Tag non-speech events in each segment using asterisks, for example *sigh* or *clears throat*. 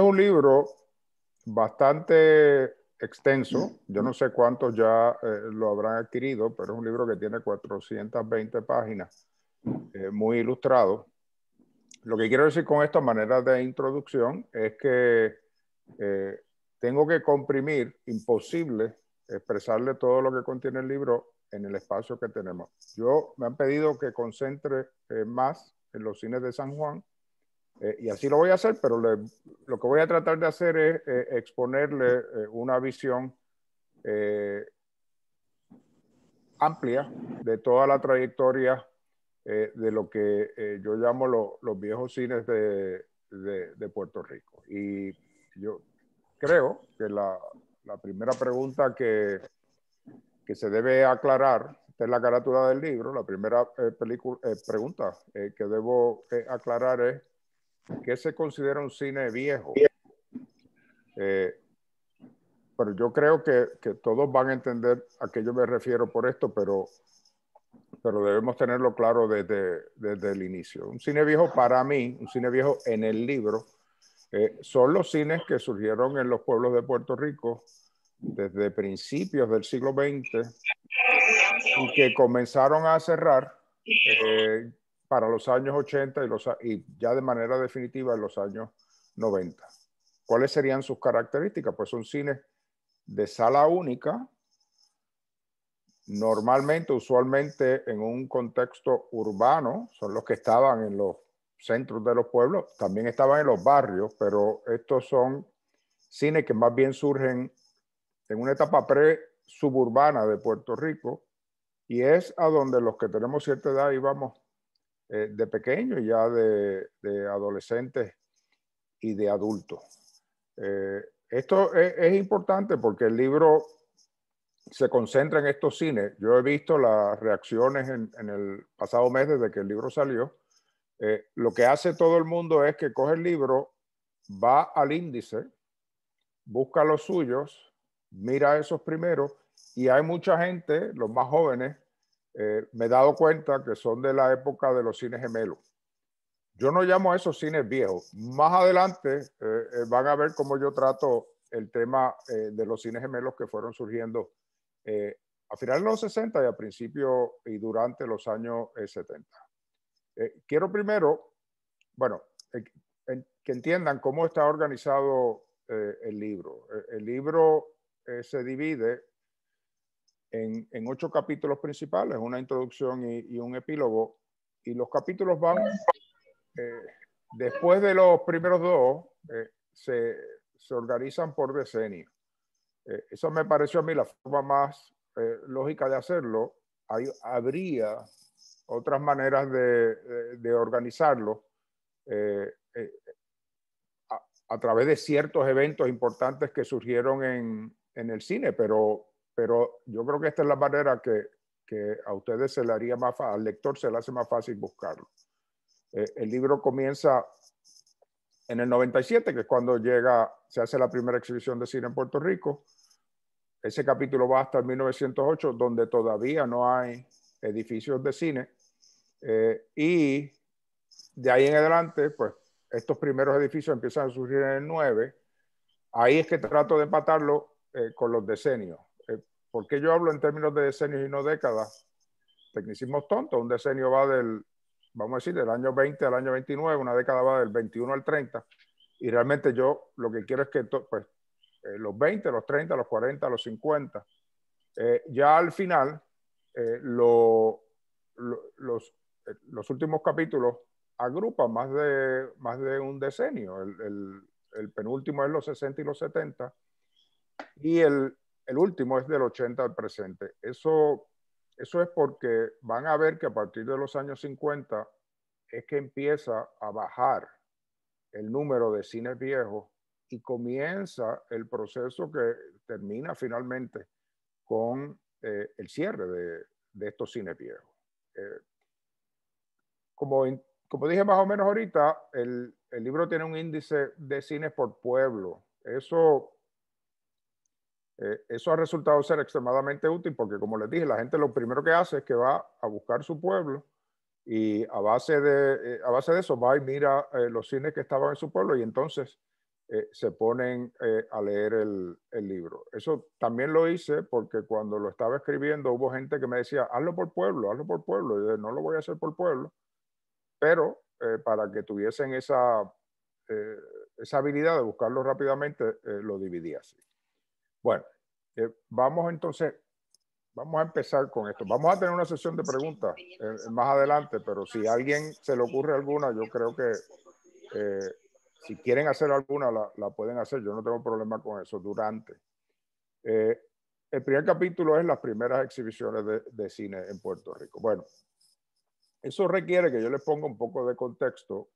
es un libro bastante extenso. Mm. Yo no sé cuántos ya eh, lo habrán adquirido, pero es un libro que tiene 420 páginas, eh, muy ilustrado. Lo que quiero decir con esta manera de introducción es que eh, tengo que comprimir, imposible expresarle todo lo que contiene el libro en el espacio que tenemos. Yo me han pedido que concentre más en los cines de San Juan eh, y así lo voy a hacer, pero lo que voy a tratar de hacer es eh, exponerle eh, una visión amplia de toda la trayectoria de lo que yo llamo los viejos cines de, Puerto Rico. Y yo creo que la, primera pregunta que, que, se debe aclarar, esta es la carátula del libro, la primera película, pregunta que debo aclarar es ¿qué se considera un cine viejo? Eh, pero yo creo que, que, todos van a entender a qué yo me refiero por esto, pero, pero debemos tenerlo claro desde, desde el inicio. Un cine viejo para mí, un cine viejo en el libro, eh, son los cines que surgieron en los pueblos de Puerto Rico desde principios del siglo XX y que comenzaron a cerrar eh, para los años 80 y, los, y ya de manera definitiva en los años 90. ¿Cuáles serían sus características? Pues son cines de sala única, normalmente, usualmente en un contexto urbano, son los que estaban en los centros de los pueblos, también estaban en los barrios, pero estos son cines que más bien surgen en una etapa pre-suburbana de Puerto Rico y es a donde los que tenemos cierta edad íbamos eh, de pequeño y ya de, de adolescentes y de adultos. Eh, esto es, importante porque el libro se concentra en estos cines. Yo he visto las reacciones en, el pasado mes desde que el libro salió. Eh, lo que hace todo el mundo es que coge el libro, va al índice, busca los suyos, mira esos primeros y hay mucha gente, los más jóvenes, eh, me he dado cuenta que son de la época de los cines gemelos. Yo no llamo a esos cines viejos. Más adelante eh, eh, van a ver cómo yo trato el tema de los cines gemelos que fueron surgiendo a finales de los 60 y a principio y durante los años 70. quiero primero, bueno, que entiendan cómo está organizado el libro. el libro se divide en, en ocho capítulos principales, una introducción y, un epílogo, y los capítulos van, eh, después de los primeros dos, eh, se, se, organizan por decenio. Eh, eso me pareció a mí la forma más lógica de hacerlo. habría otras maneras de, de, organizarlo a, a, través de ciertos eventos importantes que surgieron en, en el cine, pero pero yo creo que esta es la manera que, a ustedes se le haría más fácil, al lector se le hace más fácil buscarlo. Eh, el libro comienza en el 97, que es cuando llega, se hace la primera exhibición de cine en Puerto Rico. Ese capítulo va hasta el 1908, donde todavía no hay edificios de cine. Eh, y de ahí en adelante, pues estos primeros edificios empiezan a surgir en el 9. Ahí es que trato de empatarlo eh, con los decenios. ¿Por qué yo hablo en términos de decenios y no décadas? Tecnicismos tontos. Un decenio va del, vamos a decir, del año 20 al año 29, una década va del 21 al 30. Y realmente yo lo que quiero es que pues, eh, los 20, los 30, los 40, los 50, eh, ya al final, eh, lo, los, últimos capítulos agrupan más de, más de un decenio. El, el penúltimo es los 60 y los 70. Y el, el último es del 80 al presente. Eso, eso es porque van a ver que a partir de los años 50 es que empieza a bajar el número de cines viejos y comienza el proceso que termina finalmente con eh, el cierre de, estos cines viejos. Eh, como, como dije más o menos ahorita, el, el libro tiene un índice de cines por pueblo. Eso eh, eso ha resultado ser extremadamente útil porque, como les dije, la gente lo primero que hace es que va a buscar su pueblo y a base de, eh, base de eso va y mira eh, los cines que estaban en su pueblo y entonces se ponen a leer el, libro. Eso también lo hice porque cuando lo estaba escribiendo hubo gente que me decía, hazlo por pueblo, hazlo por pueblo. Y yo no lo voy a hacer por pueblo, pero para que tuviesen esa, esa habilidad de buscarlo rápidamente, lo dividí así. Bueno, eh, vamos entonces, vamos a empezar con esto. Vamos a tener una sesión de preguntas eh, más adelante, pero si a alguien se le ocurre alguna, yo creo que eh, si quieren hacer alguna, la, pueden hacer. Yo no tengo problema con eso durante. el primer capítulo es las primeras exhibiciones de, cine en Puerto Rico. Bueno, eso requiere que yo les ponga un poco de contexto.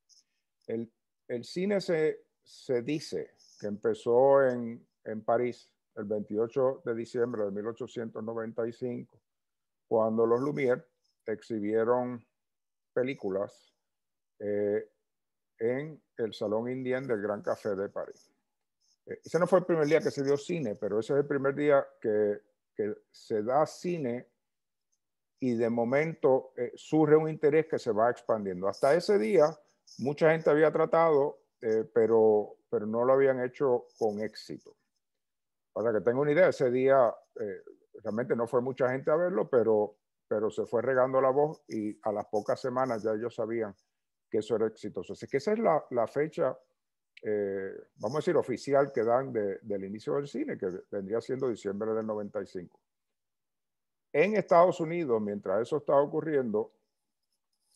El, cine se, se dice que empezó en, en París el 28 de diciembre de 1895, cuando los Lumière exhibieron películas eh, en el Salón Indien del Gran Café de París. Eh, ese no fue el primer día que se dio cine, pero ese es el primer día que, se da cine y de momento eh, surge un interés que se va expandiendo. Hasta ese día mucha gente había tratado, pero, pero no lo habían hecho con éxito para que tenga una idea, ese día eh, realmente no fue mucha gente a verlo, pero, pero se fue regando la voz y a las pocas semanas ya ellos sabían que eso era exitoso. Así que esa es la, fecha, eh, vamos a decir, oficial que dan del inicio del cine, que vendría siendo diciembre del 95. En Estados Unidos, mientras eso estaba ocurriendo,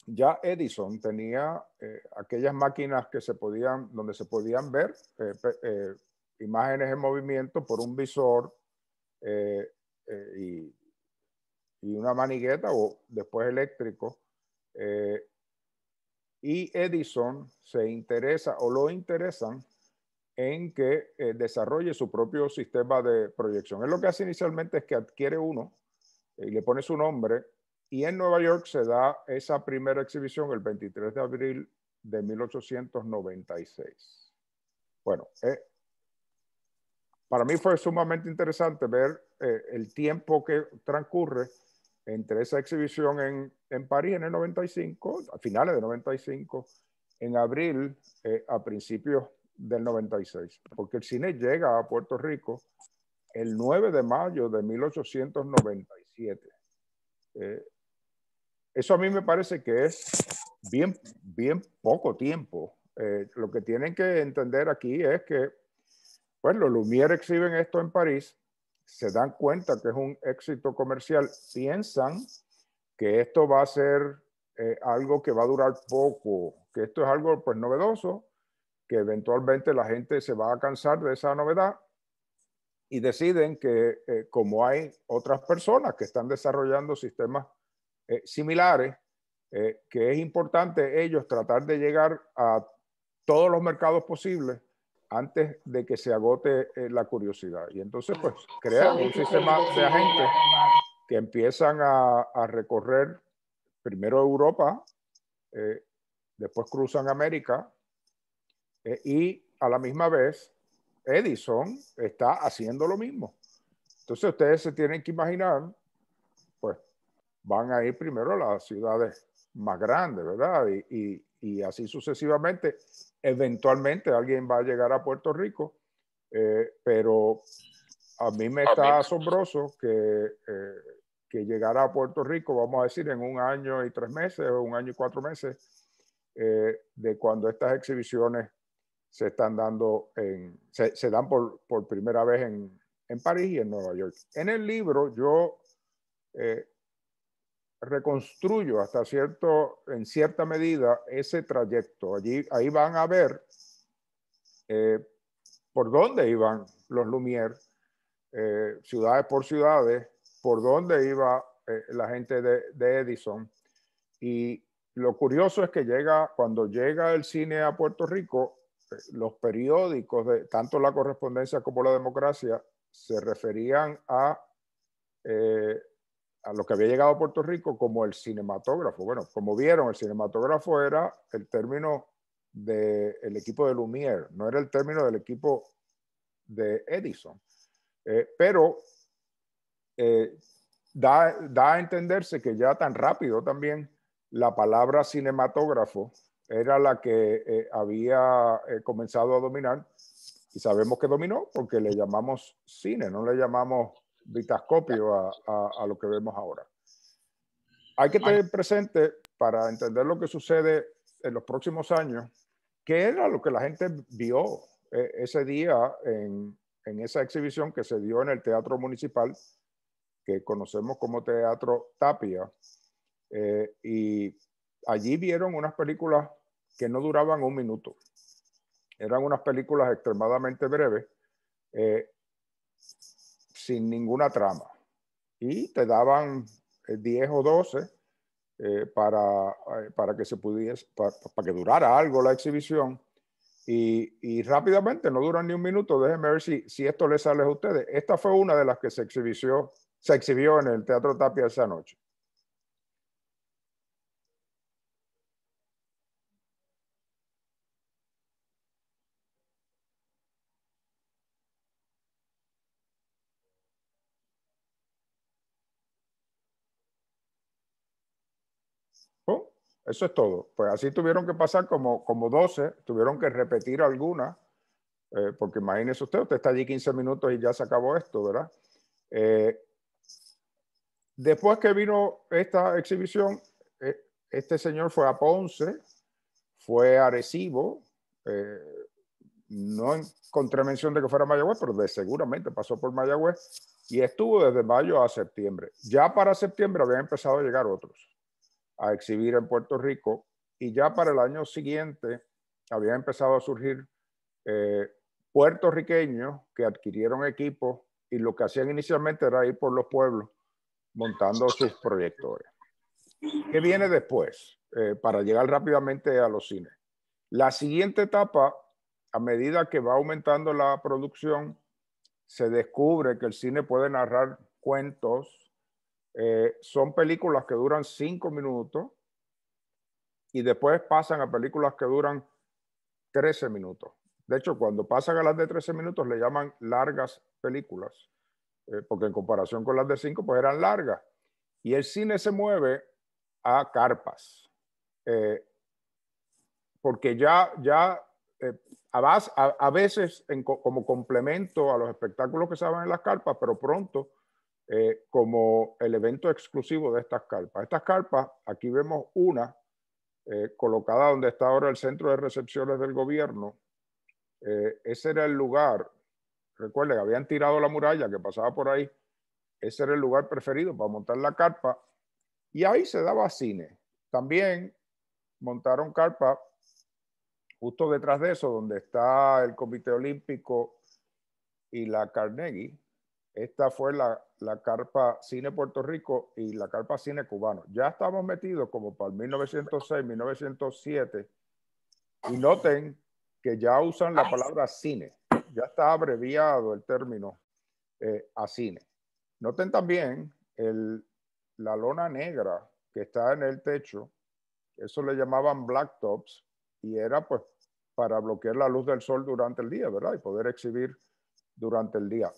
ya Edison tenía eh, aquellas máquinas que se podían, donde se podían ver imágenes en movimiento por un visor eh, eh, y, una manigueta o después eléctrico. Eh, y Edison se interesa o lo interesan en que desarrolle su propio sistema de proyección. Es lo que hace inicialmente es que adquiere uno y le pone su nombre. Y en Nueva York se da esa primera exhibición el 23 de abril de 1896. Bueno, eh, para mí fue sumamente interesante ver eh, el tiempo que transcurre entre esa exhibición en, en, París en el 95, a finales de 95, en abril, eh, a principios del 96, porque el cine llega a Puerto Rico el 9 de mayo de 1897. Eh, eso a mí me parece que es bien, bien poco tiempo. lo que tienen que entender aquí es que bueno, pues, los Lumière exhiben esto en París, se dan cuenta que es un éxito comercial, piensan que esto va a ser eh, algo que va a durar poco, que esto es algo pues novedoso, que eventualmente la gente se va a cansar de esa novedad y deciden que eh, como hay otras personas que están desarrollando sistemas eh, similares, que es importante ellos tratar de llegar a todos los mercados posibles antes de que se agote eh, la curiosidad. Y entonces, pues, crean un sistema de agentes que empiezan a, a recorrer primero Europa, eh, después cruzan América, eh, y a la misma vez Edison está haciendo lo mismo. Entonces, ustedes se tienen que imaginar, pues, van a ir primero a las ciudades más grandes, ¿verdad? y, y así sucesivamente. Eventualmente alguien va a llegar a Puerto Rico, eh, pero a mí me está asombroso que, eh, que llegara a Puerto Rico, vamos a decir, en un año y tres meses o un año y cuatro meses, eh, de cuando estas exhibiciones se están dando, en, se, se dan por, por, primera vez en, en París y en Nueva York. En el libro yo reconstruyo hasta cierto, en cierta medida ese trayecto. Allí, ahí van a ver eh, por dónde iban los Lumière, eh, ciudades por ciudades, por dónde iba eh, la gente de, de, Edison. Y lo curioso es que llega, cuando llega el cine a Puerto Rico, los periódicos, de, tanto la correspondencia como la democracia, se referían a a lo que había llegado a Puerto Rico como el cinematógrafo. Bueno, como vieron, el cinematógrafo era el término del el equipo de Lumière, no era el término del equipo de Edison. Eh, pero eh, da, a entenderse que ya tan rápido también la palabra cinematógrafo era la que eh, había comenzado a dominar y sabemos que dominó porque le llamamos cine, no le llamamos vitascopio a, lo que vemos ahora. Hay que tener presente, para entender lo que sucede en los próximos años, que era lo que la gente vio eh, ese día en, esa exhibición que se dio en el Teatro Municipal, que conocemos como Teatro Tapia. Eh, y allí vieron unas películas que no duraban un minuto. Eran unas películas extremadamente breves. Eh, sin ninguna trama. Y te daban 10 eh, o 12 eh, eh, para, que se pudiese, para, que durara algo la exhibición. Y, rápidamente, no duran ni un minuto, déjenme ver si, esto les sale a ustedes. Esta fue una de las que se, exhibió, se exhibió en el Teatro Tapia esa noche. Eso es todo. Pues así tuvieron que pasar como, como 12, tuvieron que repetir algunas, eh, porque imagínese usted, usted está allí 15 minutos y ya se acabó esto, ¿verdad? Eh, después que vino esta exhibición, eh, este señor fue a Ponce, fue a Arecibo, no en contramención de que fuera a Mayagüez, pero seguramente pasó por Mayagüez y estuvo desde mayo a septiembre. Ya para septiembre habían empezado a llegar otros a exhibir en Puerto Rico y ya para el año siguiente habían empezado a surgir eh, puertorriqueños que adquirieron equipos y lo que hacían inicialmente era ir por los pueblos montando sus proyectores. ¿Qué viene después? Eh, para llegar rápidamente a los cines. La siguiente etapa, a medida que va aumentando la producción, se descubre que el cine puede narrar cuentos, eh, son películas que duran cinco minutos y después pasan a películas que duran 13 minutos. De hecho, cuando pasan a las de 13 minutos le llaman largas películas, eh, porque en comparación con las de 5, pues eran largas. Y el cine se mueve a carpas, eh, porque ya, ya a, veces como complemento a los espectáculos que se daban en las carpas, pero pronto eh, como el evento exclusivo de estas carpas. Estas carpas, aquí vemos una eh, colocada donde está ahora el centro de recepciones del gobierno. Eh, ese era el lugar, recuerden, habían tirado la muralla que pasaba por ahí. Ese era el lugar preferido para montar la carpa. Y ahí se daba cine. También montaron carpa justo detrás de eso, donde está el Comité Olímpico y la Carnegie. Esta fue la la carpa Cine Puerto Rico y la carpa Cine Cubano. Ya estamos metidos como para el 1906, 1907 y noten que ya usan la palabra cine. Ya está abreviado el término eh, a cine. Noten también el, la lona negra que está en el techo. Eso le llamaban black tops. y era pues para bloquear la luz del sol durante el día, ¿verdad? Y poder exhibir durante el día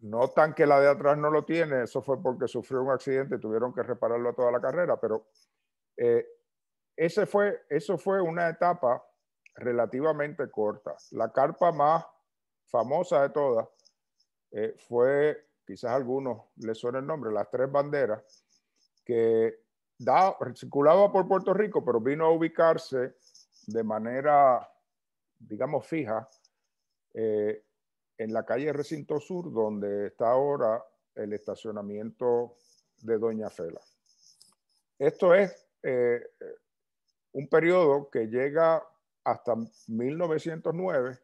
no tan que la de atrás no lo tiene, eso fue porque sufrió un accidente, tuvieron que repararlo toda la carrera, pero eh, ese fue, eso fue una etapa relativamente corta. La carpa más famosa de todas eh, fue, quizás algunos les suene el nombre, las tres banderas, que da, circulaba por Puerto Rico, pero vino a ubicarse de manera, digamos, fija eh, en la calle Recinto Sur, donde está ahora el estacionamiento de Doña Fela. Esto es eh, un periodo que llega hasta 1909,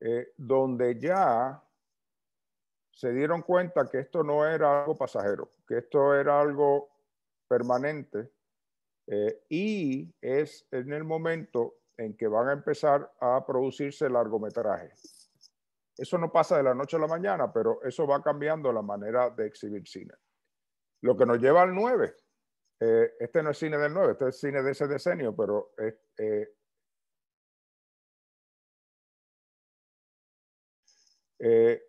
eh, donde ya se dieron cuenta que esto no era algo pasajero, que esto era algo permanente eh, y es en el momento en que van a empezar a producirse largometrajes eso no pasa de la noche a la mañana, pero eso va cambiando la manera de exhibir cine. Lo que nos lleva al 9, eh, este no es cine del 9, este es cine de ese decenio, pero eh, eh,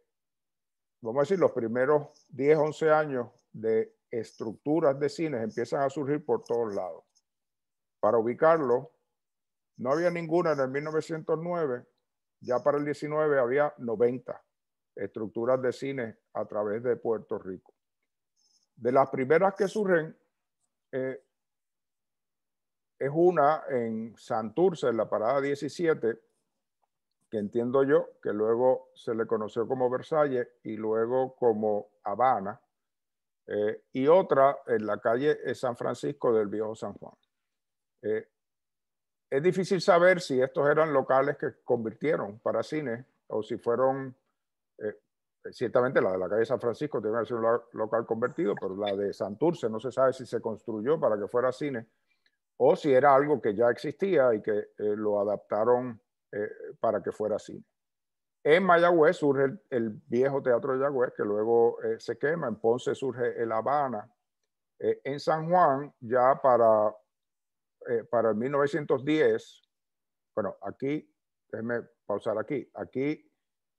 vamos a decir, los primeros 10, 11 años de estructuras de cines empiezan a surgir por todos lados. Para ubicarlo, no había ninguna en el 1909 ya para el 19 había 90 estructuras de cine a través de Puerto Rico. De las primeras que surgen, eh, es una en Santurce, en la parada 17, que entiendo yo que luego se le conoció como Versalles y luego como Habana, eh, y otra en la calle San Francisco del Viejo San Juan. Eh, es difícil saber si estos eran locales que convirtieron para cine o si fueron, eh, eh, ciertamente la de la calle San Francisco tiene que ser un local convertido, pero la de Santurce no se sabe si se construyó para que fuera cine o si era algo que ya existía y que eh, lo adaptaron para que fuera cine. En Mayagüez surge el, el viejo Teatro de Mayagüez, que luego se quema, en Ponce surge el Habana, en San Juan, ya para eh, para 1910, bueno, aquí, déjeme pausar aquí, aquí,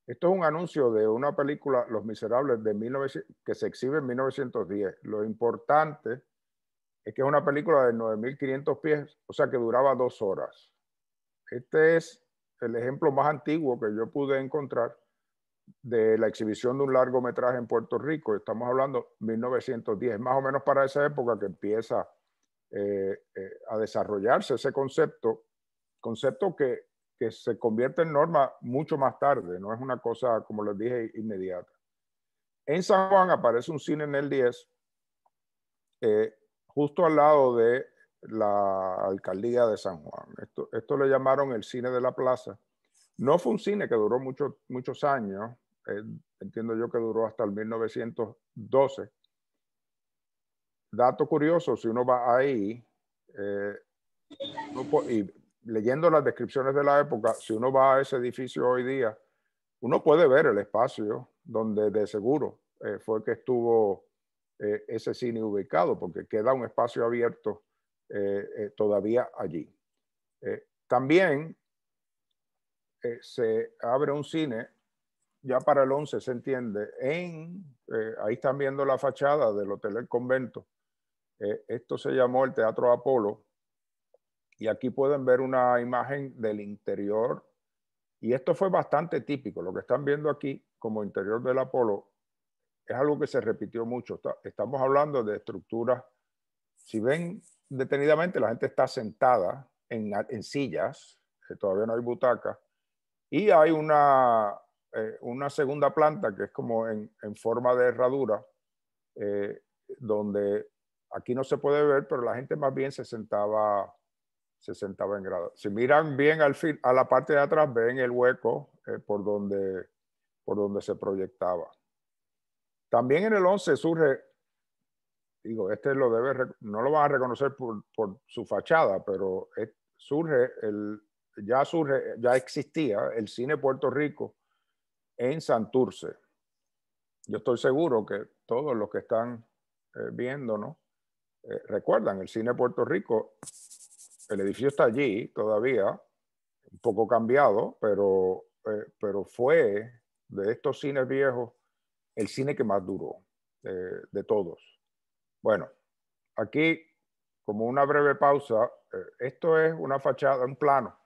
esto es un anuncio de una película, Los Miserables, de 19, que se exhibe en 1910. Lo importante es que es una película de 9.500 pies, o sea que duraba dos horas. Este es el ejemplo más antiguo que yo pude encontrar de la exhibición de un largometraje en Puerto Rico. Estamos hablando 1910, más o menos para esa época que empieza eh, eh, a desarrollarse ese concepto, concepto que, se convierte en norma mucho más tarde, no es una cosa, como les dije, inmediata. En San Juan aparece un cine en el 10, eh, justo al lado de la alcaldía de San Juan. Esto, esto le llamaron el cine de la plaza. No fue un cine que duró muchos años, entiendo yo que duró hasta el 1912 dato curioso, si uno va ahí, eh, y leyendo las descripciones de la época, si uno va a ese edificio hoy día, uno puede ver el espacio donde de seguro eh, fue que estuvo eh, ese cine ubicado, porque queda un espacio abierto todavía allí. también se abre un cine, ya para el 11 se entiende, en, ahí están viendo la fachada del Hotel El Convento, eh, esto se llamó el Teatro Apolo y aquí pueden ver una imagen del interior y esto fue bastante típico. Lo que están viendo aquí como interior del Apolo es algo que se repitió mucho. estamos hablando de estructuras. Si ven detenidamente, la gente está sentada en, en sillas, que todavía no hay butacas, y hay una, eh, una segunda planta que es como en, forma de herradura, eh, donde Aquí no se puede ver, pero la gente más bien se sentaba, se sentaba en grado. Si miran bien al fin, a la parte de atrás, ven el hueco eh, por, donde, por donde se proyectaba. También en el 11 surge, digo, este lo debe, no lo van a reconocer por, su fachada, pero surge el, ya surge, ya existía el cine Puerto Rico en Santurce. Yo estoy seguro que todos los que están eh, viendo, ¿no? Eh, recuerdan, el cine Puerto Rico, el edificio está allí todavía, un poco cambiado, pero, eh, pero fue de estos cines viejos el cine que más duró eh, de todos. Bueno, aquí, como una breve pausa, esto es una fachada, un plano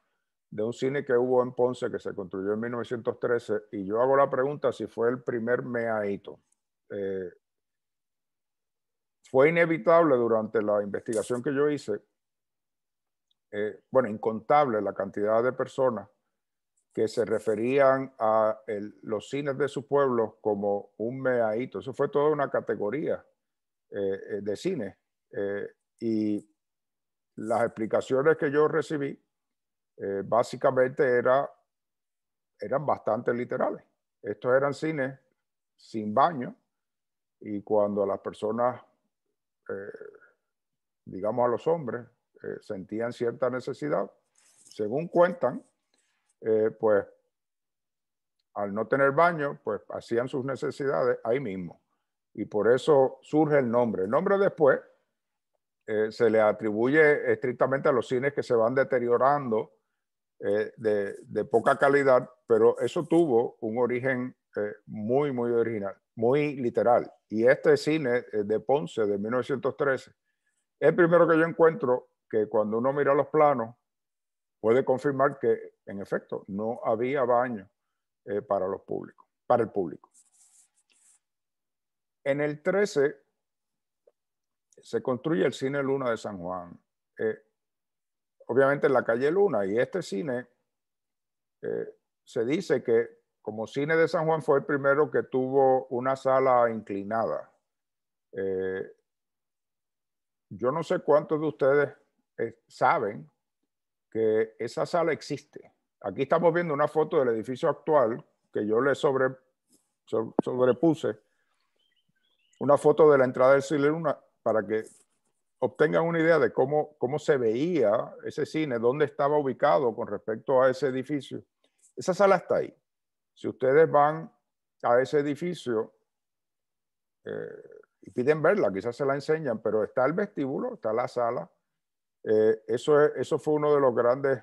de un cine que hubo en Ponce que se construyó en 1913 y yo hago la pregunta si fue el primer meaito fue inevitable durante la investigación que yo hice, eh, bueno, incontable la cantidad de personas que se referían a los cines de su pueblo como un meadito. Eso fue toda una categoría eh, eh, de cine. y las explicaciones que yo recibí básicamente era, eran bastante literales. Estos eran cines sin baño y cuando las personas eh, digamos, a los hombres, eh, sentían cierta necesidad, según cuentan, eh, pues al no tener baño, pues hacían sus necesidades ahí mismo. Y por eso surge el nombre. El nombre después se le atribuye estrictamente a los cines que se van deteriorando de, poca calidad, pero eso tuvo un origen muy, muy original muy literal. Y este cine eh, de Ponce de 1913 es el primero que yo encuentro que cuando uno mira los planos puede confirmar que en efecto no había baño eh, para los públicos, para el público. En el 13 se construye el cine Luna de San Juan, eh, obviamente en la calle Luna, y este cine se dice que como Cine de San Juan fue el primero que tuvo una sala inclinada. Eh, yo no sé cuántos de ustedes eh, saben que esa sala existe. Aquí estamos viendo una foto del edificio actual que yo le sobre, sobrepuse, una foto de la entrada del cine Luna para que obtengan una idea de cómo, cómo se veía ese cine, dónde estaba ubicado con respecto a ese edificio. Esa sala está ahí. Si ustedes van a ese edificio eh, y piden verla, quizás se la enseñan, pero está el vestíbulo, está la sala. Eh, eso, eso fue uno de los grandes,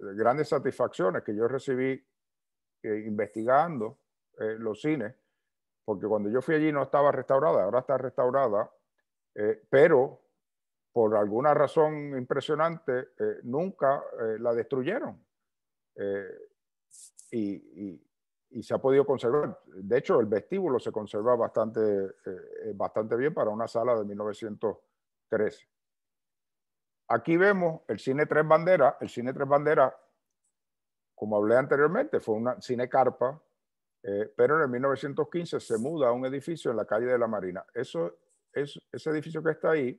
grandes satisfacciones que yo recibí eh, investigando los cines, porque cuando yo fui allí no estaba restaurada, ahora está restaurada, pero por alguna razón impresionante nunca la destruyeron y, se ha podido conservar. De hecho, el vestíbulo se conserva bastante, eh, eh, bastante bien para una sala de 1913. Aquí vemos el cine Tres Banderas. El cine Tres Banderas, como hablé anteriormente, fue una cine carpa, eh, pero en el 1915 se muda a un edificio en la calle de la Marina. Eso, es, ese edificio que está ahí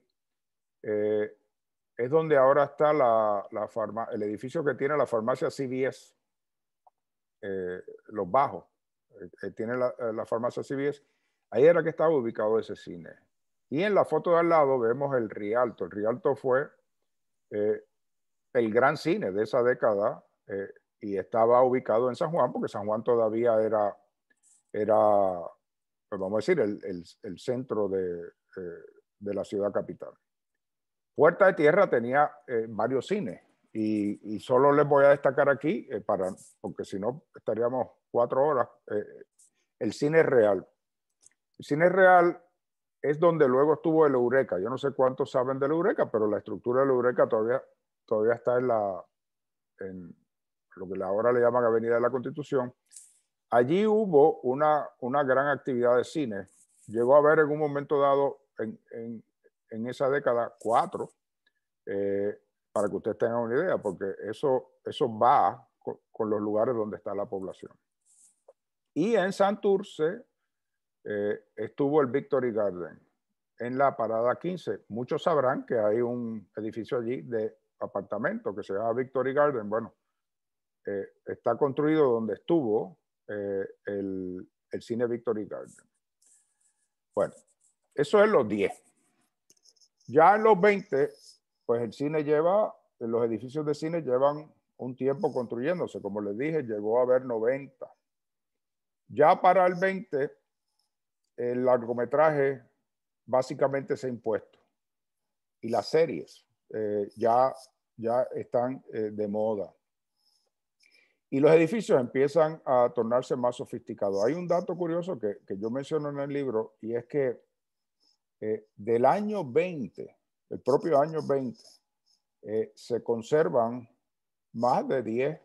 es donde ahora está la, la el edificio que tiene la farmacia CBS. Eh, los bajos, eh, eh, tiene la, farmacia CBS, ahí era que estaba ubicado ese cine. Y en la foto de al lado vemos el Rialto. El Rialto fue el gran cine de esa década y estaba ubicado en San Juan, porque San Juan todavía era, era pues, vamos a decir, el, centro de, de, la ciudad capital. Puerta de Tierra tenía varios cines y, solo les voy a destacar aquí, eh, para, porque si no estaríamos cuatro horas, eh, el cine real. El cine real es donde luego estuvo el Eureka. Yo no sé cuántos saben del Eureka, pero la estructura del Eureka todavía, todavía está en, la, en lo que ahora le llaman Avenida de la Constitución. Allí hubo una, una gran actividad de cine. Llegó a haber en un momento dado, en, en, esa década, cuatro. Eh, para que ustedes tengan una idea, porque eso, eso va con, los lugares donde está la población. Y en Santurce eh, estuvo el Victory Garden. En la parada 15, muchos sabrán que hay un edificio allí de apartamento que se llama Victory Garden. Bueno, eh, está construido donde estuvo eh, el, el cine Victory Garden. Bueno, eso es los 10. Ya en los 20 pues el cine lleva, los edificios de cine llevan un tiempo construyéndose, como les dije, llegó a haber 90. Ya para el 20, el largometraje básicamente se ha impuesto y las series eh, ya, ya están eh, de moda. Y los edificios empiezan a tornarse más sofisticados. Hay un dato curioso que, que yo menciono en el libro y es que eh, del año 20 el propio año 20, eh, se conservan más de 10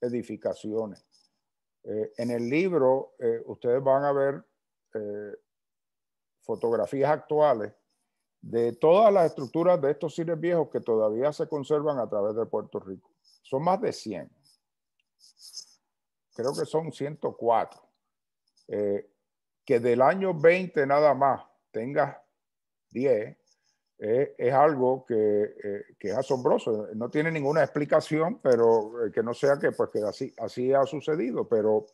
edificaciones. Eh, en el libro eh, ustedes van a ver fotografías actuales de todas las estructuras de estos cines viejos que todavía se conservan a través de Puerto Rico. Son más de 100. Creo que son 104. que del año 20 nada más tenga 10, es algo eh, que, es asombroso. No tiene ninguna explicación, pero eh, que no sea que, pues, así, así ha sucedido, pero,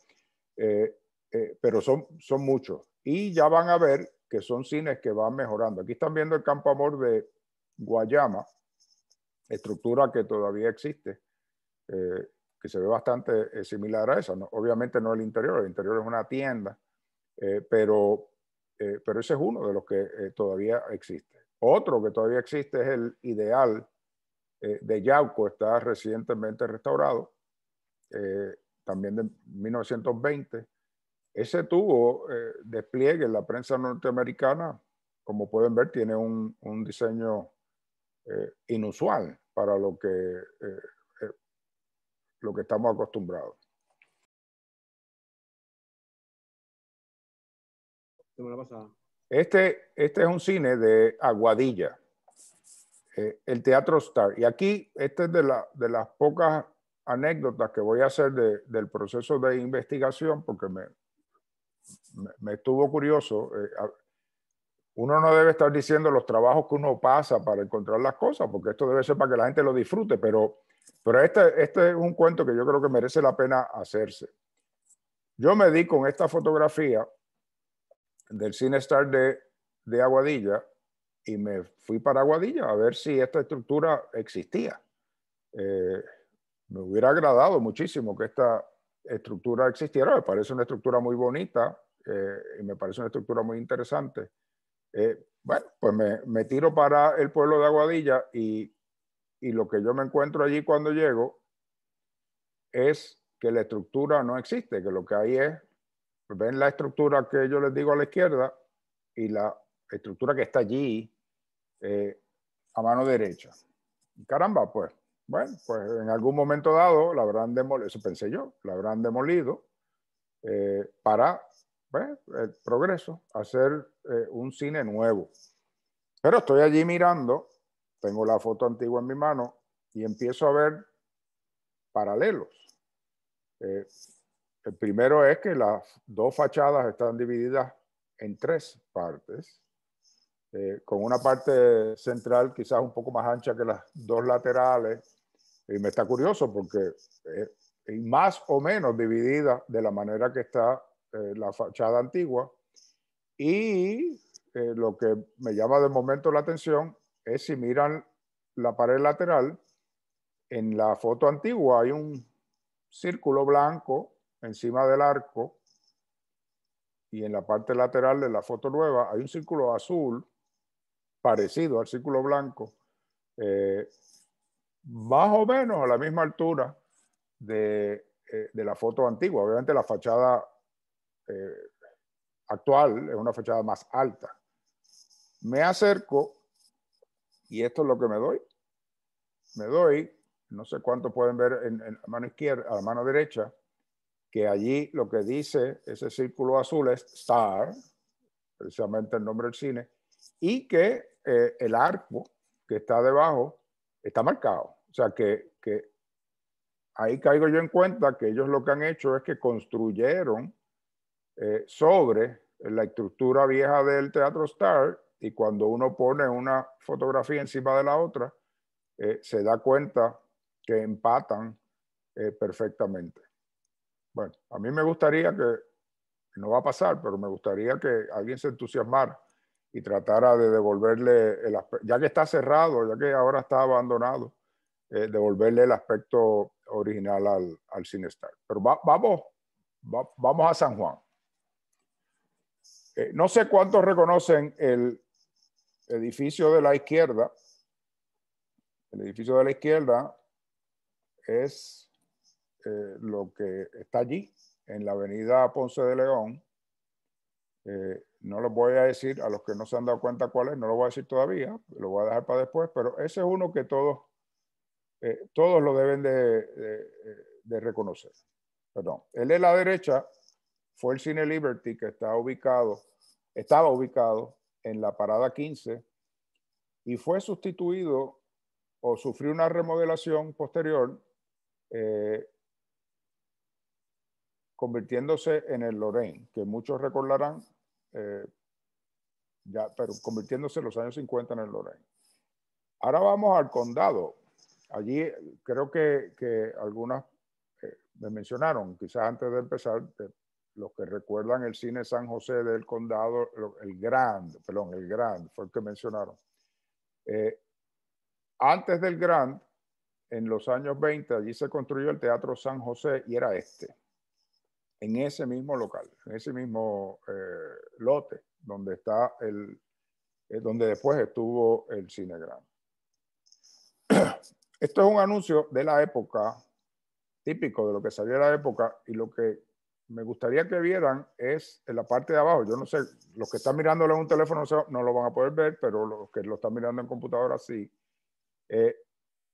eh, pero son, son muchos. Y ya van a ver que son cines que van mejorando. Aquí están viendo el Campo Amor de Guayama, estructura que todavía existe, que se ve bastante similar a esa. obviamente no el interior, el interior es una tienda, pero, pero ese es uno de los que todavía existe. Otro que todavía existe es el ideal eh, de Yauco, está recientemente restaurado, eh, también de 1920. Ese tuvo eh, despliegue en la prensa norteamericana, como pueden ver, tiene un, diseño inusual para lo que, lo que estamos acostumbrados. pasada. Este, este es un cine de Aguadilla, eh, el Teatro Star. Y aquí, esta es de, la, de las pocas anécdotas que voy a hacer del proceso de investigación, porque me, me, estuvo curioso. Eh, uno no debe estar diciendo los trabajos que uno pasa para encontrar las cosas, porque esto debe ser para que la gente lo disfrute, pero, pero este, este es un cuento que yo creo que merece la pena hacerse. Yo me di con esta fotografía del CineStar de, de Aguadilla y me fui para Aguadilla a ver si esta estructura existía. Eh, me hubiera agradado muchísimo que esta estructura existiera, me parece una estructura muy bonita eh, y me parece una estructura muy interesante. Eh, bueno, pues me, me, tiro para el pueblo de Aguadilla y, y lo que yo me encuentro allí cuando llego es que la estructura no existe, que lo que hay es ven la estructura que yo les digo a la izquierda y la estructura que está allí eh, a mano derecha. Caramba, pues, bueno, pues en algún momento dado la habrán demolido, eso pensé yo, la habrán demolido eh, para el progreso, hacer eh, un cine nuevo. Pero estoy allí mirando, tengo la foto antigua en mi mano y empiezo a ver paralelos. El primero es que las dos fachadas están divididas en tres partes, eh, con una parte central quizás un poco más ancha que las dos laterales. Y me está curioso porque es más o menos dividida de la manera que está eh, la fachada antigua. Y eh, lo que me llama de momento la atención es si miran la pared lateral, en la foto antigua hay un círculo blanco encima del arco y en la parte lateral de la foto nueva hay un círculo azul parecido al círculo blanco, eh, más o menos a la misma altura de, eh, la foto antigua. Obviamente la fachada eh, actual es una fachada más alta. Me acerco y esto es lo que me doy. Me doy, no sé cuánto pueden ver en la mano izquierda, a la mano derecha, que allí lo que dice ese círculo azul es Star, precisamente el nombre del cine, y que eh, el arco que está debajo está marcado. O sea que, ahí caigo yo en cuenta que ellos lo que han hecho es que construyeron eh, sobre la estructura vieja del Teatro Star y cuando uno pone una fotografía encima de la otra, eh, se da cuenta que empatan perfectamente. Bueno, a mí me gustaría que, no va a pasar, pero me gustaría que alguien se entusiasmara y tratara de devolverle, el ya que está cerrado, ya que ahora está abandonado, eh, devolverle el aspecto original al, al CineStar. Pero vamos, vamos a San Juan. Eh, no sé cuántos reconocen el edificio de la izquierda. El edificio de la izquierda es eh, lo que está allí, en la avenida Ponce de León. Eh, no lo voy a decir, a los que no se han dado cuenta cuál es, no lo voy a decir todavía, lo voy a dejar para después, pero ese es uno que todos, eh, todos lo deben de, de, reconocer. Perdón. El de la derecha fue el Cine Liberty que está ubicado, estaba ubicado en la parada 15 y fue sustituido o sufrió una remodelación posterior eh, convirtiéndose en el Lorraine, que muchos recordarán, eh, ya, pero convirtiéndose en los años 50 en el Lorraine. Ahora vamos al condado. Allí eh, creo que, que algunas eh, me mencionaron, quizás antes de empezar, los que recuerdan el cine San José del condado, el Grand, perdón, el Grand, fue el que mencionaron. antes del Grand, en los años 20, allí se construyó el Teatro San José y era este en ese mismo local, en ese mismo eh, lote donde está el, eh, donde después estuvo el Cinegram. *clears throat* Esto es un anuncio de la época, típico de lo que salió de la época, y lo que me gustaría que vieran es en la parte de abajo. Yo no sé, los que están mirándolo en un teléfono no lo van a poder ver, pero los que lo están mirando en computadora sí. Eh,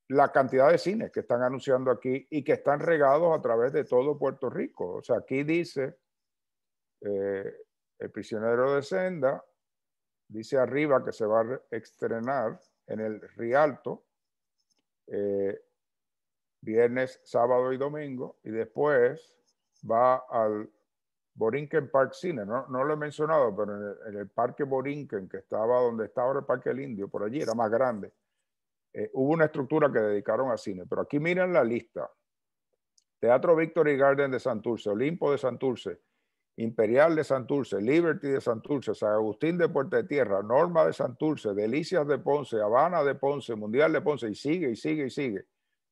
la cantidad de cines que están anunciando aquí y que están regados a través de todo Puerto Rico. O sea, aquí dice eh, El prisionero de senda, dice arriba que se va a estrenar en el Rialto eh, viernes, sábado y domingo, y después va al Borinquen Park Cine. No, lo he mencionado, pero en el, Parque Borinquen, que estaba donde está ahora el Parque el Indio, por allí era más grande eh, hubo una estructura que dedicaron al cine, pero aquí miren la lista. Teatro Victory Garden de Santurce, Olimpo de Santurce, Imperial de Santurce, Liberty de Santurce, San Agustín de Puerta de Tierra, Norma de Santurce, Delicias de Ponce, Habana de Ponce, Mundial de Ponce, y sigue, y sigue, y sigue.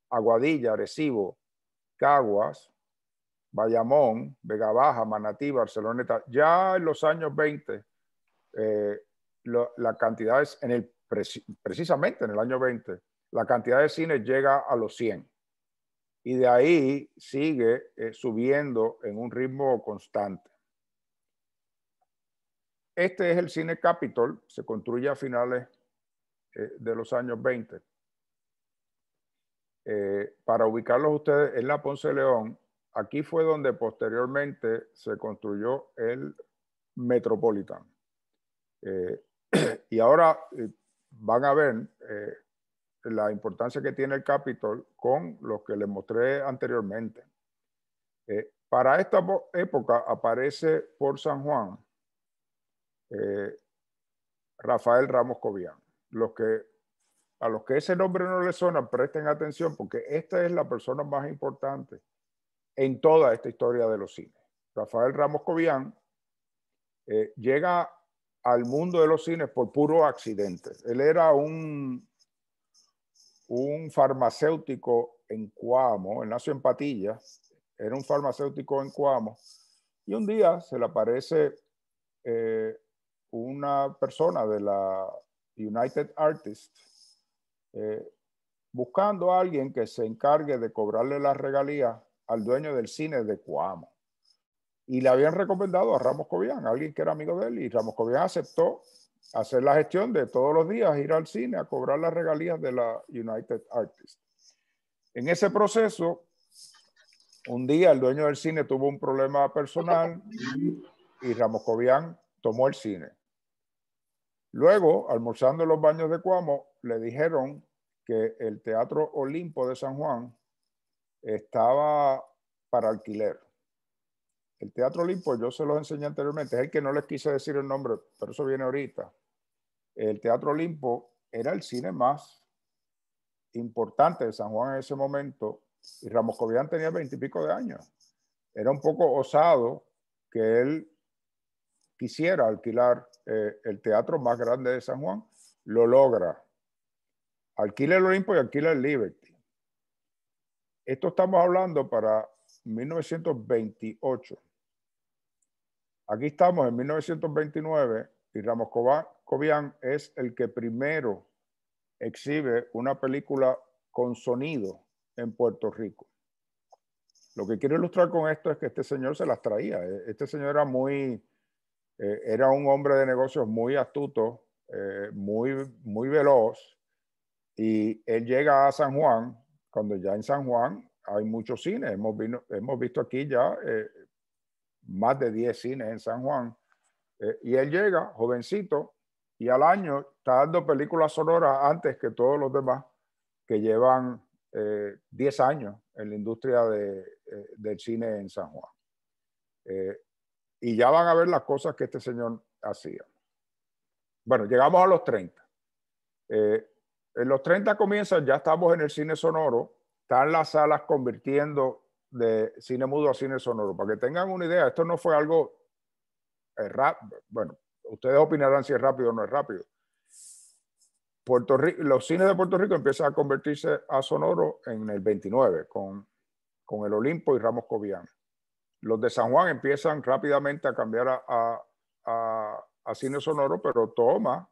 Aguadilla, Arecibo, Caguas, Bayamón, Vega Baja, Manatí, Barceloneta. Ya en los años 20, eh, la cantidad es en el precisamente en el año 20, la cantidad de cines llega a los 100 y de ahí sigue eh, subiendo en un ritmo constante. Este es el Cine Capitol, se construye a finales eh, de los años 20. Eh, para ubicarlos ustedes en la Ponce León, aquí fue donde posteriormente se construyó el Metropolitan. *clears throat* y ahora van a ver eh, la importancia que tiene el Capitol con lo que les mostré anteriormente. Eh, para esta época aparece por San Juan eh, Rafael Ramos Cobián. Los que, a los que ese nombre no les suena, presten atención porque esta es la persona más importante en toda esta historia de los cines. Rafael Ramos Cobián eh, llega al mundo de los cines por puro accidente. Él era un, un farmacéutico en Cuamo, él nació en Patilla, era un farmacéutico en Cuamo, y un día se le aparece eh, una persona de la United Artists eh, buscando a alguien que se encargue de cobrarle las regalías al dueño del cine de Cuamo y le habían recomendado a Ramos Cobian, alguien que era amigo de él, y Ramos Cobian aceptó hacer la gestión de todos los días ir al cine a cobrar las regalías de la United Artists. En ese proceso, un día el dueño del cine tuvo un problema personal y Ramos Cobian tomó el cine. Luego, almorzando en los baños de Cuamo, le dijeron que el Teatro Olimpo de San Juan estaba para alquiler el Teatro Olimpo, yo se los enseñé anteriormente, es el que no les quise decir el nombre, pero eso viene ahorita. El Teatro Olimpo era el cine más importante de San Juan en ese momento y Ramos Cobian tenía veintipico de años. Era un poco osado que él quisiera alquilar eh, el teatro más grande de San Juan. Lo logra. Alquila el Olimpo y alquila el Liberty. Esto estamos hablando para 1928. Aquí estamos en 1929 y Ramos Cobian es el que primero exhibe una película con sonido en Puerto Rico. Lo que quiero ilustrar con esto es que este señor se las traía. Eh, este señor era muy, eh, era un hombre de negocios muy astuto, eh, muy, muy veloz, y él llega a San Juan, cuando ya en San Juan hay muchos cines. Hemos, visto aquí ya eh, más de 10 cines en San Juan. Eh, y él llega, jovencito, y al año está dando películas sonoras antes que todos los demás que llevan 10 eh, años en la industria de, del cine en San Juan. y ya van a ver las cosas que este señor hacía. Bueno, llegamos a los 30. en los 30 comienzan, ya estamos en el cine sonoro, están las salas convirtiendo de cine mudo a cine sonoro. Para que tengan una idea, esto no fue algo eh, bueno, ustedes opinarán si es rápido o no es rápido. Puerto los cines de Puerto Rico empiezan a convertirse a sonoro en el 29 con, el Olimpo y Ramos Cobian. Los de San Juan empiezan rápidamente a cambiar a cine sonoro, pero toma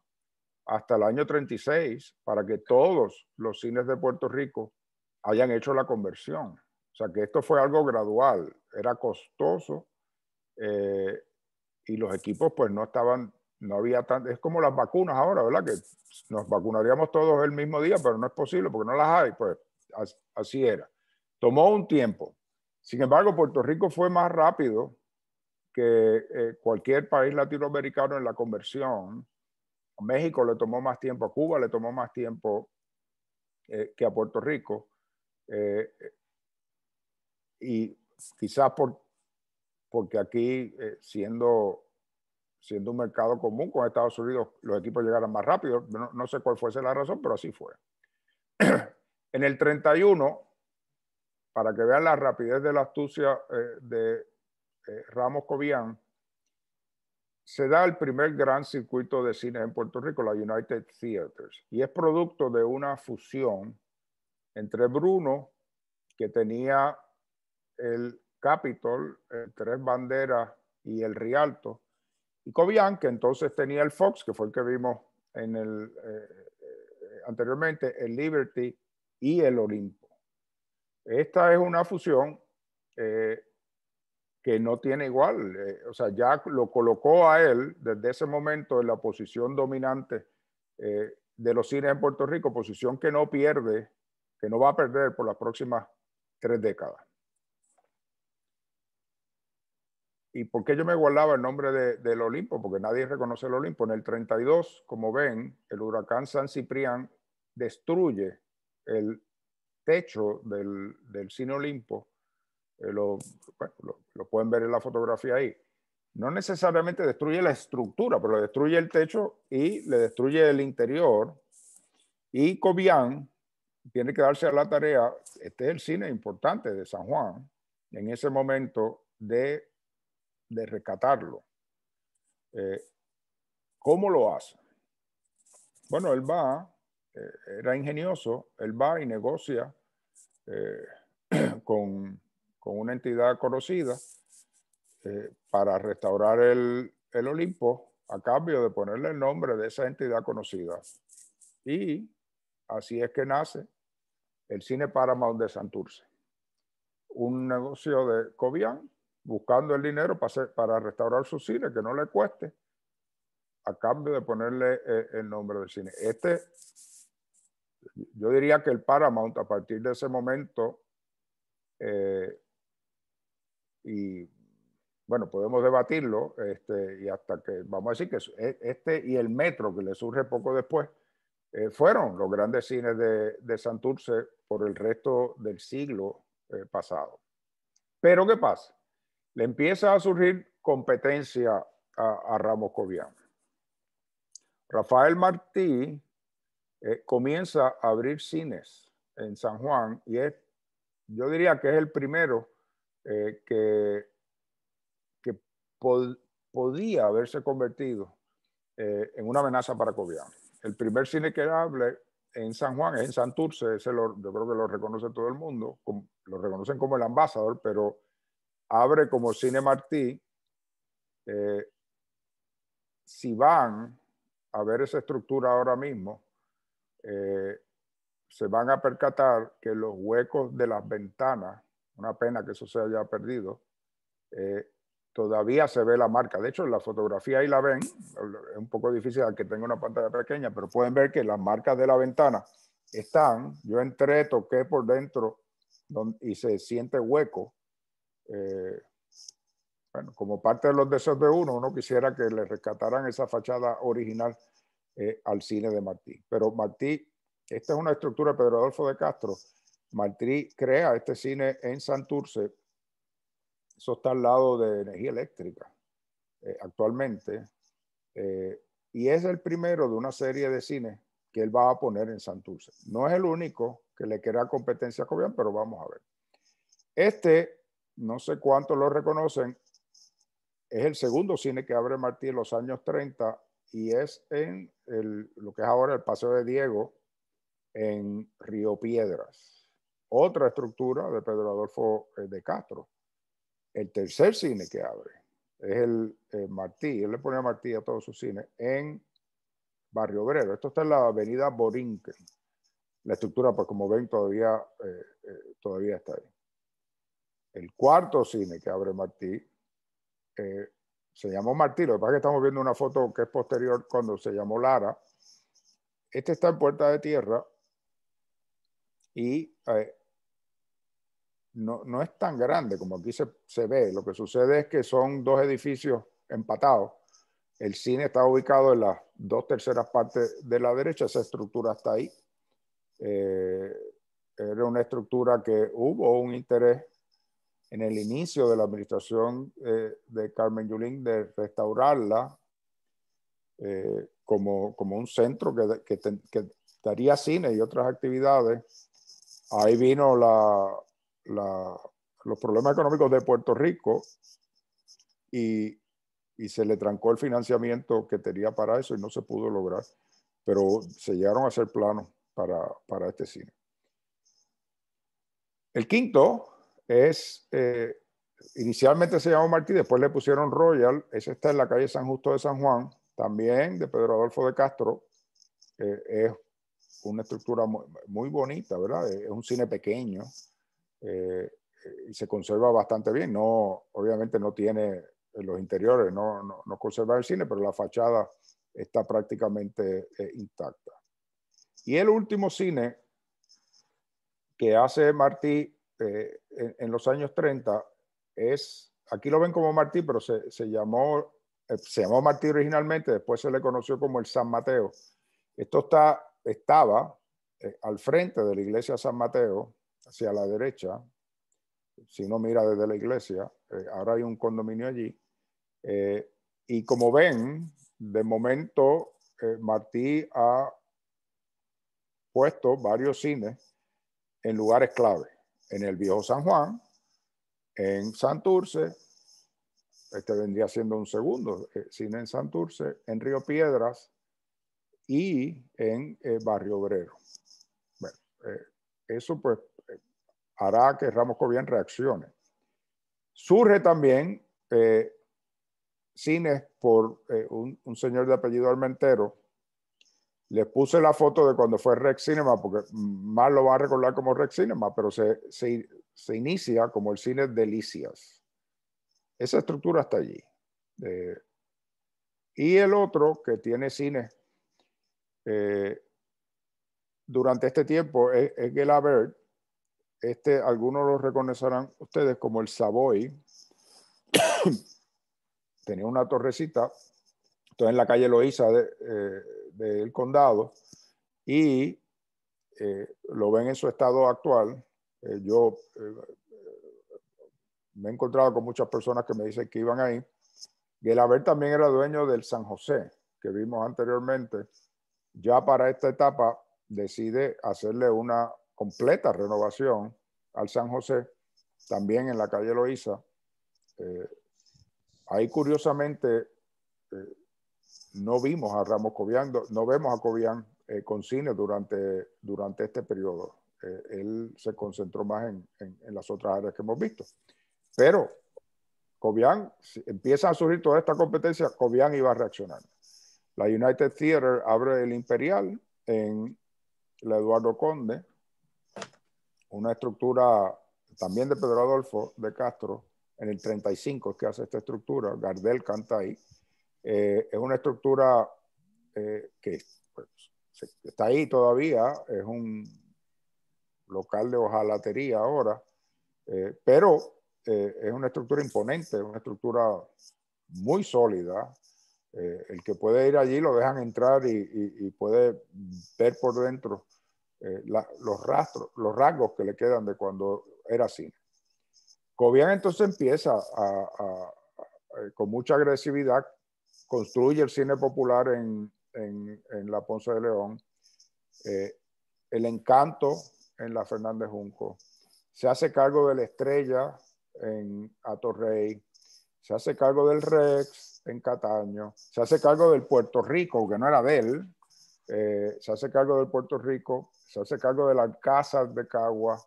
hasta el año 36 para que todos los cines de Puerto Rico hayan hecho la conversión. O sea, que esto fue algo gradual, era costoso eh, y los equipos pues no estaban, no había tanto, es como las vacunas ahora, ¿verdad? Que nos vacunaríamos todos el mismo día, pero no es posible porque no las hay, pues así era. Tomó un tiempo. Sin embargo, Puerto Rico fue más rápido que eh, cualquier país latinoamericano en la conversión. A México le tomó más tiempo, a Cuba le tomó más tiempo eh, que a Puerto Rico. Eh, y quizás por, porque aquí, eh, siendo, siendo un mercado común con Estados Unidos, los equipos llegaron más rápido. No, no sé cuál fuese la razón, pero así fue. *clears throat* en el 31, para que vean la rapidez de la astucia eh, de Ramos Cobian, se da el primer gran circuito de cine en Puerto Rico, la United Theaters, y es producto de una fusión entre Bruno, que tenía el Capitol, el eh, Tres Banderas y el Rialto, y Cobian, que entonces tenía el Fox, que fue el que vimos en eh, eh, anteriormente, el Liberty y el Olimpo. Esta es una fusión que no tiene igual, o sea, ya lo colocó a él desde ese momento en la posición dominante de los cines en Puerto Rico, posición que no pierde que no va a perder por las próximas tres décadas. ¿Y por qué yo me guardaba el nombre del Olimpo? Porque nadie reconoce el Olimpo. En el 32, como ven, el huracán San Ciprián destruye el techo del, cine Olimpo. Eh, lo, pueden ver en la fotografía ahí. No necesariamente destruye la estructura, pero destruye el techo y le destruye el interior. Y Cobian tiene que darse a la tarea, este es el cine importante de San Juan, en ese momento de, de rescatarlo. Eh, ¿Cómo lo hace? Bueno, él va, eh, era ingenioso, él va y negocia eh, *clears throat* con, una entidad conocida para restaurar el, el Olimpo a cambio de ponerle el nombre de esa entidad conocida. Y Así es que nace el Cine Paramount de Santurce, un negocio de Cobian, buscando el dinero para, restaurar su cine, que no le cueste, a cambio de ponerle eh, el nombre del cine. Este, yo diría que el Paramount a partir de ese momento, eh, y bueno, podemos debatirlo, este, y hasta que, vamos a decir que este y el Metro, que le surge poco después, eh, fueron los grandes cines de, Santurce por el resto del siglo eh, pasado. Pero ¿qué pasa? Le empieza a surgir competencia a, Ramos Cobian. Rafael Martí eh, comienza a abrir cines en San Juan y es, yo diría que es el primero que, que podía haberse convertido en una amenaza para Cobian el primer cine que hable en San Juan es en Santurce, yo creo que lo reconoce todo el mundo, lo reconocen como el ambasador, pero abre como Cine Martí. Eh, si van a ver esa estructura ahora mismo, eh, se van a percatar que los huecos de las ventanas, una pena que eso se haya perdido, eh, todavía se ve la marca. De hecho, en la fotografía ahí la ven, es un poco difícil que tenga una pantalla pequeña, pero pueden ver que las marcas de la ventana están, yo entré, toqué por dentro y se siente hueco. Eh, bueno, como parte de los deseos de uno, uno quisiera que le rescataran esa fachada original eh, al cine de Martí. Pero Martí, esta es una estructura de Pedro Adolfo de Castro. Martí crea este cine en Santurce eso está al lado de energía eléctrica eh, actualmente. Eh, y es el primero de una serie de cines que él va a poner en Santurce. No es el único que le queda competencia a pero vamos a ver. Este, no sé cuánto lo reconocen, es el segundo cine que abre Martí en los años 30 y es en lo que es ahora el Paseo de Diego en Río Piedras. Otra estructura de Pedro Adolfo eh, de Castro el tercer cine que abre es el, eh, Martí, él le pone a Martí a todos sus cines en Barrio Obrero. Esto está en la avenida Borinque. La estructura, pues como ven, todavía, eh, eh, todavía está ahí. El cuarto cine que abre Martí se llamó Martí, lo que pasa es que estamos viendo una foto que es posterior cuando se llamó Lara. Este está en Puerta de Tierra y no, no es tan grande como aquí se, ve. Lo que sucede es que son dos edificios empatados. El cine está ubicado en las dos terceras partes de la derecha, esa estructura está ahí. Eh, era una estructura que hubo un interés en el inicio de la administración eh, de Carmen Yulín de restaurarla eh, como, un centro que, que, que, daría cine y otras actividades. Ahí vino la, los problemas económicos de Puerto Rico y, se le trancó el financiamiento que tenía para eso y no se pudo lograr, pero se llegaron a hacer planos para, este cine. El quinto es, eh, inicialmente se llamó Martí, después le pusieron Royal, ese está en la calle San Justo de San Juan, también de Pedro Adolfo de Castro, es una estructura muy, muy bonita, ¿verdad? Es un cine pequeño, eh, y se conserva bastante bien. No, obviamente no tiene los interiores, no, no, conserva el cine, pero la fachada está prácticamente eh, intacta. Y el último cine que hace Martí eh, en, los años 30 es, aquí lo ven como Martí, pero se, llamó, se llamó Martí originalmente, después se le conoció como el San Mateo. Esto está, estaba al frente de la iglesia San Mateo, hacia la derecha, si no mira desde la iglesia, eh, ahora hay un condominio allí. Eh, y como ven, de momento eh, Martí ha puesto varios cines en lugares clave, en el viejo San Juan, en Santurce, este vendría siendo un segundo cine en Santurce, en Río Piedras y en Barrio Obrero. Bueno, eso pues hará que Ramos Cobian reaccione. Surge también eh, Cines por eh, un, señor de apellido Almentero. Les puse la foto de cuando fue Rex Cinema, porque más lo va a recordar como Rex Cinema, pero se, inicia como el cine Delicias. Esa estructura está allí. Eh, y el otro que tiene cine durante este tiempo es, Gela Bert. Este, algunos lo reconocerán ustedes como el Savoy. *coughs* Tenía una torrecita, entonces en la calle Loíza del eh, condado, y eh, lo ven en su estado actual. Eh, yo me he encontrado con muchas personas que me dicen que iban ahí. Y el haber también era dueño del San José, que vimos anteriormente. Ya para esta etapa decide hacerle una completa renovación al San José, también en la calle Loíza. Eh, ahí curiosamente eh, no vimos a Ramos Cobian, no vemos a Cobian eh, con cine durante, durante este periodo. él se concentró más en, las otras áreas que hemos visto. Pero Cobian, si empieza a surgir toda esta competencia, Cobian iba a reaccionar. La United Theater abre el Imperial en la Eduardo Conde, una estructura también de Pedro Adolfo de Castro, en el 35 es que hace esta estructura, Gardel canta ahí, eh, es una estructura eh, que pues, está ahí todavía, es un local de hojalatería ahora, eh, pero es una estructura imponente, una estructura muy sólida. el que puede ir allí lo dejan entrar y, y puede ver por dentro eh, los, rastros, los rasgos que le quedan de cuando era cine Cobian entonces empieza eh, con mucha agresividad, construye el cine popular en, la Ponce de León, eh, el encanto en la Fernández Junco, se hace cargo de la estrella en Atorrey, se hace cargo del Rex en Cataño, se hace cargo del Puerto Rico, que no era de él, eh, se hace cargo del Puerto Rico, se hace cargo de las casas de Cagua,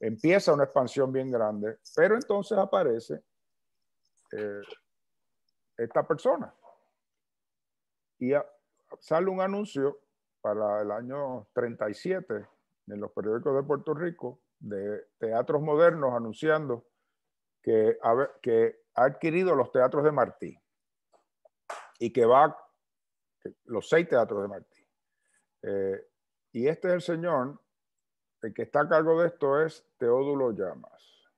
empieza una expansión bien grande, pero entonces aparece eh, esta persona y sale un anuncio para el año 37 en los periódicos de Puerto Rico de teatros modernos anunciando que, que ha adquirido los teatros de Martí y que va los seis teatros de Martí eh, y este es el señor, el que está a cargo de esto es Teodulo Llamas.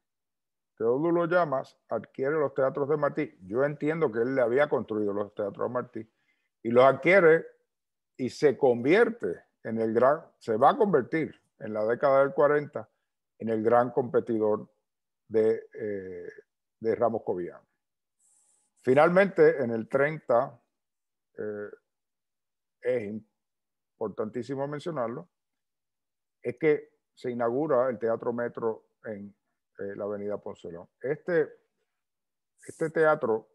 Teodulo Llamas adquiere los teatros de Martí. Yo entiendo que él le había construido los teatros de Martí y los adquiere y se convierte en el gran, se va a convertir en la década del 40 en el gran competidor de, eh, de Ramos Cobian. Finalmente, en el 30, eh, es es importantísimo mencionarlo, es que se inaugura el Teatro Metro en eh, la Avenida Poncelón. Este, este teatro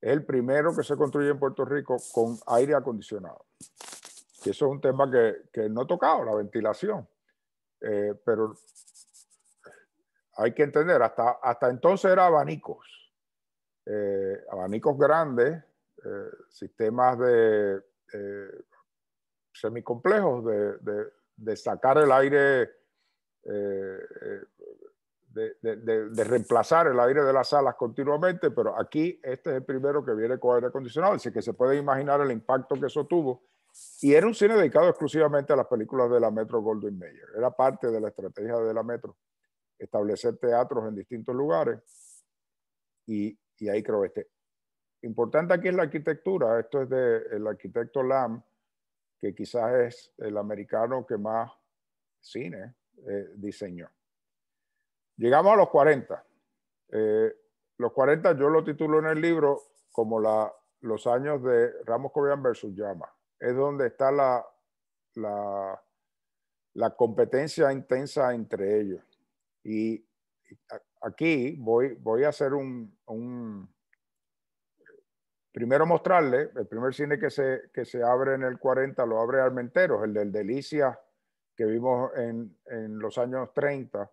es el primero que se construye en Puerto Rico con aire acondicionado. Y eso es un tema que, no he tocado, la ventilación. Eh, pero hay que entender, hasta, hasta entonces eran abanicos, eh, abanicos grandes, sistemas de semicomplejos de, de, sacar el aire, eh, eh, de, reemplazar el aire de las salas continuamente, pero aquí este es el primero que viene con aire acondicionado, así que se puede imaginar el impacto que eso tuvo. Y era un cine dedicado exclusivamente a las películas de la Metro Goldwyn Mayer. Era parte de la estrategia de la Metro establecer teatros en distintos lugares. Y, ahí creo este. Importante aquí es la arquitectura. Esto es del el arquitecto Lam, quizás es el americano que más cine eh, diseñó. Llegamos a los 40. Eh, los 40 yo lo titulo en el libro como la, los años de Ramos Corian versus Llama. Es donde está la, la, competencia intensa entre ellos. Y aquí voy, voy a hacer un, primero mostrarle, el primer cine que se, se abre en el 40 lo abre Armenteros, el del Delicia que vimos en, en, los años 30,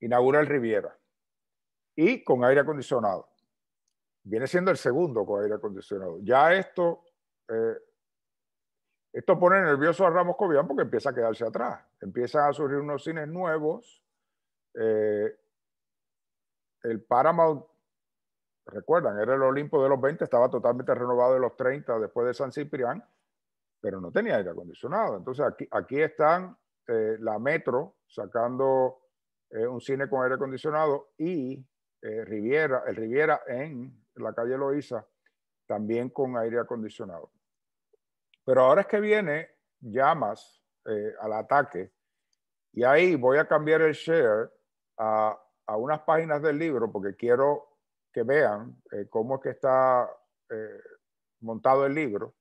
inaugura el Riviera y con aire acondicionado. Viene siendo el segundo con aire acondicionado. Ya esto, eh, esto pone nervioso a Ramos Cobian porque empieza a quedarse atrás. Empiezan a surgir unos cines nuevos. Eh, el Paramount Recuerdan, era el Olimpo de los 20, estaba totalmente renovado de los 30 después de San Ciprián, pero no tenía aire acondicionado. Entonces aquí, aquí están eh, la Metro sacando eh, un cine con aire acondicionado y eh, Riviera, el Riviera en la calle Loíza también con aire acondicionado. Pero ahora es que viene llamas al ataque y ahí voy a cambiar el share a, a unas páginas del libro porque quiero que vean eh, cómo es que está eh, montado el libro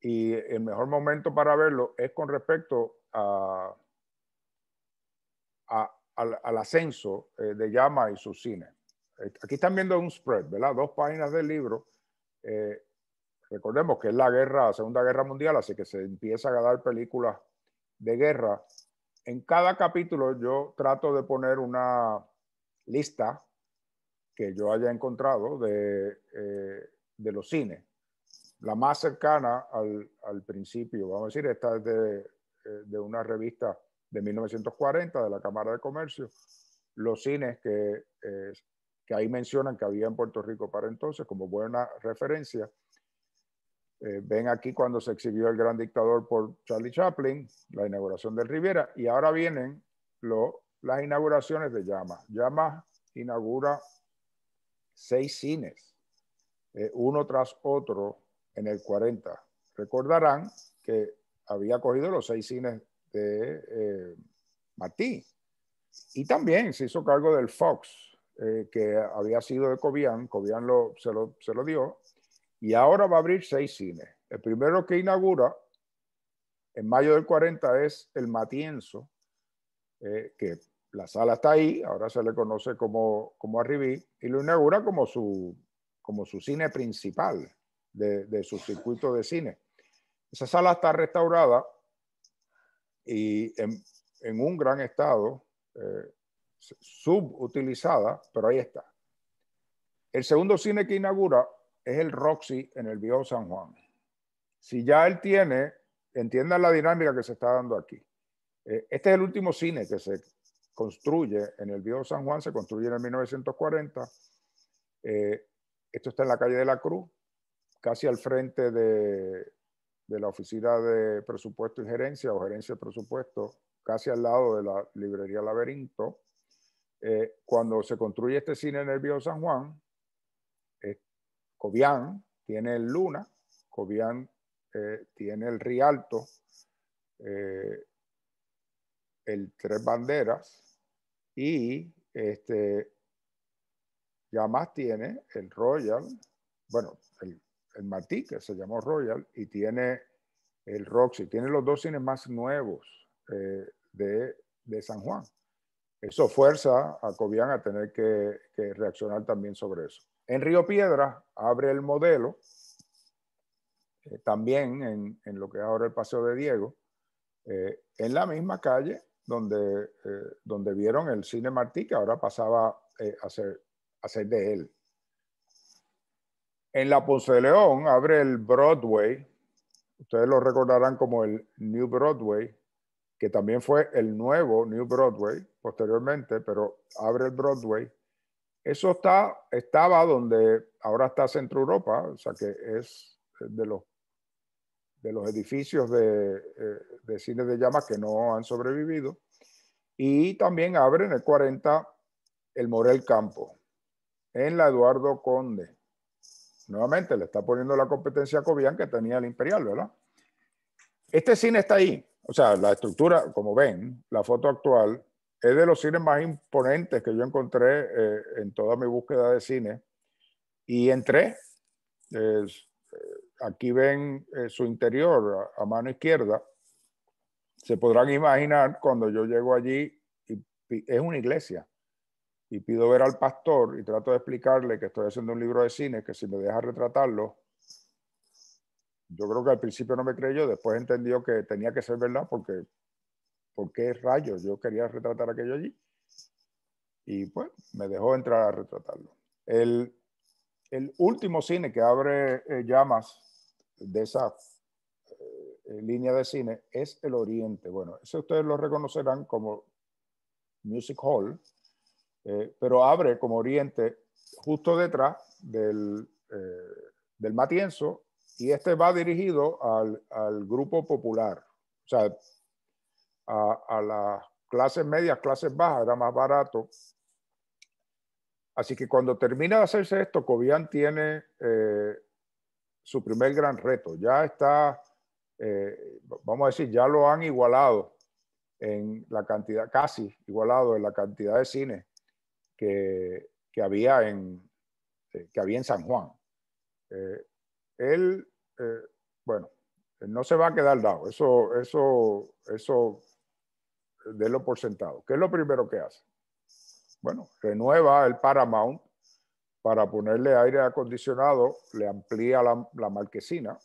y el mejor momento para verlo es con respecto a, al, ascenso eh, de Llama y su cine. Aquí están viendo un spread, ¿verdad? Dos páginas del libro. recordemos que es la guerra, Segunda Guerra Mundial, así que se empieza a dar películas de guerra. En cada capítulo yo trato de poner una lista que yo haya encontrado de, eh, de los cines. La más cercana al, al, principio, vamos a decir, esta es de, eh, de una revista de 1940 de la Cámara de Comercio, los cines que, eh, que ahí mencionan que había en Puerto Rico para entonces como buena referencia. ven aquí cuando se exhibió El Gran Dictador por Charlie Chaplin, la inauguración del Riviera, y ahora vienen lo, las inauguraciones de Llamas. Llamas inaugura seis cines, eh, uno tras otro en el 40. Recordarán que había cogido los seis cines de eh, Y también se hizo cargo del Fox, eh, que había sido de Cobian. Cobian lo, se, lo, se lo dio. Y ahora va a abrir seis cines. El primero que inaugura en mayo del 40 es el Matienzo, eh, que la sala está ahí, ahora se le conoce como, como Arribí, y lo inaugura como su, como su cine principal de, su circuito de cine. Esa sala está restaurada y en, un gran estado, eh, subutilizada, pero ahí está. El segundo cine que inaugura es el Roxy en el Viejo San Juan. Si ya él tiene, entiendan la dinámica que se está dando aquí. Eh, este es el último cine que se, construye en el viejo San Juan, se construye en el 1940. Eh, esto está en la calle de la Cruz, casi al frente de, la oficina de presupuesto y gerencia o gerencia de presupuesto, casi al lado de la librería Laberinto. Eh, cuando se construye este cine en el viejo San Juan, eh, tiene el Luna, Cobián eh, tiene el Rialto, el Tres Banderas, y este, ya más tiene el Royal, bueno, el, el Martí, que se llamó Royal, y tiene el Roxy, tiene los dos cines más nuevos eh, de, San Juan. Eso fuerza a Cobian a tener que, reaccionar también sobre eso. En Río Piedra abre el modelo, eh, también en, lo que es ahora el Paseo de Diego, eh, en la misma calle donde, eh, donde vieron el cine Martí, que ahora pasaba eh, a, ser, a de él. En la Ponce de León abre el Broadway, ustedes lo recordarán como el New Broadway, que también fue el nuevo New Broadway posteriormente, pero abre el Broadway. Eso está, estaba donde ahora está Centro Europa, o sea que es de los de los edificios de, eh, cines de llamas que no han sobrevivido. Y también abre en el 40 el Morel Campo, en la Eduardo Conde. Nuevamente le está poniendo la competencia a Cobian que tenía el Imperial, ¿verdad? Este cine está ahí. O sea, la estructura, como ven, la foto actual, es de los cines más imponentes que yo encontré eh, en toda mi búsqueda de cine. Y entré, aquí ven eh, su interior a, mano izquierda. Se podrán imaginar cuando yo llego allí, es una iglesia, y pido ver al pastor y trato de explicarle que estoy haciendo un libro de cine, que si me deja retratarlo, yo creo que al principio no me creyó, después entendió que tenía que ser verdad porque, porque rayos, yo quería retratar aquello allí. Y pues me dejó entrar a retratarlo. El, último cine que abre eh, llamas de esa eh, línea de cine es el Oriente. Bueno, eso ustedes lo reconocerán como Music Hall, eh, pero abre como Oriente justo detrás del, eh, del Matienzo y este va dirigido al, grupo popular, o sea, a, a las clases medias, clases bajas, era más barato. Así que cuando termina de hacerse esto, Cobian tiene su primer gran reto. Ya está, eh, vamos a decir, ya lo han igualado en la cantidad, casi igualado en la cantidad de cine que, había, en, eh, que había en San Juan. Eh, él, bueno, no se va a quedar dado, eso, eso, eso, de lo por sentado. ¿Qué es lo primero que hace? Bueno, renueva el Paramount para ponerle aire acondicionado, le amplía la, la marquesina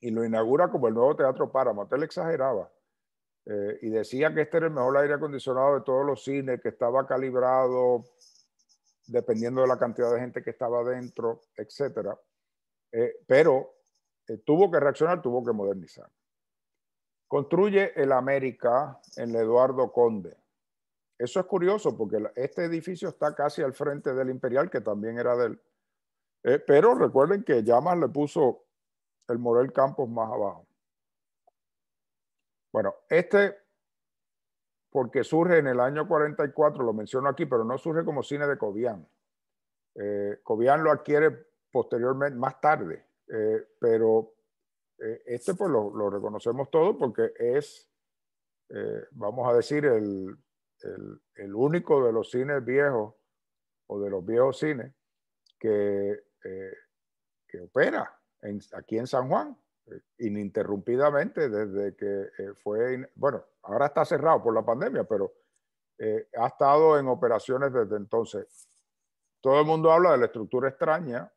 y lo inaugura como el nuevo Teatro Páramo. Le exageraba eh, y decía que este era el mejor aire acondicionado de todos los cines, que estaba calibrado dependiendo de la cantidad de gente que estaba dentro, etc. Eh, pero eh, tuvo que reaccionar, tuvo que modernizar. Construye el América en el Eduardo Conde eso es curioso porque este edificio está casi al frente del Imperial, que también era del... él. Eh, pero recuerden que Llamas le puso el Morel Campos más abajo. Bueno, este, porque surge en el año 44, lo menciono aquí, pero no surge como cine de Cobian. Eh, lo adquiere posteriormente, más tarde, eh, pero eh, este pues lo, lo, reconocemos todo porque es, vamos a decir, el el, único de los cines viejos o de los viejos cines que, eh, que opera aquí en San Juan eh, ininterrumpidamente desde que eh, fue, bueno, ahora está cerrado por la pandemia, pero ha estado en operaciones desde entonces. Todo el mundo habla de la estructura extraña.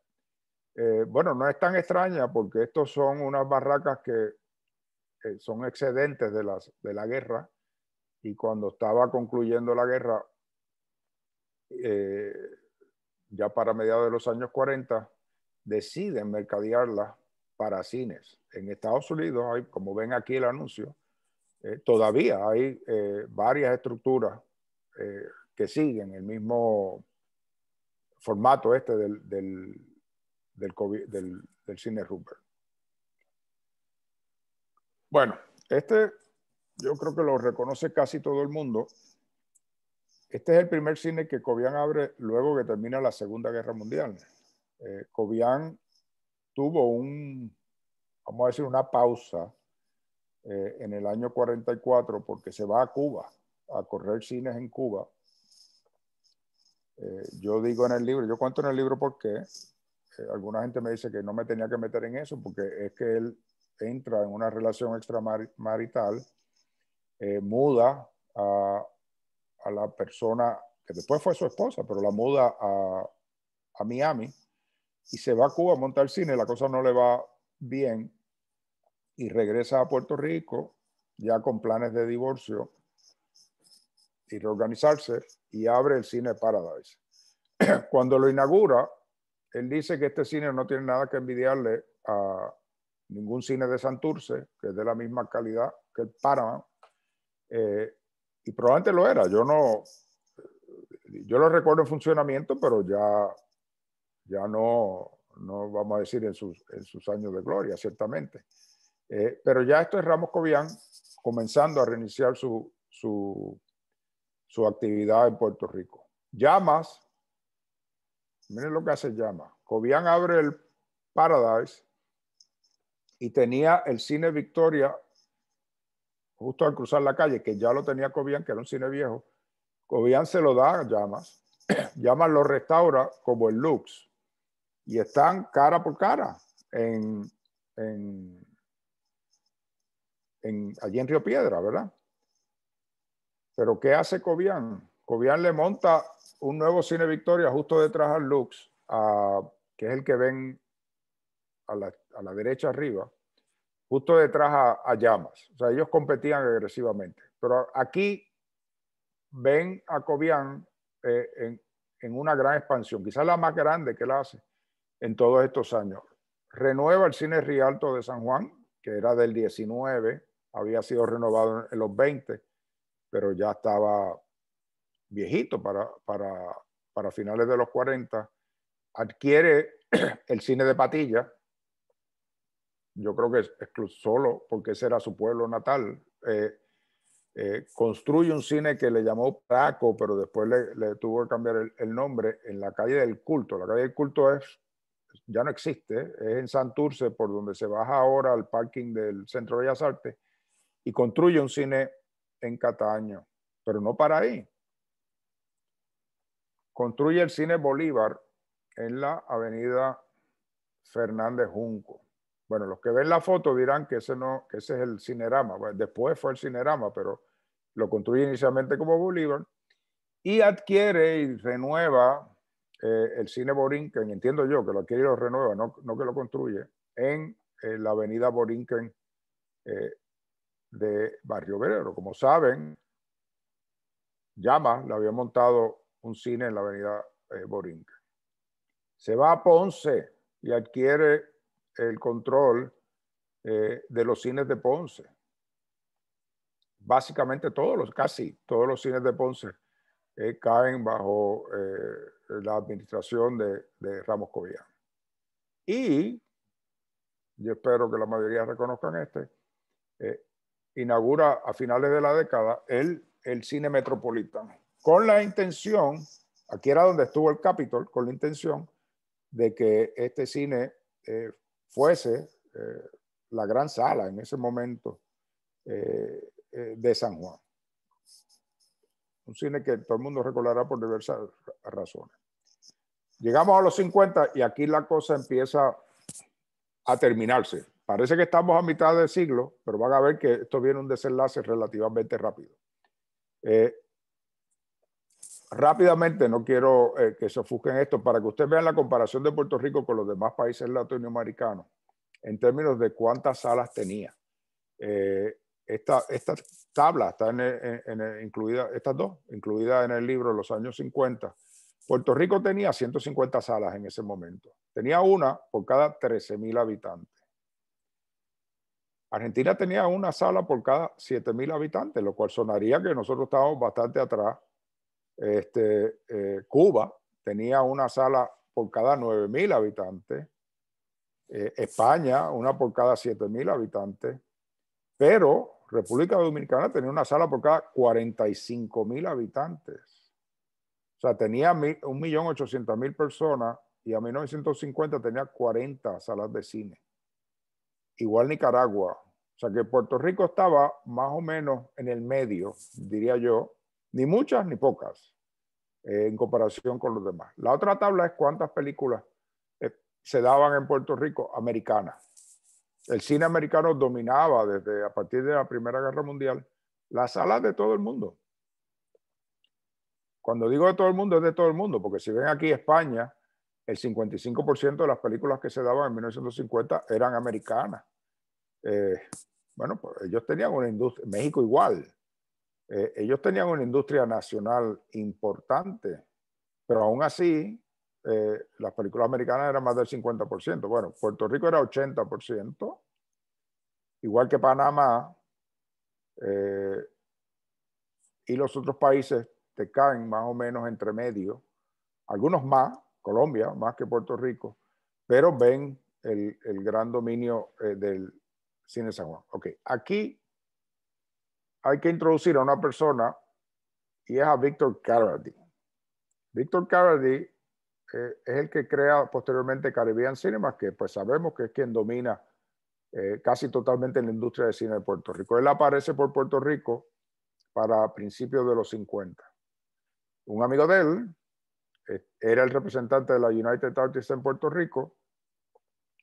bueno, no es tan extraña porque estos son unas barracas que son excedentes de, las, de la guerra y cuando estaba concluyendo la guerra, eh, ya para mediados de los años 40, deciden mercadearla para cines. En Estados Unidos, como ven aquí el anuncio, eh, todavía hay eh, varias estructuras que siguen el mismo formato este del, cine Rupert. Bueno, este yo creo que lo reconoce casi todo el mundo. Este es el primer cine que Cobian abre luego que termina la Segunda Guerra Mundial. Eh, tuvo un, vamos a decir, una pausa eh, en el año 44 porque se va a Cuba a correr cines en Cuba. Eh, yo digo en el libro, yo cuento en el libro por qué. Eh, alguna gente me dice que no me tenía que meter en eso porque es que él entra en una relación extramarital eh, muda a, la persona que después fue su esposa, pero la muda a, a Miami y se va a Cuba a montar cine, la cosa no le va bien y regresa a Puerto Rico ya con planes de divorcio y reorganizarse y abre el Cine Paradise. *clears throat* Cuando lo inaugura, él dice que este cine no tiene nada que envidiarle a ningún cine de Santurce, que es de la misma calidad que el Paramount, eh, y probablemente lo era. Yo no, yo lo recuerdo en funcionamiento, pero ya, ya no, no vamos a decir en sus, años de gloria, ciertamente. Eh, pero ya esto es Ramos Cobian comenzando a reiniciar su, su actividad en Puerto Rico. Llamas, miren lo que hace Llamas. Cobian abre el Paradise y tenía el Cine Victoria justo al cruzar la calle, que ya lo tenía Cobian, que era un cine viejo, Cobian se lo da Llamas, Llamas *clears throat* lo restaura como el Lux, y están cara por cara en, en, allí en Río Piedra, ¿verdad? Pero ¿qué hace Cobian? Cobian le monta un nuevo Cine Victoria justo detrás al Lux, que es el que ven a la derecha arriba, justo detrás a, Llamas. O sea, ellos competían agresivamente. Pero aquí ven a Cobian eh, en, en, una gran expansión, quizás la más grande que él hace en todos estos años. Renueva el cine Rialto de San Juan, que era del 19, había sido renovado en los 20, pero ya estaba viejito para, para, para finales de los 40. Adquiere *clears throat* el cine de Patilla, yo creo que solo porque ese era su pueblo natal, eh, eh, construye un cine que le llamó Praco, pero después le, tuvo que cambiar el, nombre en la calle del culto. La calle del culto es, ya no existe, es en Santurce, por donde se baja ahora al parking del Centro de Bellas Artes, y construye un cine en Cataño, pero no para ahí. Construye el cine Bolívar en la avenida Fernández Junco. Bueno, los que ven la foto dirán que ese, no, que ese es el Cinerama. después fue el Cinerama, pero lo construye inicialmente como Bolívar. Y adquiere y renueva eh, el cine Borinquen, entiendo yo que lo adquiere y lo renueva, no, que lo construye, en eh, la avenida Borinquen eh, de Barrio Verero. Como saben, Llama le había montado un cine en la avenida Borinquen. Se va a Ponce y adquiere el control eh, de los cines de Ponce. Básicamente todos los, casi todos los cines de Ponce eh, caen bajo eh, la administración de, Ramos Cobian. Y yo espero que la mayoría reconozcan este, inaugura a finales de la década el, el cine metropolitano, con la intención, aquí era donde estuvo el Capitol, con la intención de que este cine fuese eh, la gran sala en ese momento eh, eh, de San Juan. Un cine que todo el mundo recordará por diversas razones. Llegamos a los 50 y aquí la cosa empieza a terminarse. Parece que estamos a mitad del siglo, pero van a ver que esto viene un desenlace relativamente rápido rápidamente, no quiero eh, que se ofusquen esto, para que ustedes vean la comparación de Puerto Rico con los demás países latinoamericanos en términos de cuántas salas tenía. Eh, esta, tabla está incluida, estas dos, incluidas en el libro Los años 50. Puerto Rico tenía 150 salas en ese momento. Tenía una por cada 13.000 habitantes. Argentina tenía una sala por cada 7.000 habitantes, lo cual sonaría que nosotros estábamos bastante atrás este, eh, Cuba tenía una sala por cada 9.000 habitantes, eh, España una por cada 7.000 habitantes, pero República Dominicana tenía una sala por cada 45.000 habitantes. O sea, tenía 1.800.000 personas y a 1950 tenía 40 salas de cine. Igual Nicaragua. O sea que Puerto Rico estaba más o menos en el medio, diría yo, ni muchas ni pocas eh, en comparación con los demás. La otra tabla es cuántas películas eh, se daban en Puerto Rico americanas. El cine americano dominaba desde a partir de la Primera Guerra Mundial las salas de todo el mundo. Cuando digo de todo el mundo, es de todo el mundo, porque si ven aquí España, el 55% de las películas que se daban en 1950 eran americanas. Eh, bueno, pues ellos tenían una industria, México igual, eh, ellos tenían una industria nacional importante, pero aún así eh, las películas americanas eran más del 50%. Bueno, Puerto Rico era 80%, igual que Panamá, eh, y los otros países te caen más o menos entre medio, algunos más, Colombia más que Puerto Rico, pero ven el, el gran dominio del cine San Juan. Ok, aquí hay que introducir a una persona y es a Víctor Carradine. Víctor Carradine eh, es el que crea posteriormente Caribbean Cinemas, que pues sabemos que es quien domina eh, casi totalmente la industria de cine de Puerto Rico. Él aparece por Puerto Rico para principios de los 50. Un amigo de él eh, era el representante de la United Artists en Puerto Rico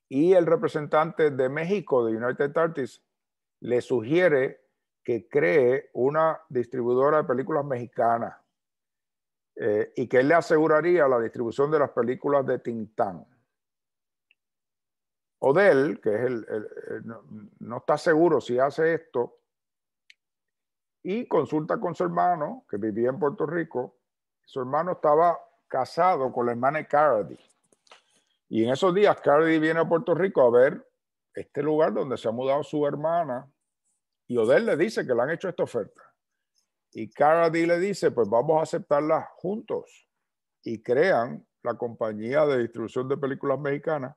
y el representante de México de United Artists le sugiere que cree una distribuidora de películas mexicanas eh, y que él le aseguraría la distribución de las películas de Tintán. Odell, que es el, no, está seguro si hace esto, y consulta con su hermano, que vivía en Puerto Rico. Su hermano estaba casado con la hermana de Cardi. Y en esos días Cardi viene a Puerto Rico a ver este lugar donde se ha mudado su hermana y Odell le dice que le han hecho esta oferta. Y Cara le dice, pues vamos a aceptarla juntos. Y crean la compañía de distribución de películas mexicanas.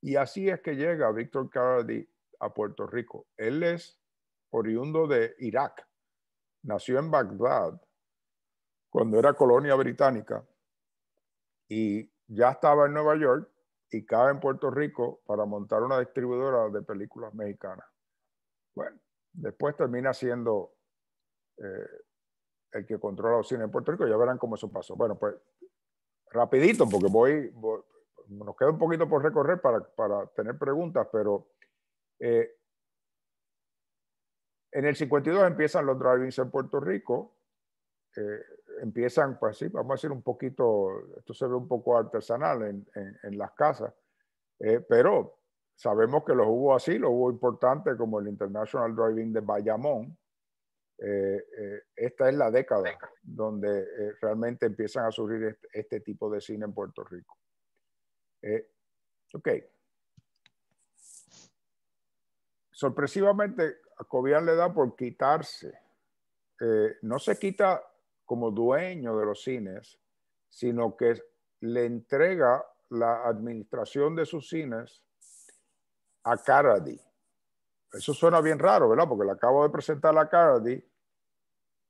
Y así es que llega Víctor Caradí a Puerto Rico. Él es oriundo de Irak. Nació en Bagdad cuando era colonia británica y ya estaba en Nueva York y cae en Puerto Rico para montar una distribuidora de películas mexicanas. Bueno, después termina siendo eh, el que controla los cines en Puerto Rico, ya verán cómo eso pasó. Bueno, pues rapidito, porque nos queda un poquito por recorrer para, tener preguntas, pero eh, en el 52 empiezan los drive-ins en Puerto Rico, eh, empiezan, pues sí, vamos a decir un poquito, esto se ve un poco artesanal en, en, las casas, pero Sabemos que los hubo así, los hubo importantes como el International Driving de Bayamón. Eh, eh, esta es la década donde eh, realmente empiezan a surgir este, este, tipo de cine en Puerto Rico. ok. Sorpresivamente, a Cobian le da por quitarse. no se quita como dueño de los cines, sino que le entrega la administración de sus cines a Carady. Eso suena bien raro, ¿verdad? Porque le acabo de presentar a Carady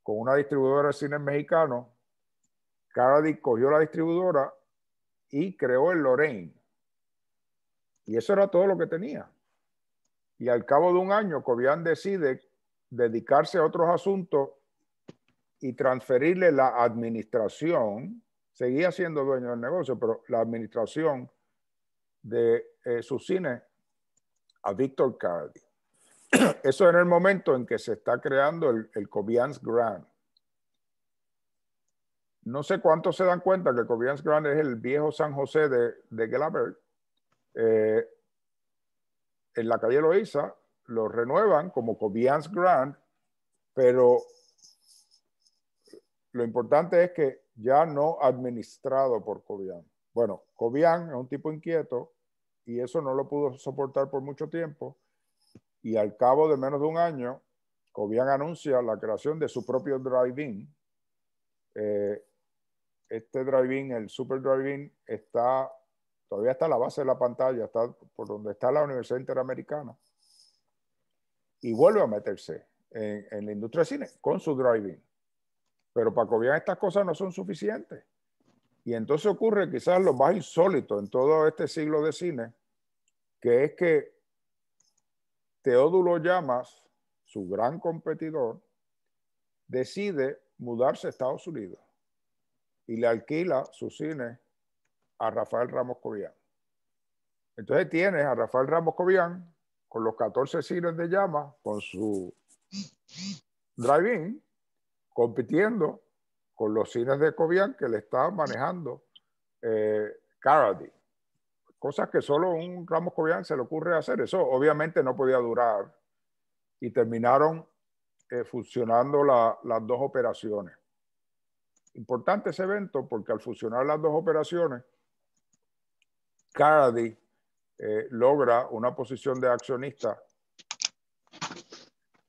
con una distribuidora de cine mexicano. Carady cogió la distribuidora y creó el Lorraine. Y eso era todo lo que tenía. Y al cabo de un año, Cobian decide dedicarse a otros asuntos y transferirle la administración, seguía siendo dueño del negocio, pero la administración de eh, sus cines a Victor Cardi. *clears throat* Eso en el momento en que se está creando el, Cobians Grand. No sé cuántos se dan cuenta que Cobians Grand es el viejo San José de, de Glaber. Eh, en la calle Loiza lo renuevan como Cobians Grand, pero lo importante es que ya no administrado por Cobian. Bueno, Cobian es un tipo inquieto, y eso no lo pudo soportar por mucho tiempo. Y al cabo de menos de un año, Cobian anuncia la creación de su propio drive-in. Eh, este drive-in, el Super Drive-in, está, todavía está la base de la pantalla, está por donde está la Universidad Interamericana. Y vuelve a meterse en, en la industria del cine con su drive-in. Pero para Cobian estas cosas no son suficientes. Y entonces ocurre quizás lo más insólito en todo este siglo de cine, que es que Teodulo Llamas, su gran competidor, decide mudarse a Estados Unidos y le alquila su cine a Rafael Ramos Covian. Entonces tienes a Rafael Ramos Covian con los 14 cines de llamas, con su drive-in, compitiendo con los cines de Covian que le está manejando eh, cosas que solo un Ramos Cobian se le ocurre hacer. Eso obviamente no podía durar y terminaron funcionando eh, fusionando las dos operaciones. Importante ese evento porque al fusionar las dos operaciones, Cardi eh, logra una posición de accionista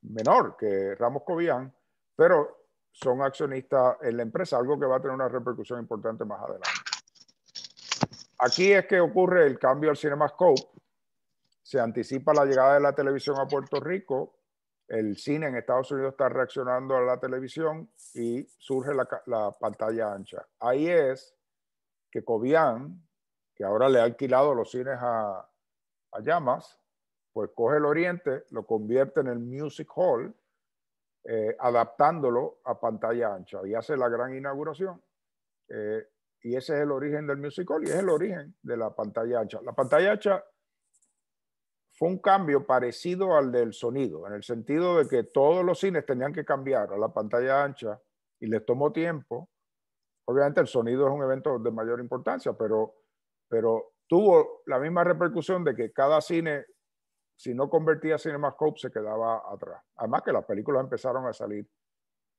menor que Ramos Cobian, pero son accionistas en la empresa, algo que va a tener una repercusión importante más adelante aquí es que ocurre el cambio al CinemaScope. Se anticipa la llegada de la televisión a Puerto Rico. El cine en Estados Unidos está reaccionando a la televisión y surge la, pantalla ancha. Ahí es que Cobian, que ahora le ha alquilado los cines a, Llamas, pues coge el Oriente, lo convierte en el Music Hall, eh, adaptándolo a pantalla ancha y hace la gran inauguración. Eh, y ese es el origen del musical y es el origen de la pantalla ancha. La pantalla ancha fue un cambio parecido al del sonido, en el sentido de que todos los cines tenían que cambiar a la pantalla ancha y les tomó tiempo. Obviamente el sonido es un evento de mayor importancia, pero, pero tuvo la misma repercusión de que cada cine, si no convertía a CinemaScope, se quedaba atrás. Además que las películas empezaron a salir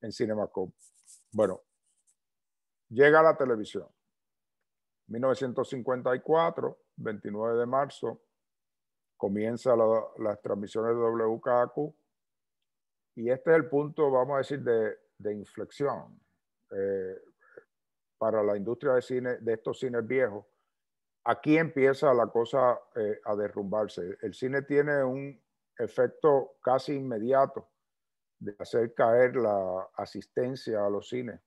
en CinemaScope. Bueno, Llega la televisión. 1954, 29 de marzo, comienza las transmisiones de wkq Y este es el punto, vamos a decir, de, inflexión eh, para la industria de cine, de estos cines viejos. Aquí empieza la cosa eh, a derrumbarse. El cine tiene un efecto casi inmediato de hacer caer la asistencia a los cines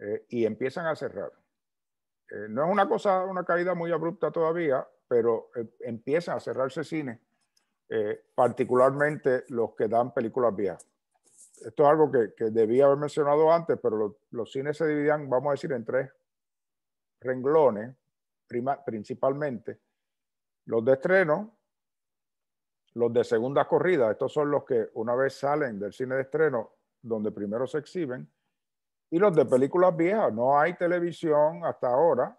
eh, y empiezan a cerrar. Eh, no es una cosa, una caída muy abrupta todavía, pero eh, empiezan a cerrarse cines, particularmente los que dan películas viejas. Esto es algo que, que debía haber mencionado antes, pero los cines se dividían, vamos a decir, en tres renglones, principalmente. Los de estreno, los de segunda corrida, estos son los que una vez salen del cine de estreno, donde primero se exhiben, y los de películas viejas. No hay televisión hasta ahora,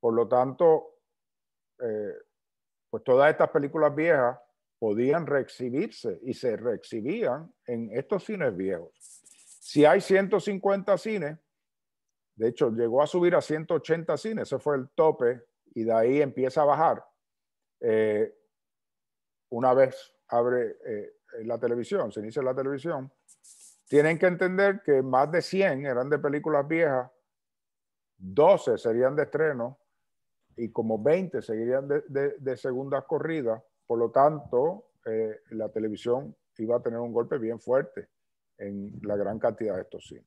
por lo tanto, eh, pues todas estas películas viejas podían reexhibirse y se reexhibían en estos cines viejos. Si hay 150 cines, de hecho llegó a subir a 180 cines, ese fue el tope y de ahí empieza a bajar. Eh, una vez abre eh, la televisión, se inicia la televisión, tienen que entender que más de 100 eran de películas viejas, 12 serían de estreno y como 20 seguirían de, de, segundas corridas. Por lo tanto, eh, la televisión iba a tener un golpe bien fuerte en la gran cantidad de estos cines.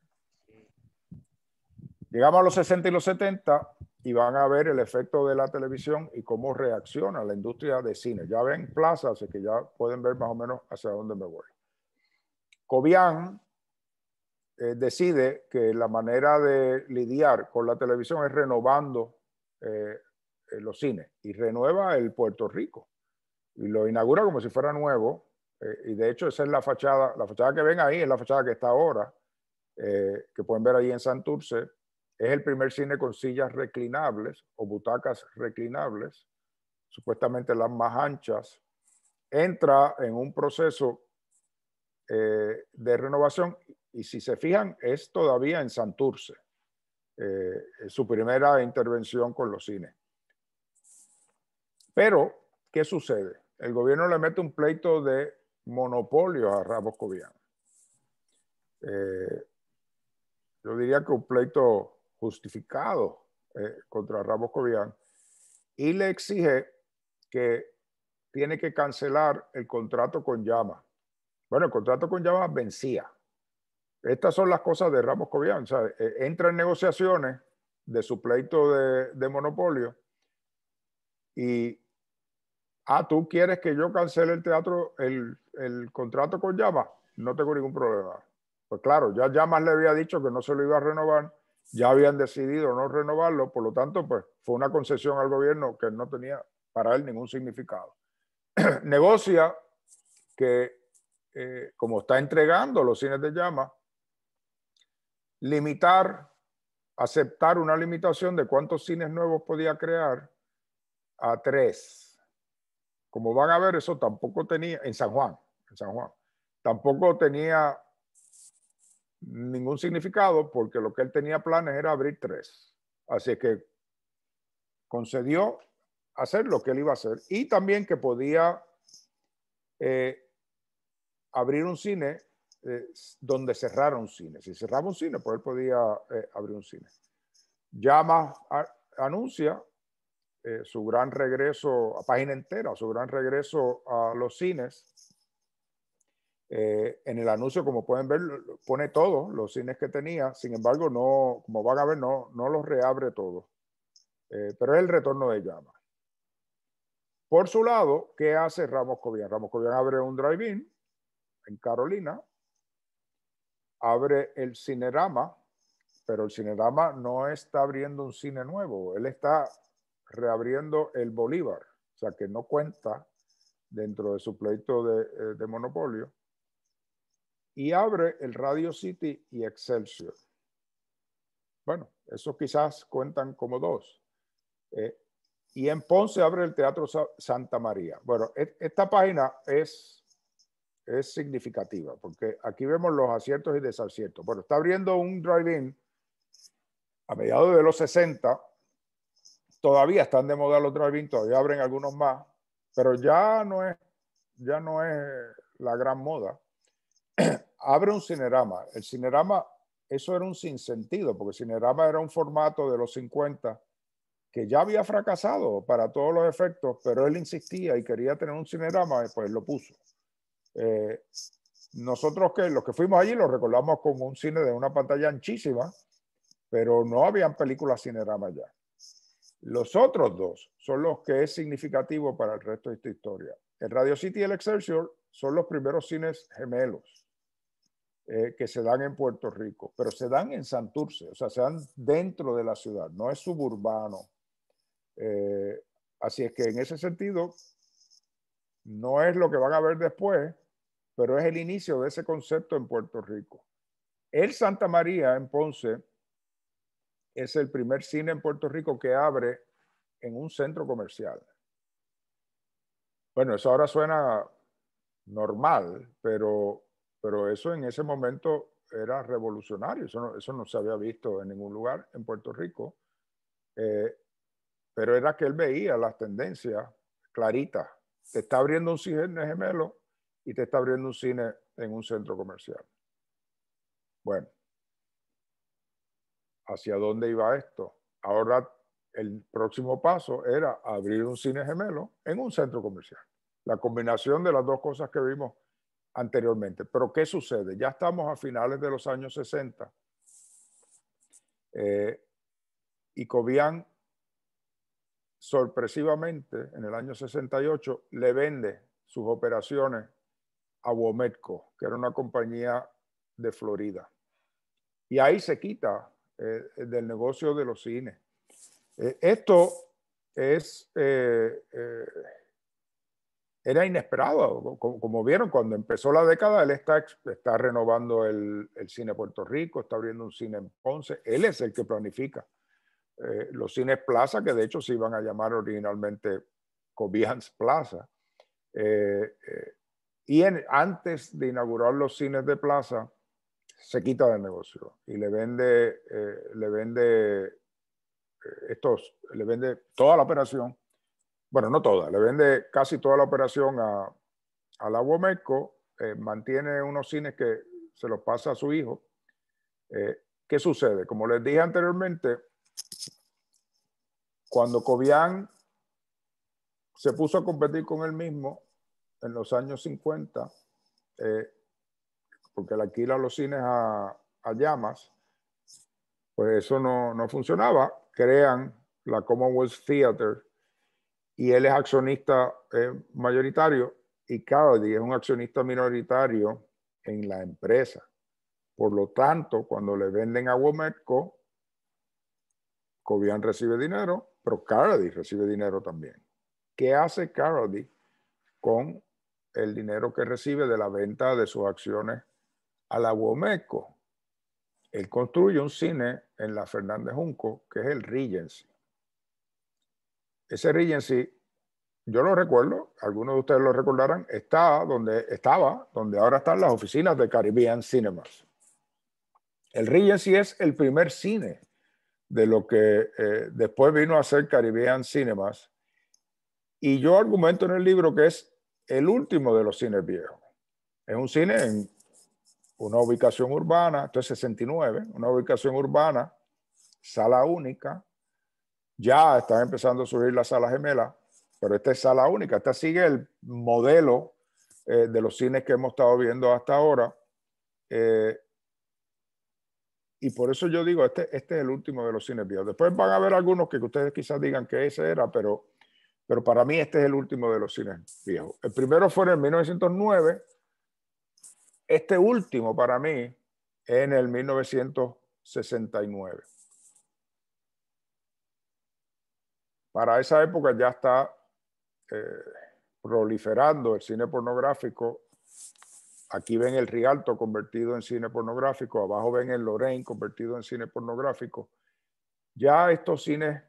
Llegamos a los 60 y los 70 y van a ver el efecto de la televisión y cómo reacciona la industria de cine. Ya ven plazas, así que ya pueden ver más o menos hacia dónde me voy. Cobian eh, decide que la manera de lidiar con la televisión es renovando eh, eh, los cines y renueva el Puerto Rico y lo inaugura como si fuera nuevo. y de hecho esa es la fachada, la fachada que ven ahí es la fachada que está ahora, que pueden ver ahí en Santurce. Es el primer cine con sillas reclinables o butacas reclinables, supuestamente las más anchas. Entra en un proceso de renovación y si se fijan, es todavía en Santurce, eh, su primera intervención con los cines. Pero, ¿qué sucede? El gobierno le mete un pleito de monopolio a Ramos Cobian. Eh, yo diría que un pleito justificado eh, contra Ramos Cobian y le exige que tiene que cancelar el contrato con Llama. Bueno, el contrato con Llama vencía estas son las cosas de Ramos Cobian. E, entra en negociaciones de su pleito de, monopolio y, ah, tú quieres que yo cancele el teatro, el, contrato con Llama, No tengo ningún problema. Pues claro, ya Llamas le había dicho que no se lo iba a renovar, ya habían decidido no renovarlo, por lo tanto, pues fue una concesión al gobierno que no tenía para él ningún significado. *clears throat* Negocia que, eh, como está entregando los cines de Llamas, limitar, aceptar una limitación de cuántos cines nuevos podía crear a tres. Como van a ver, eso tampoco tenía, en San Juan, en San Juan, tampoco tenía ningún significado porque lo que él tenía planes era abrir tres. Así que concedió hacer lo que él iba a hacer y también que podía eh, abrir un cine eh, donde cerraron cines. Si cerraba un cine, pues él podía eh, abrir un cine. Llama, anuncia eh, su gran regreso a página entera, su gran regreso a los cines. en el anuncio, como pueden ver, pone todos los cines que tenía. Sin embargo, no, como van a ver, no, no los reabre todos. pero es el retorno de Llama. Por su lado, ¿qué hace Ramos Cobian? Ramos Cobian abre un drive-in en Carolina abre el Cinerama, pero el Cinerama no está abriendo un cine nuevo, él está reabriendo el Bolívar, o sea que no cuenta dentro de su pleito de, eh, monopolio, y abre el Radio City y Excelsior. Bueno, esos quizás cuentan como dos. Eh, y en Ponce abre el Teatro Santa María. Bueno, e-, esta página es es significativa, porque aquí vemos los aciertos y desaciertos. Bueno, está abriendo un drive-in a mediados de los 60, todavía están de moda los drive-in, todavía abren algunos más, pero ya no es, ya no es la gran moda. *clears throat* Abre un cinerama. El cinerama, eso era un sinsentido, porque cinerama era un formato de los 50 que ya había fracasado para todos los efectos, pero él insistía y quería tener un cinerama, pues lo puso. Eh, nosotros que los que fuimos allí lo recordamos como un cine de una pantalla anchísima, pero no habían películas Cinerama ya. Los otros dos son los que es significativo para el resto de esta historia. El Radio City y el Excelsior son los primeros cines gemelos eh, que se dan en Puerto Rico, pero se dan en Santurce, o sea, se dan dentro de la ciudad, no es suburbano. Eh, así es que en ese sentido, no es lo que van a ver después, pero es el inicio de ese concepto en Puerto Rico. El Santa María en Ponce es el primer cine en Puerto Rico que abre en un centro comercial. Bueno, eso ahora suena normal, pero, pero eso en ese momento era revolucionario, eso no, se había visto en ningún lugar en Puerto Rico, eh, pero era que él veía las tendencias claritas te está abriendo un cine gemelo y te está abriendo un cine en un centro comercial. Bueno, ¿hacia dónde iba esto? Ahora el próximo paso era abrir un cine gemelo en un centro comercial. La combinación de las dos cosas que vimos anteriormente. Pero ¿qué sucede? Ya estamos a finales de los años 60 eh, y Cobian sorpresivamente, en el año 68, le vende sus operaciones a Wometco, que era una compañía de Florida. Y ahí se quita eh, del negocio de los cines. Eh, esto es, eh, era inesperado. Como, vieron, cuando empezó la década, él está, está renovando el, el cine Puerto Rico, está abriendo un cine en Ponce. Él es el que planifica eh, los cines Plaza, que de hecho se iban a llamar originalmente Cobijans Plaza. Eh, eh, y antes de inaugurar los cines de Plaza, se quita del negocio y le vende, le vende estos, le vende toda la operación, bueno, no toda, le vende casi toda la operación a, a la mantiene unos cines que se los pasa a su hijo. ¿Qué sucede? Como les dije anteriormente, cuando Cobian se puso a competir con él mismo en los años 50, eh, porque le alquila los cines a, llamas, pues eso no, no, funcionaba. Crean la Commonwealth Theater y él es accionista eh, mayoritario y Cowdy es un accionista minoritario en la empresa. Por lo tanto, cuando le venden a Wometco, Cobian recibe dinero pero Carradine recibe dinero también. ¿Qué hace Carradine con el dinero que recibe de la venta de sus acciones a la Womeco? Él construye un cine en la Fernández Junco, que es el Regency. Ese Regency, yo lo recuerdo, algunos de ustedes lo recordarán, está donde estaba, donde ahora están las oficinas de Caribbean Cinemas. El Regency es el primer cine de lo que eh, después vino a ser Caribbean Cinemas. Y yo argumento en el libro que es el último de los cines viejos. Es un cine en una ubicación urbana, esto es 69, una ubicación urbana, sala única. Ya están empezando a surgir las salas gemelas, pero esta es sala única. Esta sigue el modelo eh, de los cines que hemos estado viendo hasta ahora. Eh, y por eso yo digo, este, este es el último de los cines viejos. Después van a haber algunos que ustedes quizás digan que ese era, pero, pero para mí este es el último de los cines viejos. El primero fue en el 1909, este último para mí en el 1969. Para esa época ya está eh, proliferando el cine pornográfico Aquí ven el Rialto convertido en cine pornográfico, abajo ven el Lorraine convertido en cine pornográfico. Ya estos cines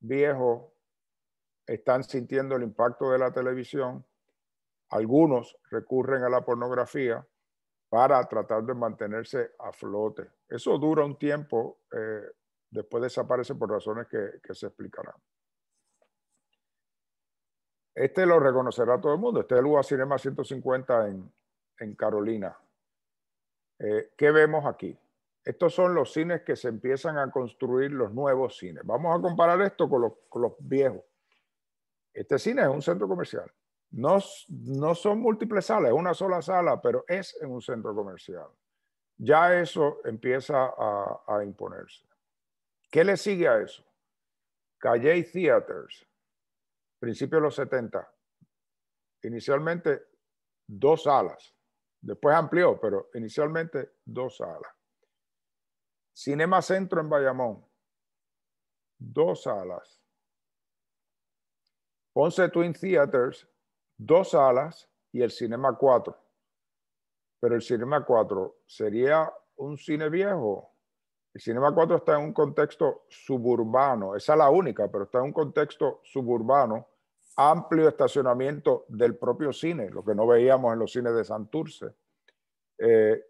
viejos están sintiendo el impacto de la televisión. Algunos recurren a la pornografía para tratar de mantenerse a flote. Eso dura un tiempo, eh, después desaparece por razones que, que se explicarán. Este lo reconocerá todo el mundo. Este es el UA Cinema 150 en, en Carolina. Eh, ¿Qué vemos aquí? Estos son los cines que se empiezan a construir, los nuevos cines. Vamos a comparar esto con los, viejos. Este cine es un centro comercial. No, no son múltiples salas, es una sola sala, pero es en un centro comercial. Ya eso empieza a, imponerse. ¿Qué le sigue a eso? Calle Theaters, principio de los 70. Inicialmente, dos salas. Después amplió, pero inicialmente dos salas. Cinema Centro en Bayamón, dos salas. Ponce Twin Theaters, dos salas y el Cinema 4. Pero el Cinema 4 sería un cine viejo. El Cinema 4 está en un contexto suburbano, esa es la única, pero está en un contexto suburbano amplio estacionamiento del propio cine, lo que no veíamos en los cines de Santurce. Eh,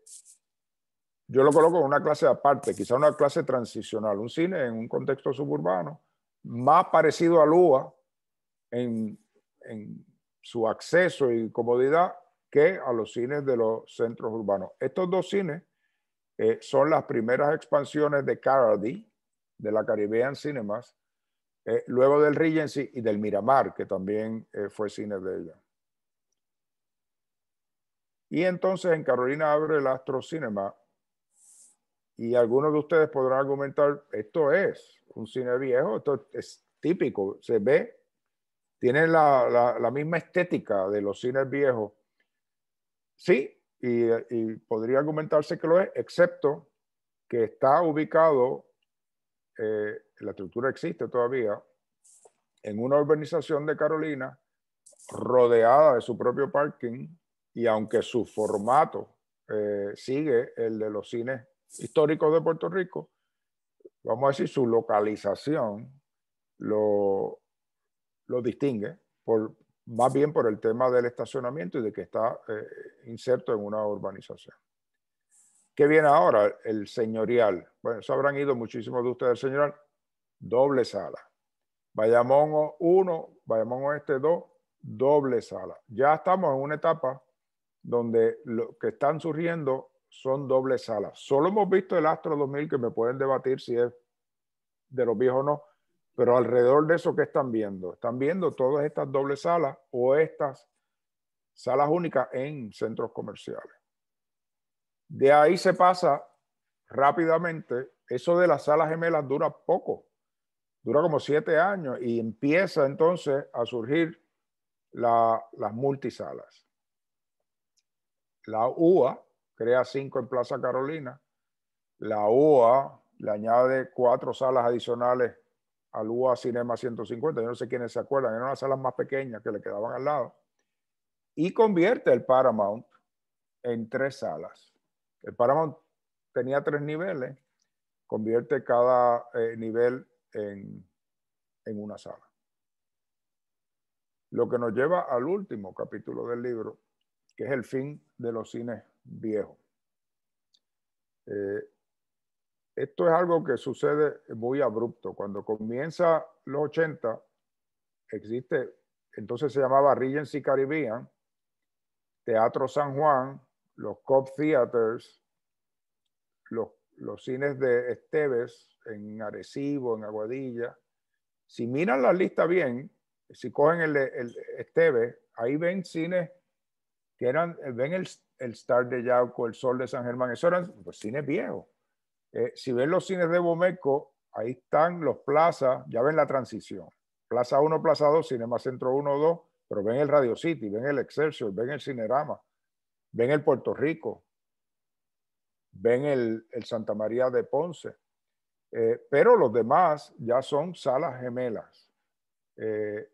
yo lo coloco en una clase aparte, quizá una clase transicional, un cine en un contexto suburbano, más parecido a Lua en, su acceso y comodidad que a los cines de los centros urbanos. Estos dos cines eh, son las primeras expansiones de Caradí, de la Caribbean Cinemas, eh, luego del Regency y del Miramar, que también eh, fue cine de ella. Y entonces en Carolina abre el Astro Cinema y algunos de ustedes podrán argumentar, esto es un cine viejo, esto es típico, se ve, tiene la, misma estética de los cines viejos. Sí, y, podría argumentarse que lo es, excepto que está ubicado eh, la estructura existe todavía, en una urbanización de Carolina rodeada de su propio parking y aunque su formato eh, sigue el de los cines históricos de Puerto Rico, vamos a decir, su localización lo, lo distingue por, más bien por el tema del estacionamiento y de que está eh, inserto en una urbanización. ¿Qué viene ahora? El señorial. Bueno, se habrán ido muchísimos de ustedes al señorial doble sala. Bayamón 1, Bayamón Oeste 2, doble sala. Ya estamos en una etapa donde lo que están surgiendo son doble salas. Solo hemos visto el Astro 2000, que me pueden debatir si es de los viejos o no, pero alrededor de eso, ¿qué están viendo? Están viendo todas estas dobles salas o estas salas únicas en centros comerciales. De ahí se pasa rápidamente, eso de las salas gemelas dura poco dura como siete años y empieza entonces a surgir las multisalas. La UA crea cinco en Plaza Carolina. La UA le añade cuatro salas adicionales al UA Cinema 150. Yo no sé quiénes se acuerdan, eran las salas más pequeñas que le quedaban al lado. Y convierte el Paramount en tres salas. El Paramount tenía tres niveles, convierte cada eh, nivel en, una sala. Lo que nos lleva al último capítulo del libro, que es el fin de los cines viejos. Eh, esto es algo que sucede muy abrupto. Cuando comienza los 80, existe, entonces se llamaba Regency Caribbean, Teatro San Juan, los Cop Theaters, los, los cines de Esteves, en Arecibo, en Aguadilla. Si miran la lista bien, si cogen el, el Esteve, ahí ven cines que eran, ven el, Star de Yauco, el Sol de San Germán, esos eran pues, cines viejos. Eh, si ven los cines de Bomeco, ahí están los plazas, ya ven la transición. Plaza 1, Plaza 2, Cinema Centro 1, 2, pero ven el Radio City, ven el Excelsior, ven el Cinerama, ven el Puerto Rico, ven el, el Santa María de Ponce. Eh, pero los demás ya son salas gemelas. Eh,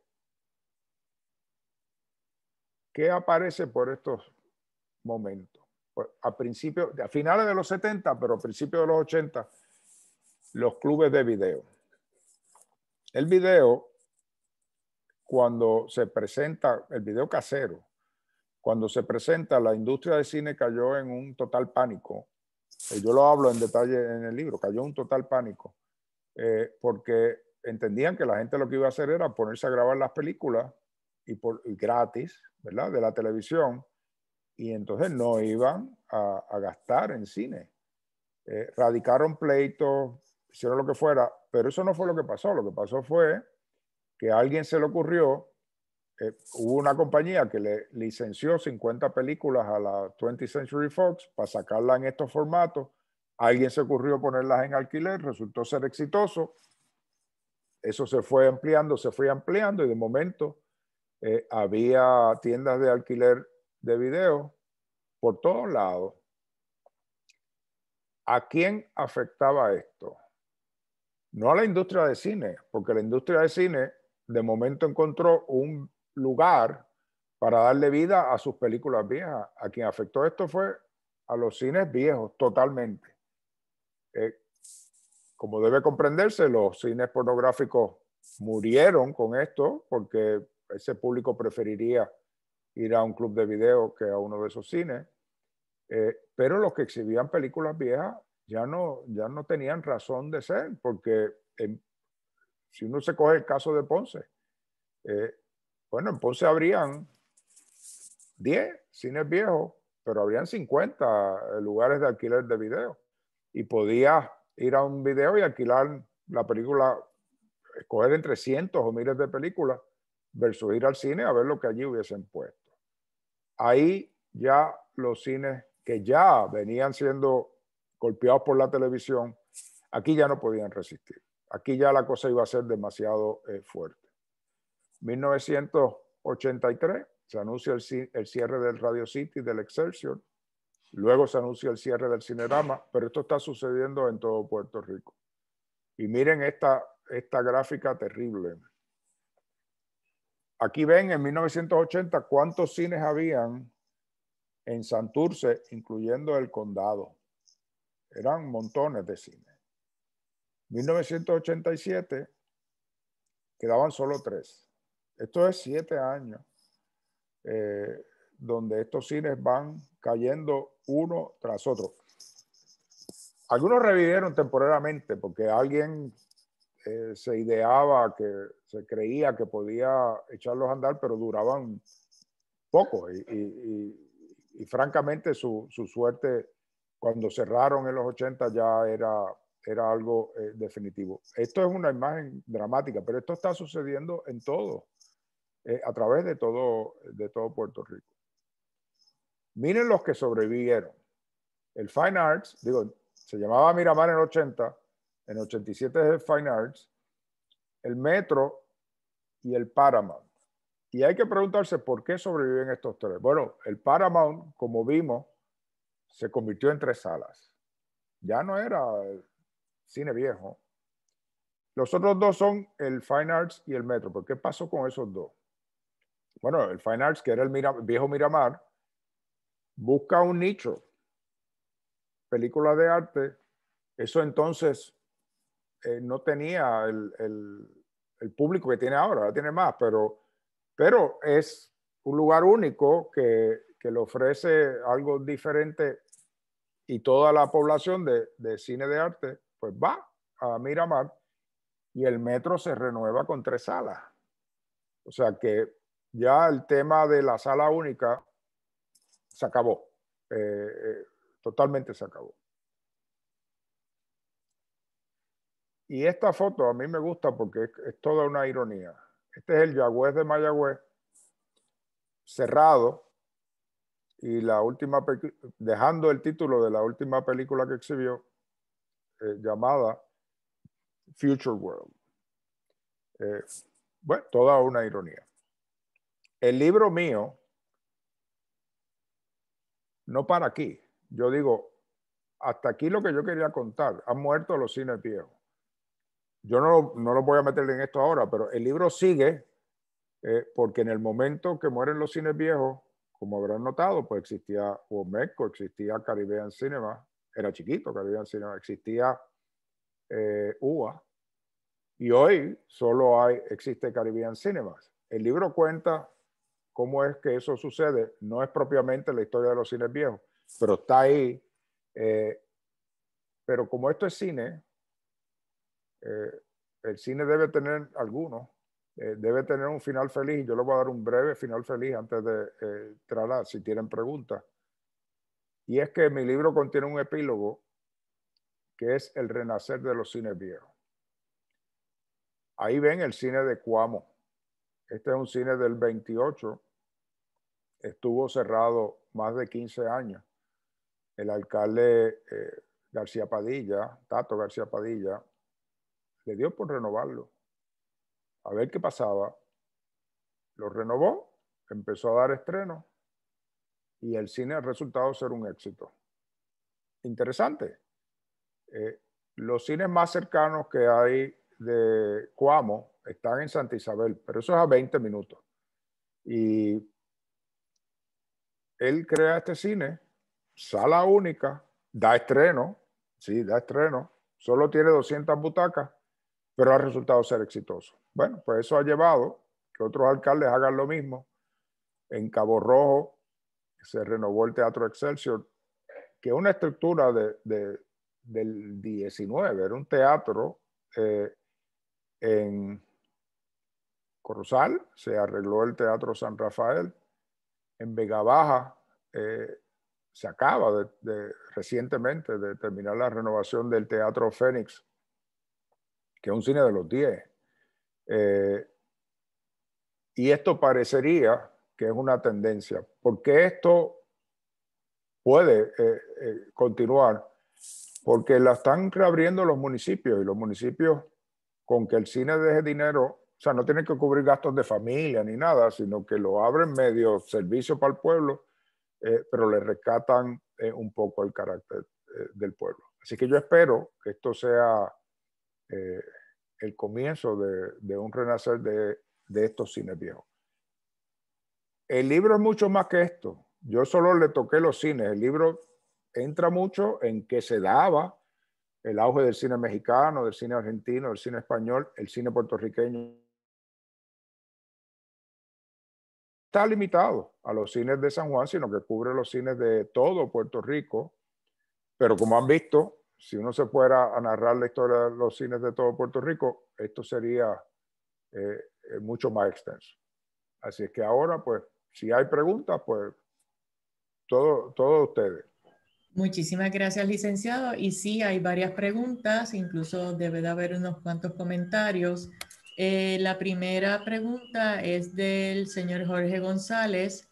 ¿Qué aparece por estos momentos? a, principio, a finales de los 70, pero a principios de los 80, los clubes de video. El video, cuando se presenta, el video casero, cuando se presenta, la industria de cine cayó en un total pánico eh, yo lo hablo en detalle en el libro, cayó un total pánico, eh, porque entendían que la gente lo que iba a hacer era ponerse a grabar las películas y, por, gratis, ¿verdad? De la televisión, y entonces no iban a, gastar en cine. Eh, radicaron pleitos, hicieron lo que fuera, pero eso no fue lo que pasó, lo que pasó fue que a alguien se le ocurrió eh, hubo una compañía que le licenció 50 películas a la 20th Century Fox para sacarla en estos formatos. Alguien se ocurrió ponerlas en alquiler, resultó ser exitoso. Eso se fue ampliando, se fue ampliando y de momento eh, había tiendas de alquiler de video por todos lados. ¿A quién afectaba esto? No a la industria de cine, porque la industria de cine de momento encontró un lugar para darle vida a sus películas viejas. A quien afectó esto fue a los cines viejos, totalmente. Eh, como debe comprenderse, los cines pornográficos murieron con esto porque ese público preferiría ir a un club de video que a uno de esos cines. Eh, pero los que exhibían películas viejas ya no, ya no tenían razón de ser, porque eh, si uno se coge el caso de Ponce, bueno, entonces habrían 10 cines viejos, pero habrían 50 eh, lugares de alquiler de video. Y podía ir a un video y alquilar la película, escoger entre cientos o miles de películas versus ir al cine a ver lo que allí hubiesen puesto. Ahí ya los cines que ya venían siendo golpeados por la televisión, aquí ya no podían resistir. Aquí ya la cosa iba a ser demasiado eh, fuerte. 1983 se anuncia el, cierre del Radio City, del Excelsior. Luego se anuncia el cierre del Cinerama, pero esto está sucediendo en todo Puerto Rico. Y miren esta, esta gráfica terrible. Aquí ven en 1980 cuántos cines habían en Santurce, incluyendo el condado. Eran montones de cines. 1987 quedaban solo tres. Esto es siete años eh, donde estos cines van cayendo uno tras otro. Algunos revivieron temporalmente porque alguien eh, se ideaba, que se creía que podía echarlos a andar, pero duraban poco. Y, francamente su, su, suerte cuando cerraron en los 80 ya era, era algo eh, definitivo. Esto es una imagen dramática, pero esto está sucediendo en todo. Eh, a través de todo, de todo Puerto Rico. Miren los que sobrevivieron. El Fine Arts, digo, se llamaba Miramar en 80, en 87 es el Fine Arts, el Metro y el Paramount. Y hay que preguntarse por qué sobreviven estos tres. Bueno, el Paramount, como vimos, se convirtió en tres salas. Ya no era cine viejo. Los otros dos son el Fine Arts y el Metro. ¿Por qué pasó con esos dos? bueno, el Fine Arts, que era el, viejo Miramar, busca un nicho. películas de arte, eso entonces eh, no tenía el, el, público que tiene ahora, ahora tiene más, pero, pero es un lugar único que, que le ofrece algo diferente y toda la población de, de cine de arte, pues va a Miramar y el metro se renueva con tres salas. O sea que ya el tema de la sala única se acabó, eh, eh, totalmente se acabó. Y esta foto a mí me gusta porque es, toda una ironía. Este es el Yagüez de Mayagüez, cerrado, y la última, dejando el título de la última película que exhibió, eh, llamada Future World. bueno, toda una ironía el libro mío no para aquí. Yo digo, hasta aquí lo que yo quería contar. Han muerto los cines viejos. Yo no, no voy a meter en esto ahora, pero el libro sigue eh, porque en el momento que mueren los cines viejos, como habrán notado, pues existía Womeco, existía Caribbean Cinema, era chiquito Caribbean Cinema, existía eh, UA, y hoy solo hay, existe Caribbean Cinemas. El libro cuenta cómo es que eso sucede, no es propiamente la historia de los cines viejos, pero está ahí. Eh, pero como esto es cine, eh, el cine debe tener algunos, eh, debe tener un final feliz. Yo le voy a dar un breve final feliz antes de entrar si tienen preguntas. Y es que mi libro contiene un epílogo que es El renacer de los cines viejos. Ahí ven el cine de Cuamo. Este es un cine del 28 estuvo cerrado más de 15 años. El alcalde eh, García Padilla, Tato García Padilla, le dio por renovarlo. A ver qué pasaba. Lo renovó, empezó a dar estreno y el cine ha resultado ser un éxito. Interesante. Eh, los cines más cercanos que hay de Cuamo están en Santa Isabel, pero eso es a 20 minutos. Y él crea este cine, sala única, da estreno, sí, da estreno, solo tiene 200 butacas, pero ha resultado ser exitoso. Bueno, pues eso ha llevado que otros alcaldes hagan lo mismo. En Cabo Rojo se renovó el Teatro Excelsior, que es una estructura de, del 19, era un teatro eh, en Corozal, se arregló el Teatro San Rafael, en Vega Baja eh, se acaba de, recientemente de terminar la renovación del Teatro Fénix, que es un cine de los 10. Eh, y esto parecería que es una tendencia, porque esto puede eh, continuar, porque la están reabriendo los municipios y los municipios con que el cine deje dinero o sea, no tienen que cubrir gastos de familia ni nada, sino que lo abren medio servicio para el pueblo, eh, pero le rescatan eh, un poco el carácter eh, del pueblo. Así que yo espero que esto sea el comienzo de, un renacer de, estos cines viejos. El libro es mucho más que esto. Yo solo le toqué los cines. El libro entra mucho en qué se daba el auge del cine mexicano, del cine argentino, del cine español, el cine puertorriqueño, limitado a los cines de San Juan, sino que cubre los cines de todo Puerto Rico. Pero como han visto, si uno se fuera a narrar la historia de los cines de todo Puerto Rico, esto sería eh, eh, mucho más extenso. Así es que ahora, pues, si hay preguntas, pues, todo, todo ustedes. Muchísimas gracias, licenciado. Y sí, hay varias preguntas, incluso debe de haber unos cuantos comentarios. Eh, la primera pregunta es del señor Jorge González.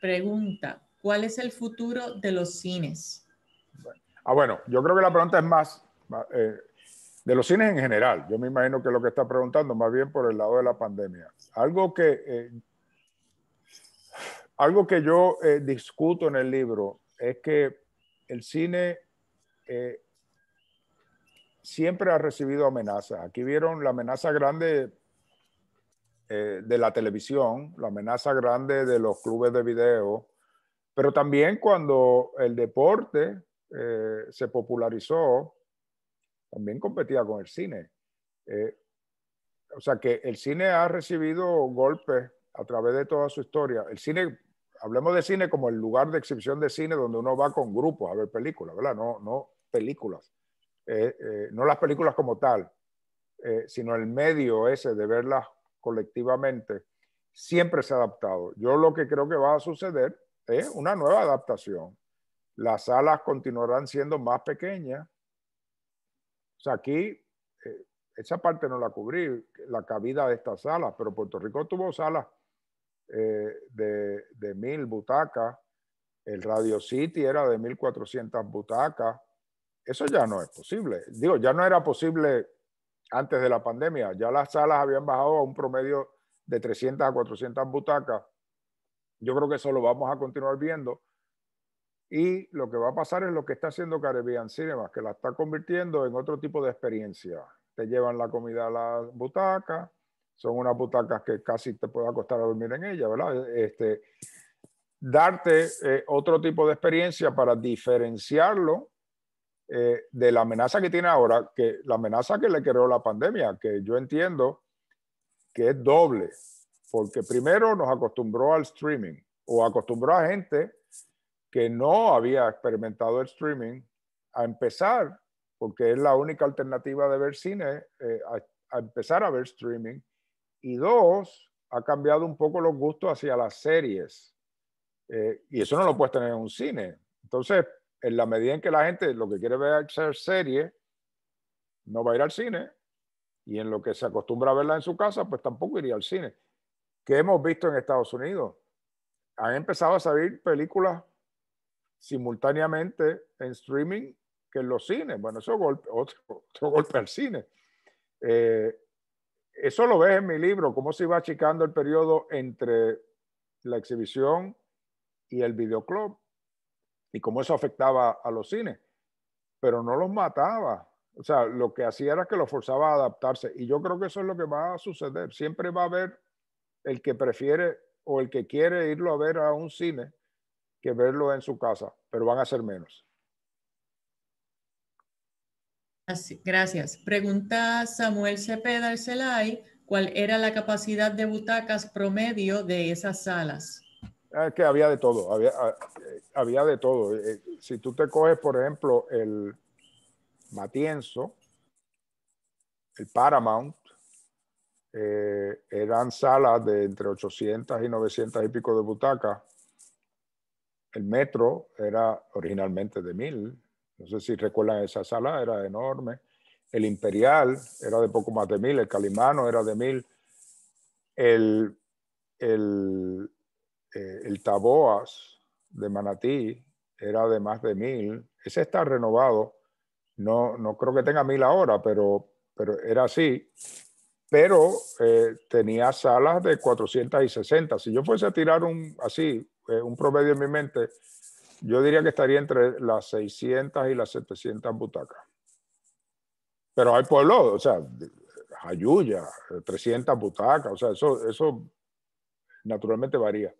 Pregunta, ¿cuál es el futuro de los cines? Ah, bueno, yo creo que la pregunta es más eh, de los cines en general. Yo me imagino que lo que está preguntando más bien por el lado de la pandemia. Algo que, eh, algo que yo discuto en el libro es que el cine siempre ha recibido amenazas. Aquí vieron la amenaza grande eh, de la televisión, la amenaza grande de los clubes de video, pero también cuando el deporte eh, se popularizó, también competía con el cine. Eh, o sea que el cine ha recibido golpes a través de toda su historia. El cine, hablemos de cine como el lugar de exhibición de cine donde uno va con grupos a ver películas, ¿verdad? no películas. Eh, eh, no las películas como tal, eh, sino el medio ese de verlas colectivamente, siempre se ha adaptado. Yo lo que creo que va a suceder es una nueva adaptación. Las salas continuarán siendo más pequeñas. O sea, aquí esa parte no la cubrí, la cabida de estas salas, pero Puerto Rico tuvo salas de, de, mil butacas, el Radio City era de 1400 butacas, eso ya no es posible. Digo, ya no era posible antes de la pandemia. Ya las salas habían bajado a un promedio de 300 a 400 butacas. Yo creo que eso lo vamos a continuar viendo. Y lo que va a pasar es lo que está haciendo Caribbean Cinemas, que la está convirtiendo en otro tipo de experiencia. Te llevan la comida a las butacas, son unas butacas que casi te puede costar a dormir en ellas, ¿verdad? Este, darte eh, otro tipo de experiencia para diferenciarlo eh, de la amenaza que tiene ahora, que la amenaza que le creó la pandemia, que yo entiendo que es doble, porque primero nos acostumbró al streaming o acostumbró a gente que no había experimentado el streaming a empezar, porque es la única alternativa de ver cine, eh, a, empezar a ver streaming. Y dos, ha cambiado un poco los gustos hacia las series. Eh, y eso no lo puedes tener en un cine. Entonces, en la medida en que la gente lo que quiere ver ser serie, no va a ir al cine. Y en lo que se acostumbra a verla en su casa, pues tampoco iría al cine. ¿Qué hemos visto en Estados Unidos? Han empezado a salir películas simultáneamente en streaming que en los cines. Bueno, eso es golpe, otro, golpe al cine. Eh, eso lo ves en mi libro, cómo se iba achicando el periodo entre la exhibición y el videoclub y cómo eso afectaba a los cines, pero no los mataba. O sea, lo que hacía era que los forzaba a adaptarse. Y yo creo que eso es lo que va a suceder. Siempre va a haber el que prefiere o el que quiere irlo a ver a un cine que verlo en su casa, pero van a ser menos. gracias. Pregunta Samuel Cepeda Celai. ¿cuál era la capacidad de butacas promedio de esas salas? Ah, es que había de todo, había, ah, eh, de todo. Eh, eh, si tú te coges, por ejemplo, el Matienzo, el Paramount, eran salas de entre 800 y 900 y pico de butacas. El metro era originalmente de 1000. No sé si recuerdan esa sala, era enorme. El Imperial era de poco más de 1000. El Calimano era de 1000. el, eh, el Taboas de Manatí era de más de mil. Ese está renovado. No, no creo que tenga mil ahora, pero, pero era así. Pero eh, tenía salas de 460. Si yo fuese a tirar un así, eh, un promedio en mi mente, yo diría que estaría entre las 600 y las 700 butacas. Pero hay pueblos, o sea, Jayuya, 300 butacas, o sea, eso, eso naturalmente varía.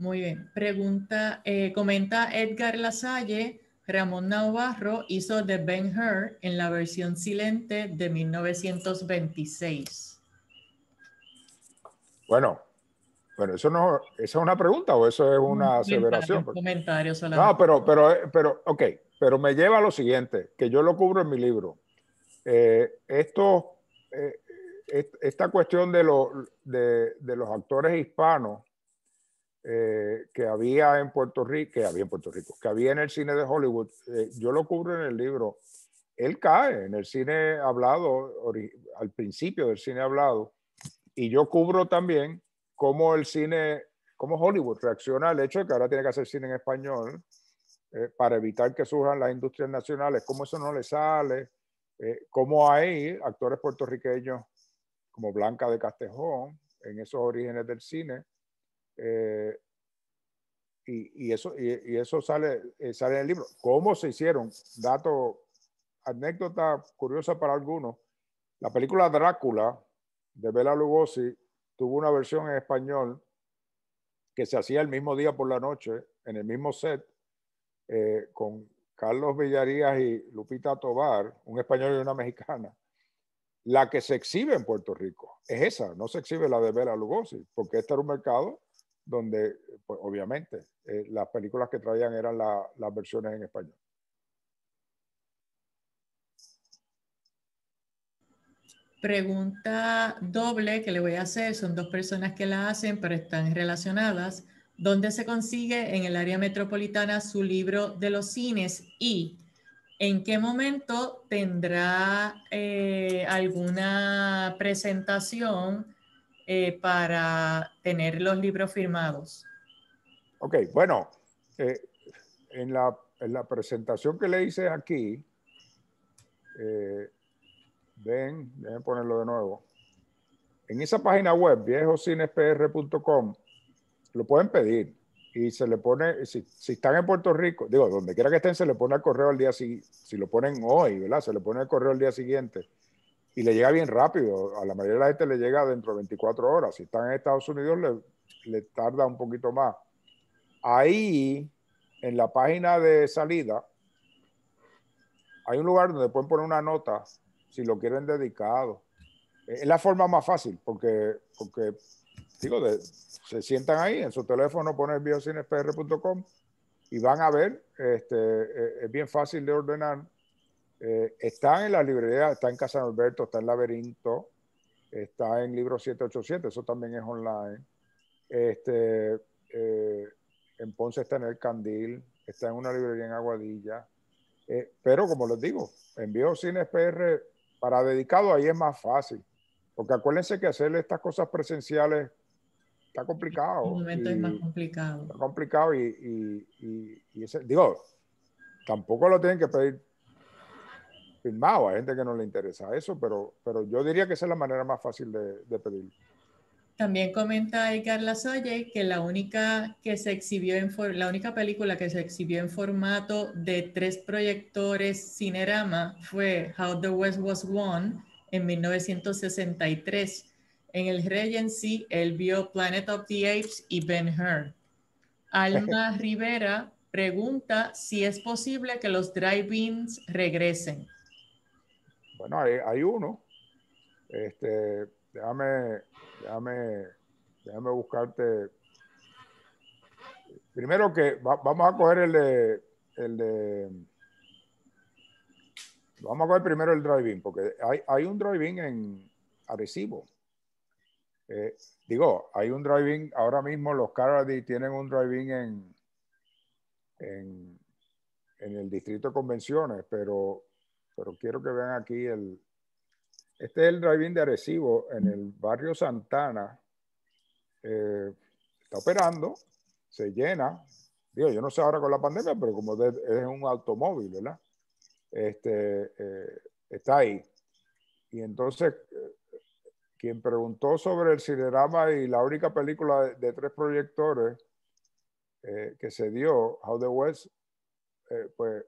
Muy bien. Pregunta, eh, comenta Edgar Lasalle, Ramón Navarro hizo The Ben Hur en la versión silente de 1926. Bueno, bueno, eso no, esa es una pregunta o eso es una un aseveración. No, pero, pero, pero, ok, pero me lleva a lo siguiente, que yo lo cubro en mi libro. Eh, esto, eh, esta cuestión de, de, los actores hispanos eh, que había en Puerto Rico, que había en Puerto Rico, que había en el cine de Hollywood, eh, yo lo cubro en el libro, él cae en el cine hablado, al principio del cine hablado, y yo cubro también cómo el cine, cómo Hollywood reacciona al hecho de que ahora tiene que hacer cine en español eh, para evitar que surjan las industrias nacionales, cómo eso no le sale, cómo hay actores puertorriqueños como Blanca de Castejón en esos orígenes del cine, eh, y, eso, y, eso sale, eh, sale en el libro. ¿Cómo se hicieron? Dato, anécdota curiosa para algunos. La película Drácula de Bela Lugosi tuvo una versión en español que se hacía el mismo día por la noche, en el mismo set, eh, con Carlos Villarías y Lupita Tobar, un español y una mexicana. La que se exhibe en Puerto Rico es esa, no se exhibe la de Bela Lugosi, porque este era un mercado donde pues, obviamente eh, las películas que traían eran las versiones en español. Pregunta doble que le voy a hacer, son dos personas que la hacen, pero están relacionadas. ¿Dónde se consigue en el área metropolitana su libro de los cines y en qué momento tendrá eh, alguna presentación? Eh, para tener los libros firmados. Ok, bueno, eh, en, la, en, la, presentación que le hice aquí, eh, ven, déjenme ponerlo de nuevo. En esa página web, viejocinespr.com, lo pueden pedir y se le pone, si, si están en Puerto Rico, digo, donde quiera que estén, se le pone el correo al día siguiente, si lo ponen hoy, ¿verdad? Se le pone el correo al día siguiente y le llega bien rápido. A la mayoría de la gente le llega dentro de 24 horas. Si están en Estados Unidos, le, tarda un poquito más. Ahí, en la página de salida, hay un lugar donde pueden poner una nota si lo quieren dedicado. Es la forma más fácil porque, porque digo, de, se sientan ahí en su teléfono, ponen biosinespr.com y van a ver. Este, eh, es bien fácil de ordenar eh, está en la librería, está en Casa Alberto, está en Laberinto, está en Libro 787, eso también es online. Este, eh, en Ponce está en El Candil, está en una librería en Aguadilla. Eh, pero como les digo, envío Cines PR para dedicado ahí es más fácil. Porque acuérdense que hacerle estas cosas presenciales está complicado. En este momento es más complicado. Está complicado y, digo, tampoco lo tienen que pedir filmado, Hay gente que no le interesa eso, pero, pero yo diría que esa es la manera más fácil de, pedir. pedirlo. También comenta ahí Carla Salle que la única que se exhibió en la única película que se exhibió en formato de tres proyectores Cinerama fue How the West Was Won en 1963. En el Regency él vio Planet of the Apes y Ben Hur. Alma *laughs* Rivera pregunta si es posible que los drive-ins regresen. Bueno, hay, uno. Este, déjame, déjame, déjame buscarte. Primero que vamos a coger el de, el de, Vamos a coger primero el drive-in, porque hay, un drive-in en Arecibo. Eh, digo, hay un drive-in, ahora mismo los Caradis tienen un drive-in en, en, en, el distrito de convenciones, pero pero quiero que vean aquí el... Este es el drive-in de Arecibo en el barrio Santana. Eh, está operando, se llena. Digo, yo no sé ahora con la pandemia, pero como es un automóvil, ¿verdad? Este, eh, está ahí. Y entonces, quien preguntó sobre el Cinerama y la única película de, tres proyectores eh, que se dio, How the West, pues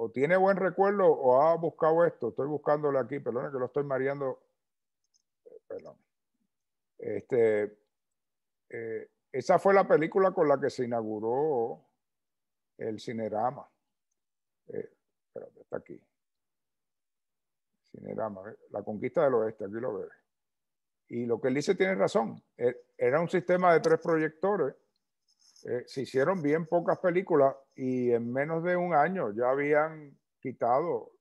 o tiene buen recuerdo o ha buscado esto. Estoy buscándolo aquí, perdón, que lo estoy mareando. Eh, perdón. Este, eh, esa fue la película con la que se inauguró el Cinerama. Eh, está aquí. Cinerama, eh, la conquista del oeste, aquí lo ve. Y lo que él dice tiene razón. Era un sistema de tres proyectores eh, se hicieron bien pocas películas y en menos de un año ya habían quitado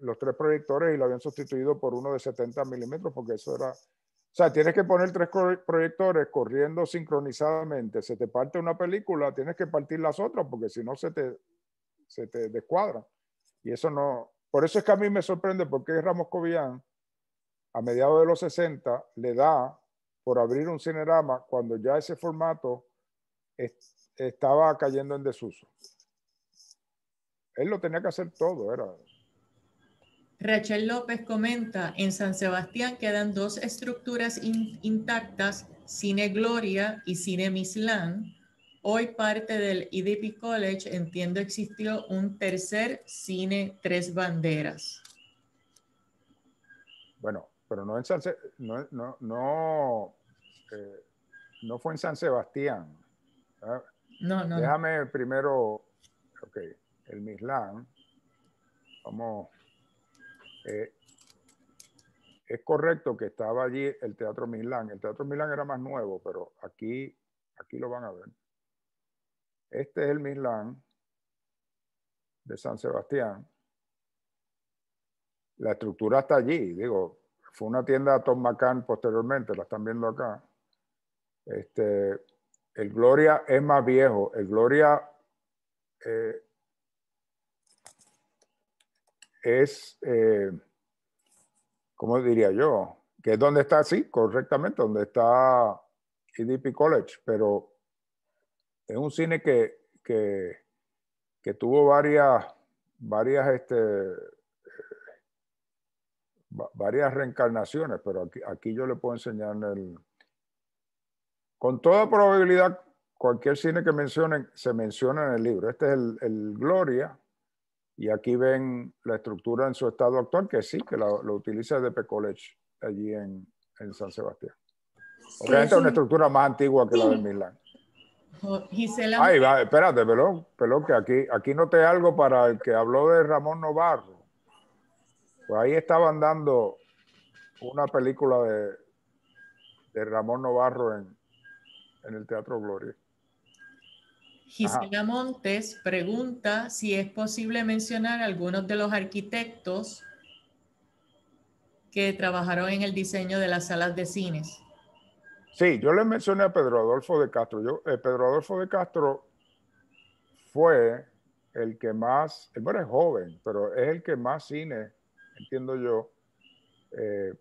los tres proyectores y lo habían sustituido por uno de 70 milímetros porque eso era... O sea, tienes que poner tres proyectores corriendo sincronizadamente. Se te parte una película, tienes que partir las otras porque si no se te, se te Y eso no... Por eso es que a mí me sorprende porque Ramos Cobian a mediados de los 60 le da por abrir un cinerama cuando ya ese formato estaba cayendo en desuso. Él lo tenía que hacer todo, era. Rachel López comenta, en San Sebastián quedan dos estructuras intactas, Cine Gloria y Cine Mislán. Hoy parte del EDP College, entiendo existió un tercer cine Tres Banderas. Bueno, pero no en San, no, no, eh, no fue en San Sebastián, Ah, no, no. Déjame primero, el Mislán. Vamos. Eh, es correcto que estaba allí el Teatro Milán. El Teatro Milán era más nuevo, pero aquí, aquí lo van a ver. Este es el Milán de San Sebastián. La estructura está allí, digo, fue una tienda Tom McCann posteriormente, la están viendo acá. Este, el Gloria es más viejo. El Gloria eh, es, eh, ¿cómo diría yo? Que es donde está, sí, correctamente, donde está EDP College, pero es un cine que, que tuvo varias, varias, este, eh, varias reencarnaciones, pero aquí, aquí yo le puedo enseñar el, con toda probabilidad, cualquier cine que mencionen se menciona en el libro. Este es el, Gloria, y aquí ven la estructura en su estado actual, que sí, que lo utiliza DP College allí en, San Sebastián. Obviamente es una estructura más antigua que la de Milán. Gisela. va, espérate, Pelón, que aquí, aquí noté algo para el que habló de Ramón Novarro. Pues ahí estaban dando una película de, de Ramón Novarro en, en el Teatro Gloria. Gisela Montes pregunta si es posible mencionar algunos de los arquitectos que trabajaron en el diseño de las salas de cines. Sí, yo le mencioné a Pedro Adolfo de Castro. Eh, Pedro Adolfo de Castro fue el que más, bueno, es joven, pero es el que más cine, entiendo yo, eh,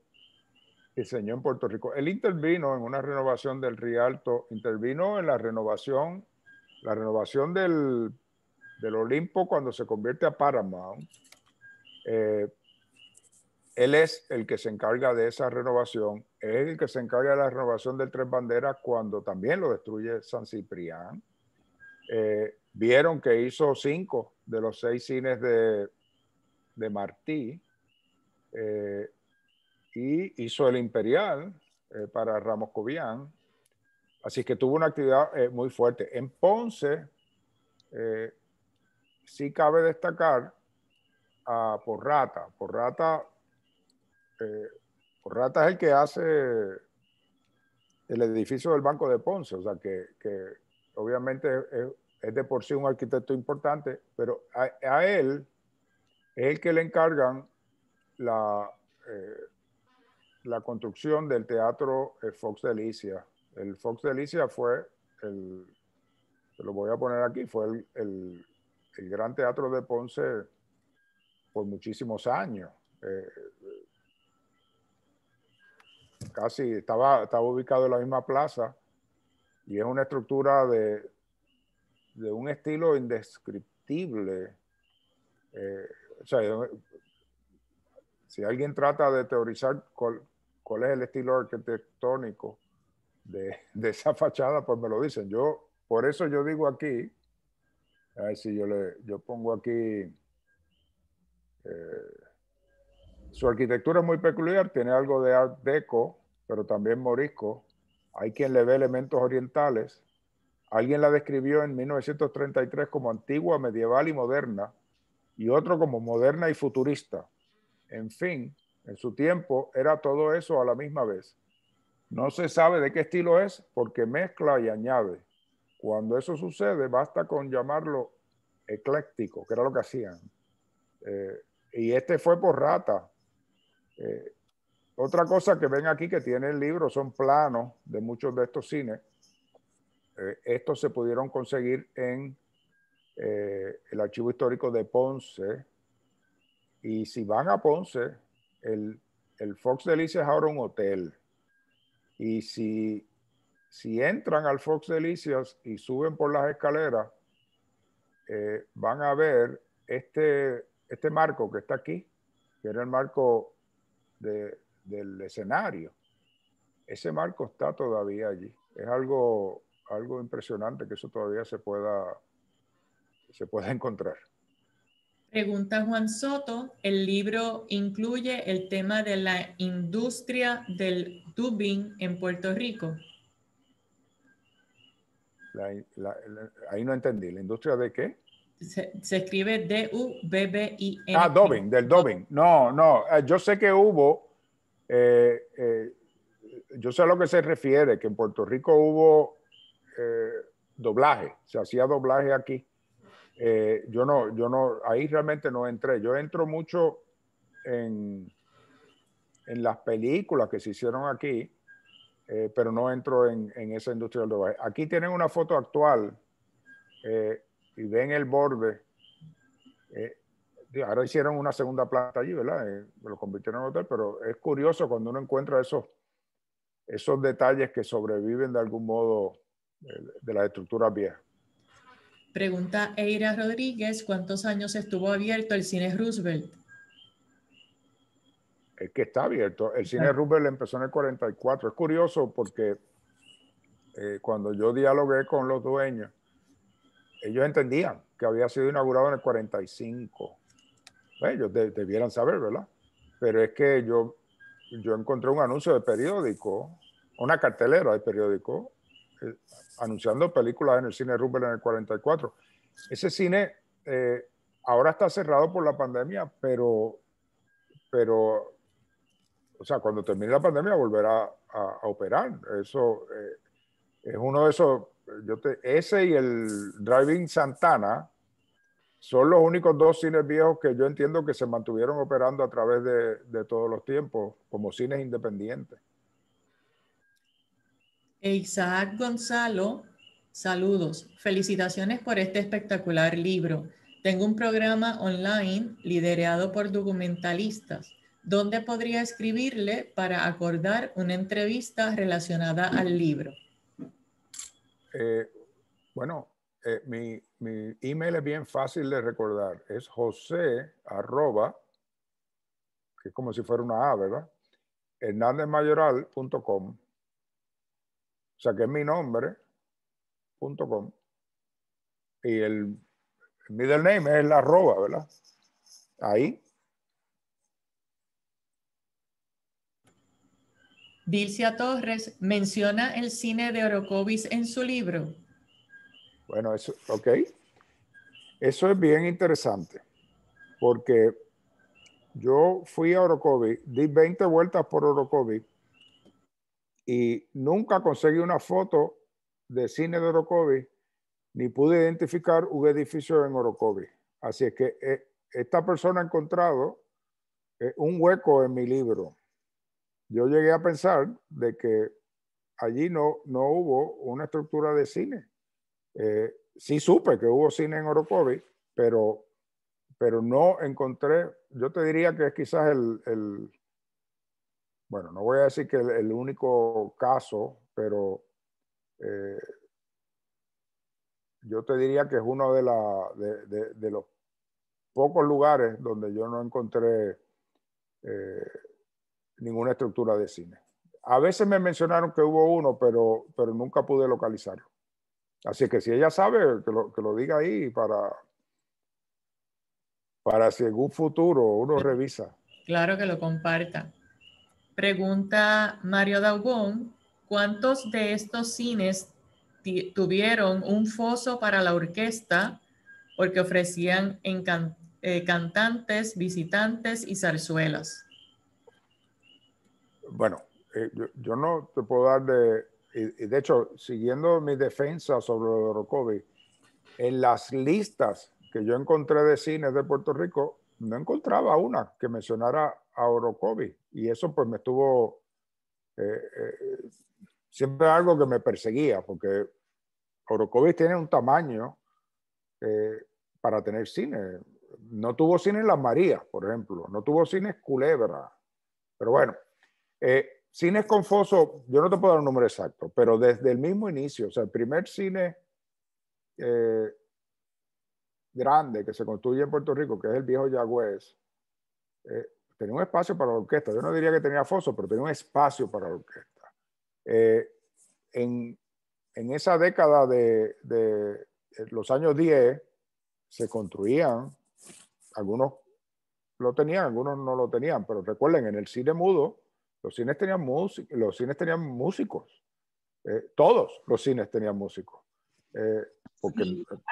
diseñó en Puerto Rico. Él intervino en una renovación del Rialto, intervino en la renovación, la renovación del, del Olimpo cuando se convierte a Paramount. Eh, él es el que se encarga de esa renovación, es el que se encarga de la renovación del Tres Banderas cuando también lo destruye San Ciprián. Eh, vieron que hizo cinco de los seis cines de, de Martí. Eh, y hizo el Imperial eh, para Ramos Cobian. Así que tuvo una actividad eh, muy fuerte. En Ponce, eh, sí cabe destacar a Porrata. Porrata, Porrata es el que hace el edificio del Banco de Ponce, o sea que, obviamente es, de por sí un arquitecto importante, pero a, él es el que le encargan la, la construcción del teatro eh, Fox Delicia. El Fox Delicia fue el, lo voy a poner aquí, fue el, gran teatro de Ponce por muchísimos años. Eh, casi estaba, estaba ubicado en la misma plaza y es una estructura de, de un estilo indescriptible. Eh, o sea, si alguien trata de teorizar cuál es el estilo arquitectónico de, esa fachada, pues me lo dicen. Yo, por eso yo digo aquí, a ver si yo, le, yo pongo aquí, eh, su arquitectura es muy peculiar, tiene algo de art deco, pero también morisco. Hay quien le ve elementos orientales. Alguien la describió en 1933 como antigua, medieval y moderna, y otro como moderna y futurista. En fin, en su tiempo era todo eso a la misma vez. No se sabe de qué estilo es porque mezcla y añade. Cuando eso sucede, basta con llamarlo ecléctico, que era lo que hacían. Eh, y este fue por rata. Eh, otra cosa que ven aquí que tiene el libro son planos de muchos de estos cines. Eh, estos se pudieron conseguir en el Archivo Histórico de Ponce. Y si van a Ponce, el, Fox Delicias es ahora un hotel. Y si, si entran al Fox Delicias y suben por las escaleras, eh, van a ver este, este marco que está aquí, que era el marco del escenario. Ese marco está todavía allí. Es algo, algo impresionante que eso todavía se pueda, se pueda *laughs* encontrar. Pregunta Juan Soto, ¿el libro incluye el tema de la industria del dubbing en Puerto Rico? ahí no entendí, ¿la industria de qué? Se, escribe D-U-B-B-I-N. Ah, dubbing, del dubbing. No, no, eh, yo sé que hubo, eh, eh, yo sé a lo que se refiere, que en Puerto Rico hubo doblaje, se hacía doblaje aquí eh, yo no, yo no, ahí realmente no entré. Yo entro mucho en, las películas que se hicieron aquí, eh, pero no entro en, esa industria del Aquí tienen una foto actual eh, y ven el borde. ahora hicieron una segunda planta allí, ¿verdad? lo convirtieron en hotel, pero es curioso cuando uno encuentra esos, esos detalles que sobreviven de algún modo de las estructuras viejas. Pregunta Eira Rodríguez, ¿cuántos años estuvo abierto el cine Roosevelt? Es que está abierto. El cine ah. Roosevelt empezó en el 44. Es curioso porque eh, cuando yo dialogué con los dueños, ellos entendían que había sido inaugurado en el 45. Ellos debieran saber, ¿verdad? Pero es que yo, yo encontré un anuncio de periódico, una cartelera de periódico, eh, anunciando películas en el cine Rubel en el 44. Ese cine eh, ahora está cerrado por la pandemia, pero, pero, o sea, cuando termine la pandemia volverá a, operar. Eso eh, es uno de esos, yo ese y el Driving Santana son los únicos dos cines viejos que yo entiendo que se mantuvieron operando a través de todos los tiempos como cines independientes. Isaac Gonzalo, saludos. Felicitaciones por este espectacular libro. Tengo un programa online liderado por documentalistas. donde podría escribirle para acordar una entrevista relacionada al libro? Eh, bueno, eh, mi, email es bien fácil de recordar. Es josé arroba, que es como si fuera una A, ¿verdad? Mayoral.com o sea, que es mi nombre.com y el middle name es la arroba, ¿verdad? Ahí. Dilcia Torres menciona el cine de Orocovis en su libro. Bueno, eso, ok. Eso es bien interesante, porque yo fui a Orocovis, di 20 vueltas por Orocovis y nunca conseguí una foto de cine de Orocovi ni pude identificar un edificio en Orocovi. Así es que eh, esta persona ha encontrado eh, un hueco en mi libro. Yo llegué a pensar de que allí no, no hubo una estructura de cine. Eh, sí supe que hubo cine en Orocovi, pero, pero no encontré, yo te diría que es quizás el bueno, no voy a decir que el, el único caso, pero eh, yo te diría que es uno de, de, los pocos lugares donde yo no encontré eh, ninguna estructura de cine. A veces me mencionaron que hubo uno, pero, pero nunca pude localizarlo. Así que si ella sabe, que lo, que lo diga ahí para, para si en un futuro uno revisa. Claro que lo comparta. Pregunta Mario Daugón, ¿cuántos de estos cines tuvieron un foso para la orquesta porque ofrecían eh, cantantes, visitantes y zarzuelas? Bueno, eh, yo, no te puedo dar de... de hecho, siguiendo mi defensa sobre lo de en las listas que yo encontré de cines de Puerto Rico, no encontraba una que mencionara a Orocovi. Y eso pues me estuvo, eh, eh siempre algo que me perseguía, porque Orocovi tiene un tamaño eh, para tener cine. No tuvo cine en Las Marías, por ejemplo, no tuvo cine Culebra. Pero bueno, eh, cines con Foso, yo no te puedo dar un número exacto, pero desde el mismo inicio, o sea, el primer cine grande que se construye en Puerto Rico, que es el viejo Yagüez, eh, tenía un espacio para la orquesta. Yo no diría que tenía foso, pero tenía un espacio para la orquesta. Eh, en, en, esa década de, de eh, los años 10 se construían, algunos lo tenían, algunos no lo tenían, pero recuerden, en el cine mudo, los cines tenían, música, los cines tenían músicos, eh, todos los cines tenían músicos, porque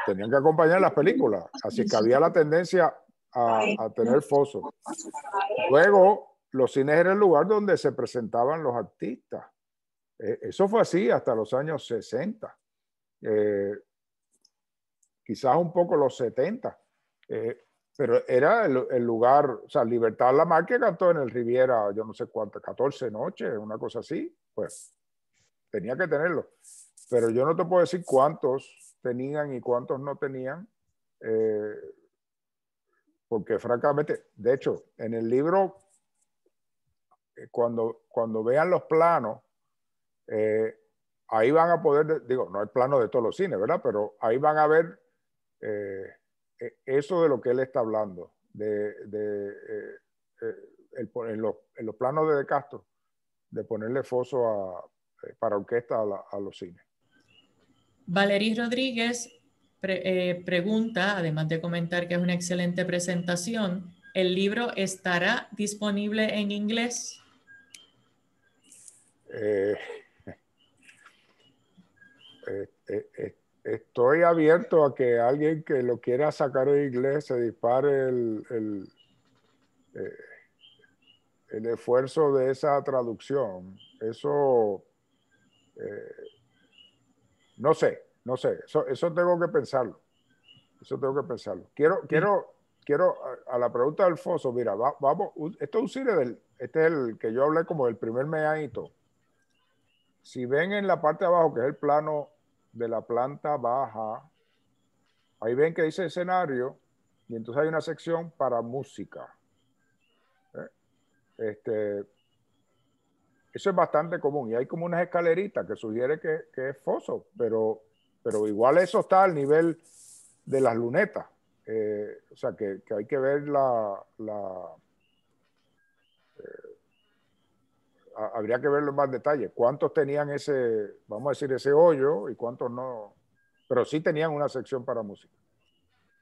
tenían que acompañar las películas, así que había la tendencia a, tener foso. Luego, los cines eran el lugar donde se presentaban los artistas. E, eso fue así hasta los años 60, eh, quizás un poco los 70, eh, pero era el, lugar, o sea, Libertad que cantó en el Riviera, yo no sé cuántas, 14 noches, una cosa así, pues tenía que tenerlo. Pero yo no te puedo decir cuántos tenían y cuántos no tenían. Eh, porque francamente, de hecho, en el libro, eh, cuando, cuando vean los planos, eh, ahí van a poder, digo, no hay plano de todos los cines, ¿verdad? Pero ahí van a ver eh, e, eso de lo que él está hablando, de, en, los, planos de De Castro, de ponerle foso a, para orquesta a, los cines. Valerí Rodríguez eh, pregunta, además de comentar que es una excelente presentación, ¿el libro estará disponible en inglés? Eh, *laughs* eh, estoy abierto a que alguien que lo quiera sacar en inglés se dispare el esfuerzo de esa traducción. Eso, no sé, no sé, eso, tengo que pensarlo. Eso tengo que pensarlo. Quiero, quiero, quiero, a, la pregunta del foso. mira, vamos, esto es un del, este es el que yo hablé como del primer meadito. Si ven en la parte de abajo, que es el plano de la planta baja, ahí ven que dice escenario, y entonces hay una sección para música. ¿eh? Este, eso es bastante común, y hay como unas escaleritas que sugiere que es foso, pero pero igual eso está al nivel de las lunetas. Eh, o sea, que, hay que ver la... Eh, habría que verlo en más detalle. ¿Cuántos tenían ese, vamos a decir, ese hoyo y cuántos no? Pero sí tenían una sección para música.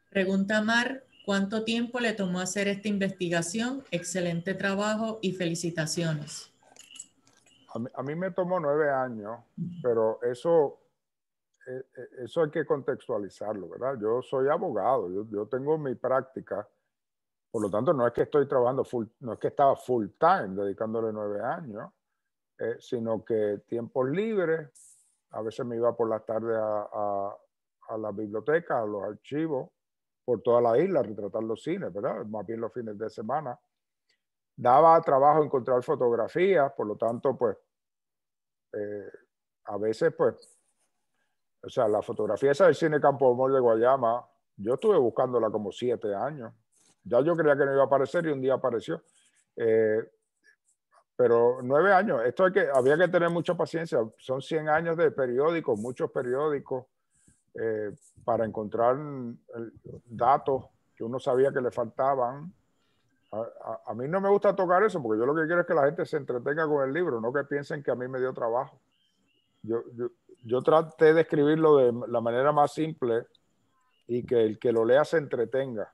Pregunta Mar, ¿cuánto tiempo le tomó hacer esta investigación? Excelente trabajo y felicitaciones. a mí me tomó nueve años, pero eso eh, eh, eso hay que contextualizarlo, ¿verdad? Yo soy abogado, yo, tengo mi práctica, por lo tanto no es que estoy trabajando full, no es que estaba full time dedicándole nueve años, eh, sino que tiempos libres, a veces me iba por las tardes a, a, la biblioteca, a los archivos, por toda la isla, a retratar los cines, ¿verdad? Más bien los fines de semana. Daba trabajo encontrar fotografías, por lo tanto, pues a veces pues o sea, la fotografía esa del cine Campo Amor de Guayama, yo estuve buscándola como siete años. Ya yo creía que no iba a aparecer y un día apareció. Eh, pero nueve años, esto es que, había que tener mucha paciencia. Son 100 años de periódicos, muchos periódicos, eh, para encontrar eh, datos que uno sabía que le faltaban. A, mí no me gusta tocar eso porque yo lo que quiero es que la gente se entretenga con el libro, no que piensen que a mí me dio trabajo. Yo, yo, yo traté de escribirlo de la manera más simple y que el que lo lea se entretenga.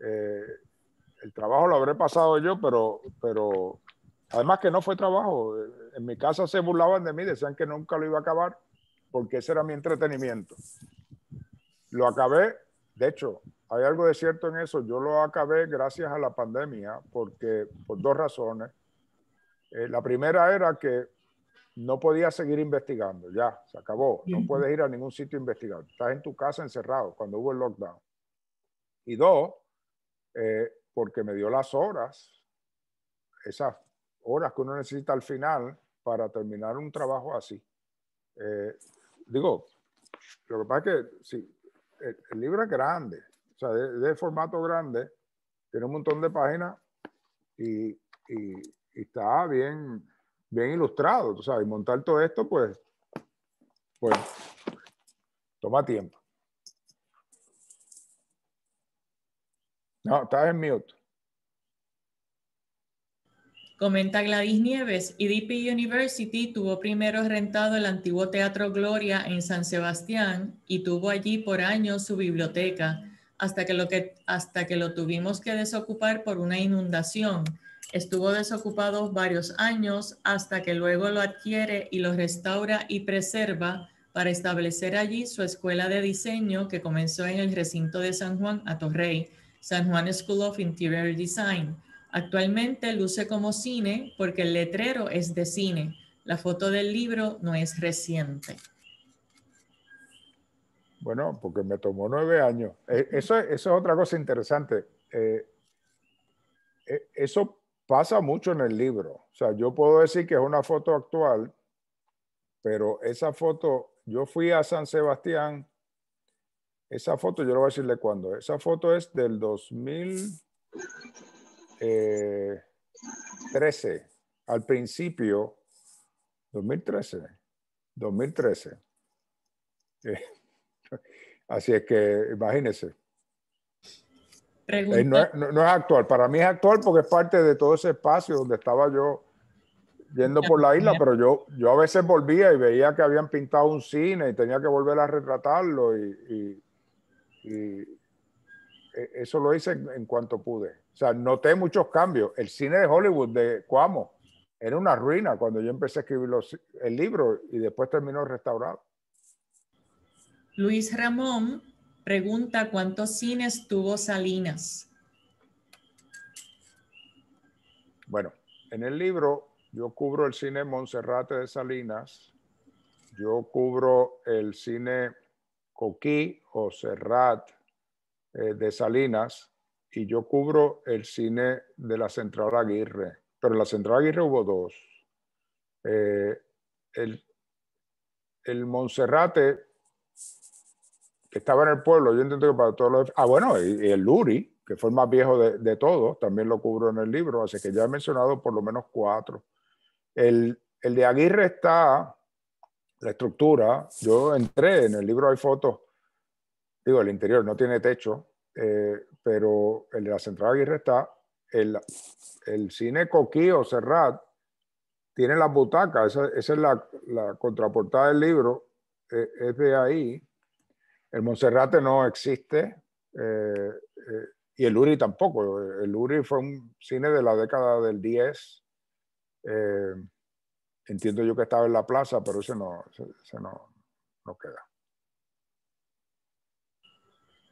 Eh, el trabajo lo habré pasado yo, pero, pero además que no fue trabajo. Eh, en mi casa se burlaban de mí, decían que nunca lo iba a acabar porque ese era mi entretenimiento. Lo acabé, de hecho, hay algo de cierto en eso. Yo lo acabé gracias a la pandemia porque por dos razones. Eh, la primera era que no podías seguir investigando, ya, se acabó. No puedes ir a ningún sitio a investigar. Estás en tu casa encerrado cuando hubo el lockdown. Y dos, eh, porque me dio las horas, esas horas que uno necesita al final para terminar un trabajo así. Eh, digo, lo que pasa es que el, libro es grande, o sea, de, de, formato grande, tiene un montón de páginas y está bien bien ilustrado, tú sabes, montar todo esto, pues, pues, toma tiempo. No, estás en mute. Comenta Gladys Nieves, EDP University tuvo primero rentado el antiguo Teatro Gloria en San Sebastián y tuvo allí por años su biblioteca, hasta que lo, que, hasta que lo tuvimos que desocupar por una inundación Estuvo desocupado varios años hasta que luego lo adquiere y lo restaura y preserva para establecer allí su escuela de diseño que comenzó en el recinto de San Juan a Torrey, San Juan School of Interior Design. Actualmente luce como cine porque el letrero es de cine. La foto del libro no es reciente. Bueno, porque me tomó nueve años. Eh, eso, es otra cosa interesante. Eh, eh, eso pasa mucho en el libro. O sea, yo puedo decir que es una foto actual, pero esa foto, yo fui a San Sebastián, esa foto, yo le voy a decirle cuándo, esa foto es del 2013, eh, al principio, 2013, 2013. *laughs* Así es que imagínense. Eh, no, es, actual, para mí es actual porque es parte de todo ese espacio donde estaba yo yendo por la isla, pero yo, yo a veces volvía y veía que habían pintado un cine y tenía que volver a retratarlo y, e, eso lo hice en, cuanto pude. O sea, noté muchos cambios. El cine de Hollywood de Cuamo era una ruina cuando yo empecé a escribir el libro y después terminó restaurado. Luis Ramón Pregunta, ¿cuántos cines tuvo Salinas? Bueno, en el libro yo cubro el cine Monserrate de Salinas, yo cubro el cine Coquí o Serrat eh, de Salinas y yo cubro el cine de la Central Aguirre. Pero en la Central Aguirre hubo dos. Eh, el, el Monserrate que estaba en el pueblo, yo entiendo que para todos los... Ah, bueno, y, el Luri, que fue el más viejo de, de todos, también lo cubro en el libro, así que ya he mencionado por lo menos cuatro. El, el de Aguirre está, la estructura, yo entré, en el libro hay fotos, digo, el interior no tiene techo, eh, pero el de la Central Aguirre está, el, el cine Coquío Serrat tiene las butacas, esa, esa es la, la, contraportada del libro, eh, es de ahí, el Monserrate no existe eh, eh, y el URI tampoco. El URI fue un cine de la década del 10. Eh, entiendo yo que estaba en la plaza, pero ese no, no, no queda.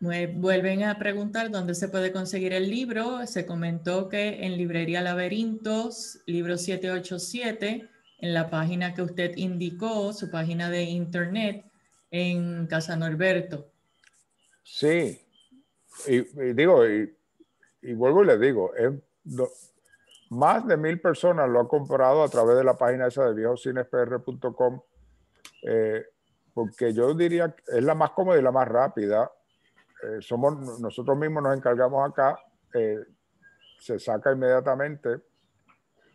Vuelven a preguntar dónde se puede conseguir el libro. Se comentó que en Librería Laberintos, libro 787, en la página que usted indicó, su página de internet, en Casa Norberto. Sí, y, digo, y, vuelvo y les digo, más de mil personas lo han comprado a través de la página esa de viejoscinespr.com, eh, porque yo diría que es la más cómoda y la más rápida. Eh, somos, nosotros mismos nos encargamos acá, eh, se saca inmediatamente.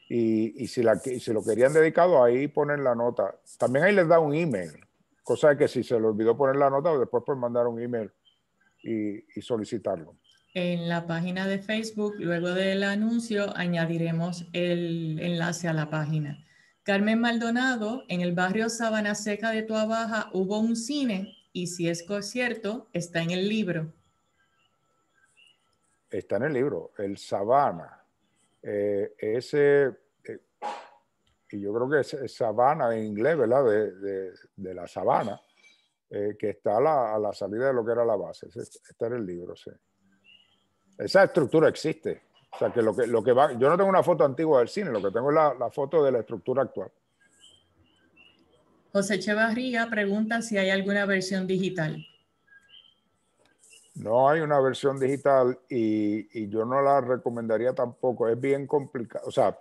Y, si, la, si lo querían dedicado, ahí ponen la nota. También ahí les da un email Cosa que si se le olvidó poner la nota, después pueden mandar un email y, solicitarlo. En la página de Facebook, luego del anuncio, añadiremos el enlace a la página. Carmen Maldonado, en el barrio Sabana Seca de Baja hubo un cine y si es cierto, está en el libro. Está en el libro, el Sabana. Eh, ese y yo creo que es Sabana en inglés, ¿verdad? De, la sabana, eh, que está a la, salida de lo que era la base. Este era el libro, sí. Esa estructura existe. O sea, que lo que, lo que va, yo no tengo una foto antigua del cine, lo que tengo es la, foto de la estructura actual. José Chevarría pregunta si hay alguna versión digital. No hay una versión digital y, y, yo no la recomendaría tampoco. Es bien complicado. O sea,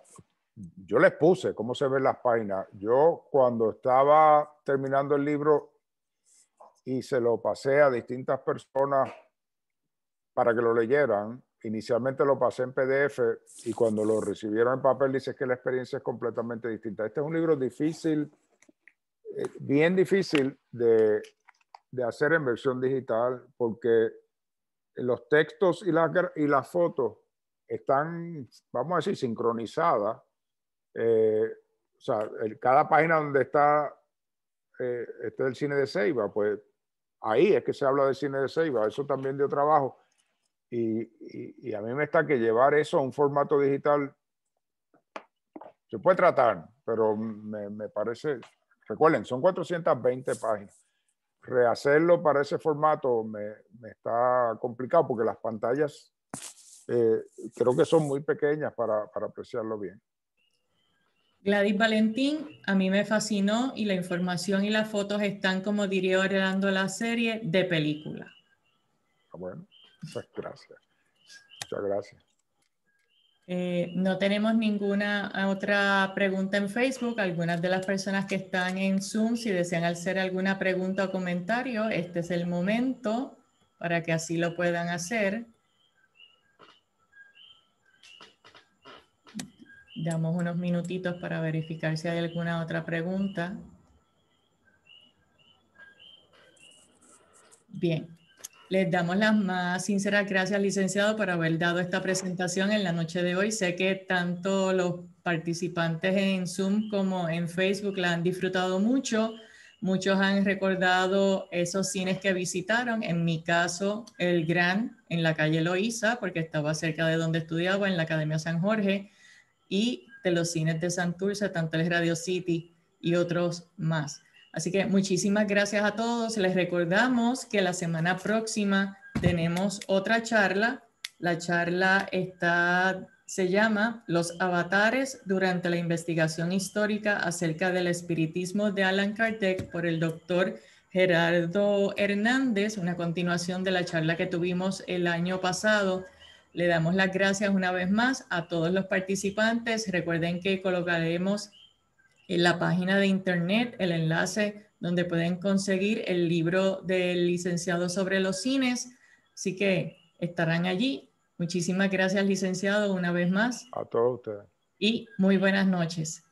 yo les puse cómo se ven las páginas. Yo cuando estaba terminando el libro y se lo pasé a distintas personas para que lo leyeran, inicialmente lo pasé en PDF y cuando lo recibieron en papel dices que la experiencia es completamente distinta. Este es un libro difícil, eh, bien difícil de, hacer en versión digital porque los textos y las, y las fotos están, vamos a decir, sincronizadas eh, o sea, cada página donde está el eh, este del cine de Ceiba, pues ahí es que se habla del cine de Ceiba, eso también dio trabajo. Y, a mí me está que llevar eso a un formato digital se puede tratar, pero me, parece, recuerden, son 420 páginas. Rehacerlo para ese formato me, está complicado porque las pantallas eh, creo que son muy pequeñas para apreciarlo bien. Gladys Valentín, a mí me fascinó y la información y las fotos están, como diría Orlando, la serie de película. Ah, bueno, muchas gracias. Muchas gracias. Eh, no tenemos ninguna otra pregunta en Facebook. Algunas de las personas que están en Zoom, si desean hacer alguna pregunta o comentario, este es el momento para que así lo puedan hacer. Damos unos minutitos para verificar si hay alguna otra pregunta. Bien, les damos las más sinceras gracias, licenciado, por haber dado esta presentación en la noche de hoy. Sé que tanto los participantes en Zoom como en Facebook la han disfrutado mucho. Muchos han recordado esos cines que visitaron. En mi caso, el Gran en la calle Loíza, porque estaba cerca de donde estudiaba, en la Academia San Jorge y de los cines de Santurce, tanto el Radio City y otros más. Así que muchísimas gracias a todos. Les recordamos que la semana próxima tenemos otra charla. La charla está, se llama Los avatares durante la investigación histórica acerca del espiritismo de Alan Kardec por el doctor Gerardo Hernández, una continuación de la charla que tuvimos el año pasado le damos las gracias una vez más a todos los participantes. Recuerden que colocaremos en la página de internet el enlace donde pueden conseguir el libro del licenciado sobre los cines. Así que estarán allí. Muchísimas gracias, licenciado, una vez más. A todos ustedes. Y muy buenas noches.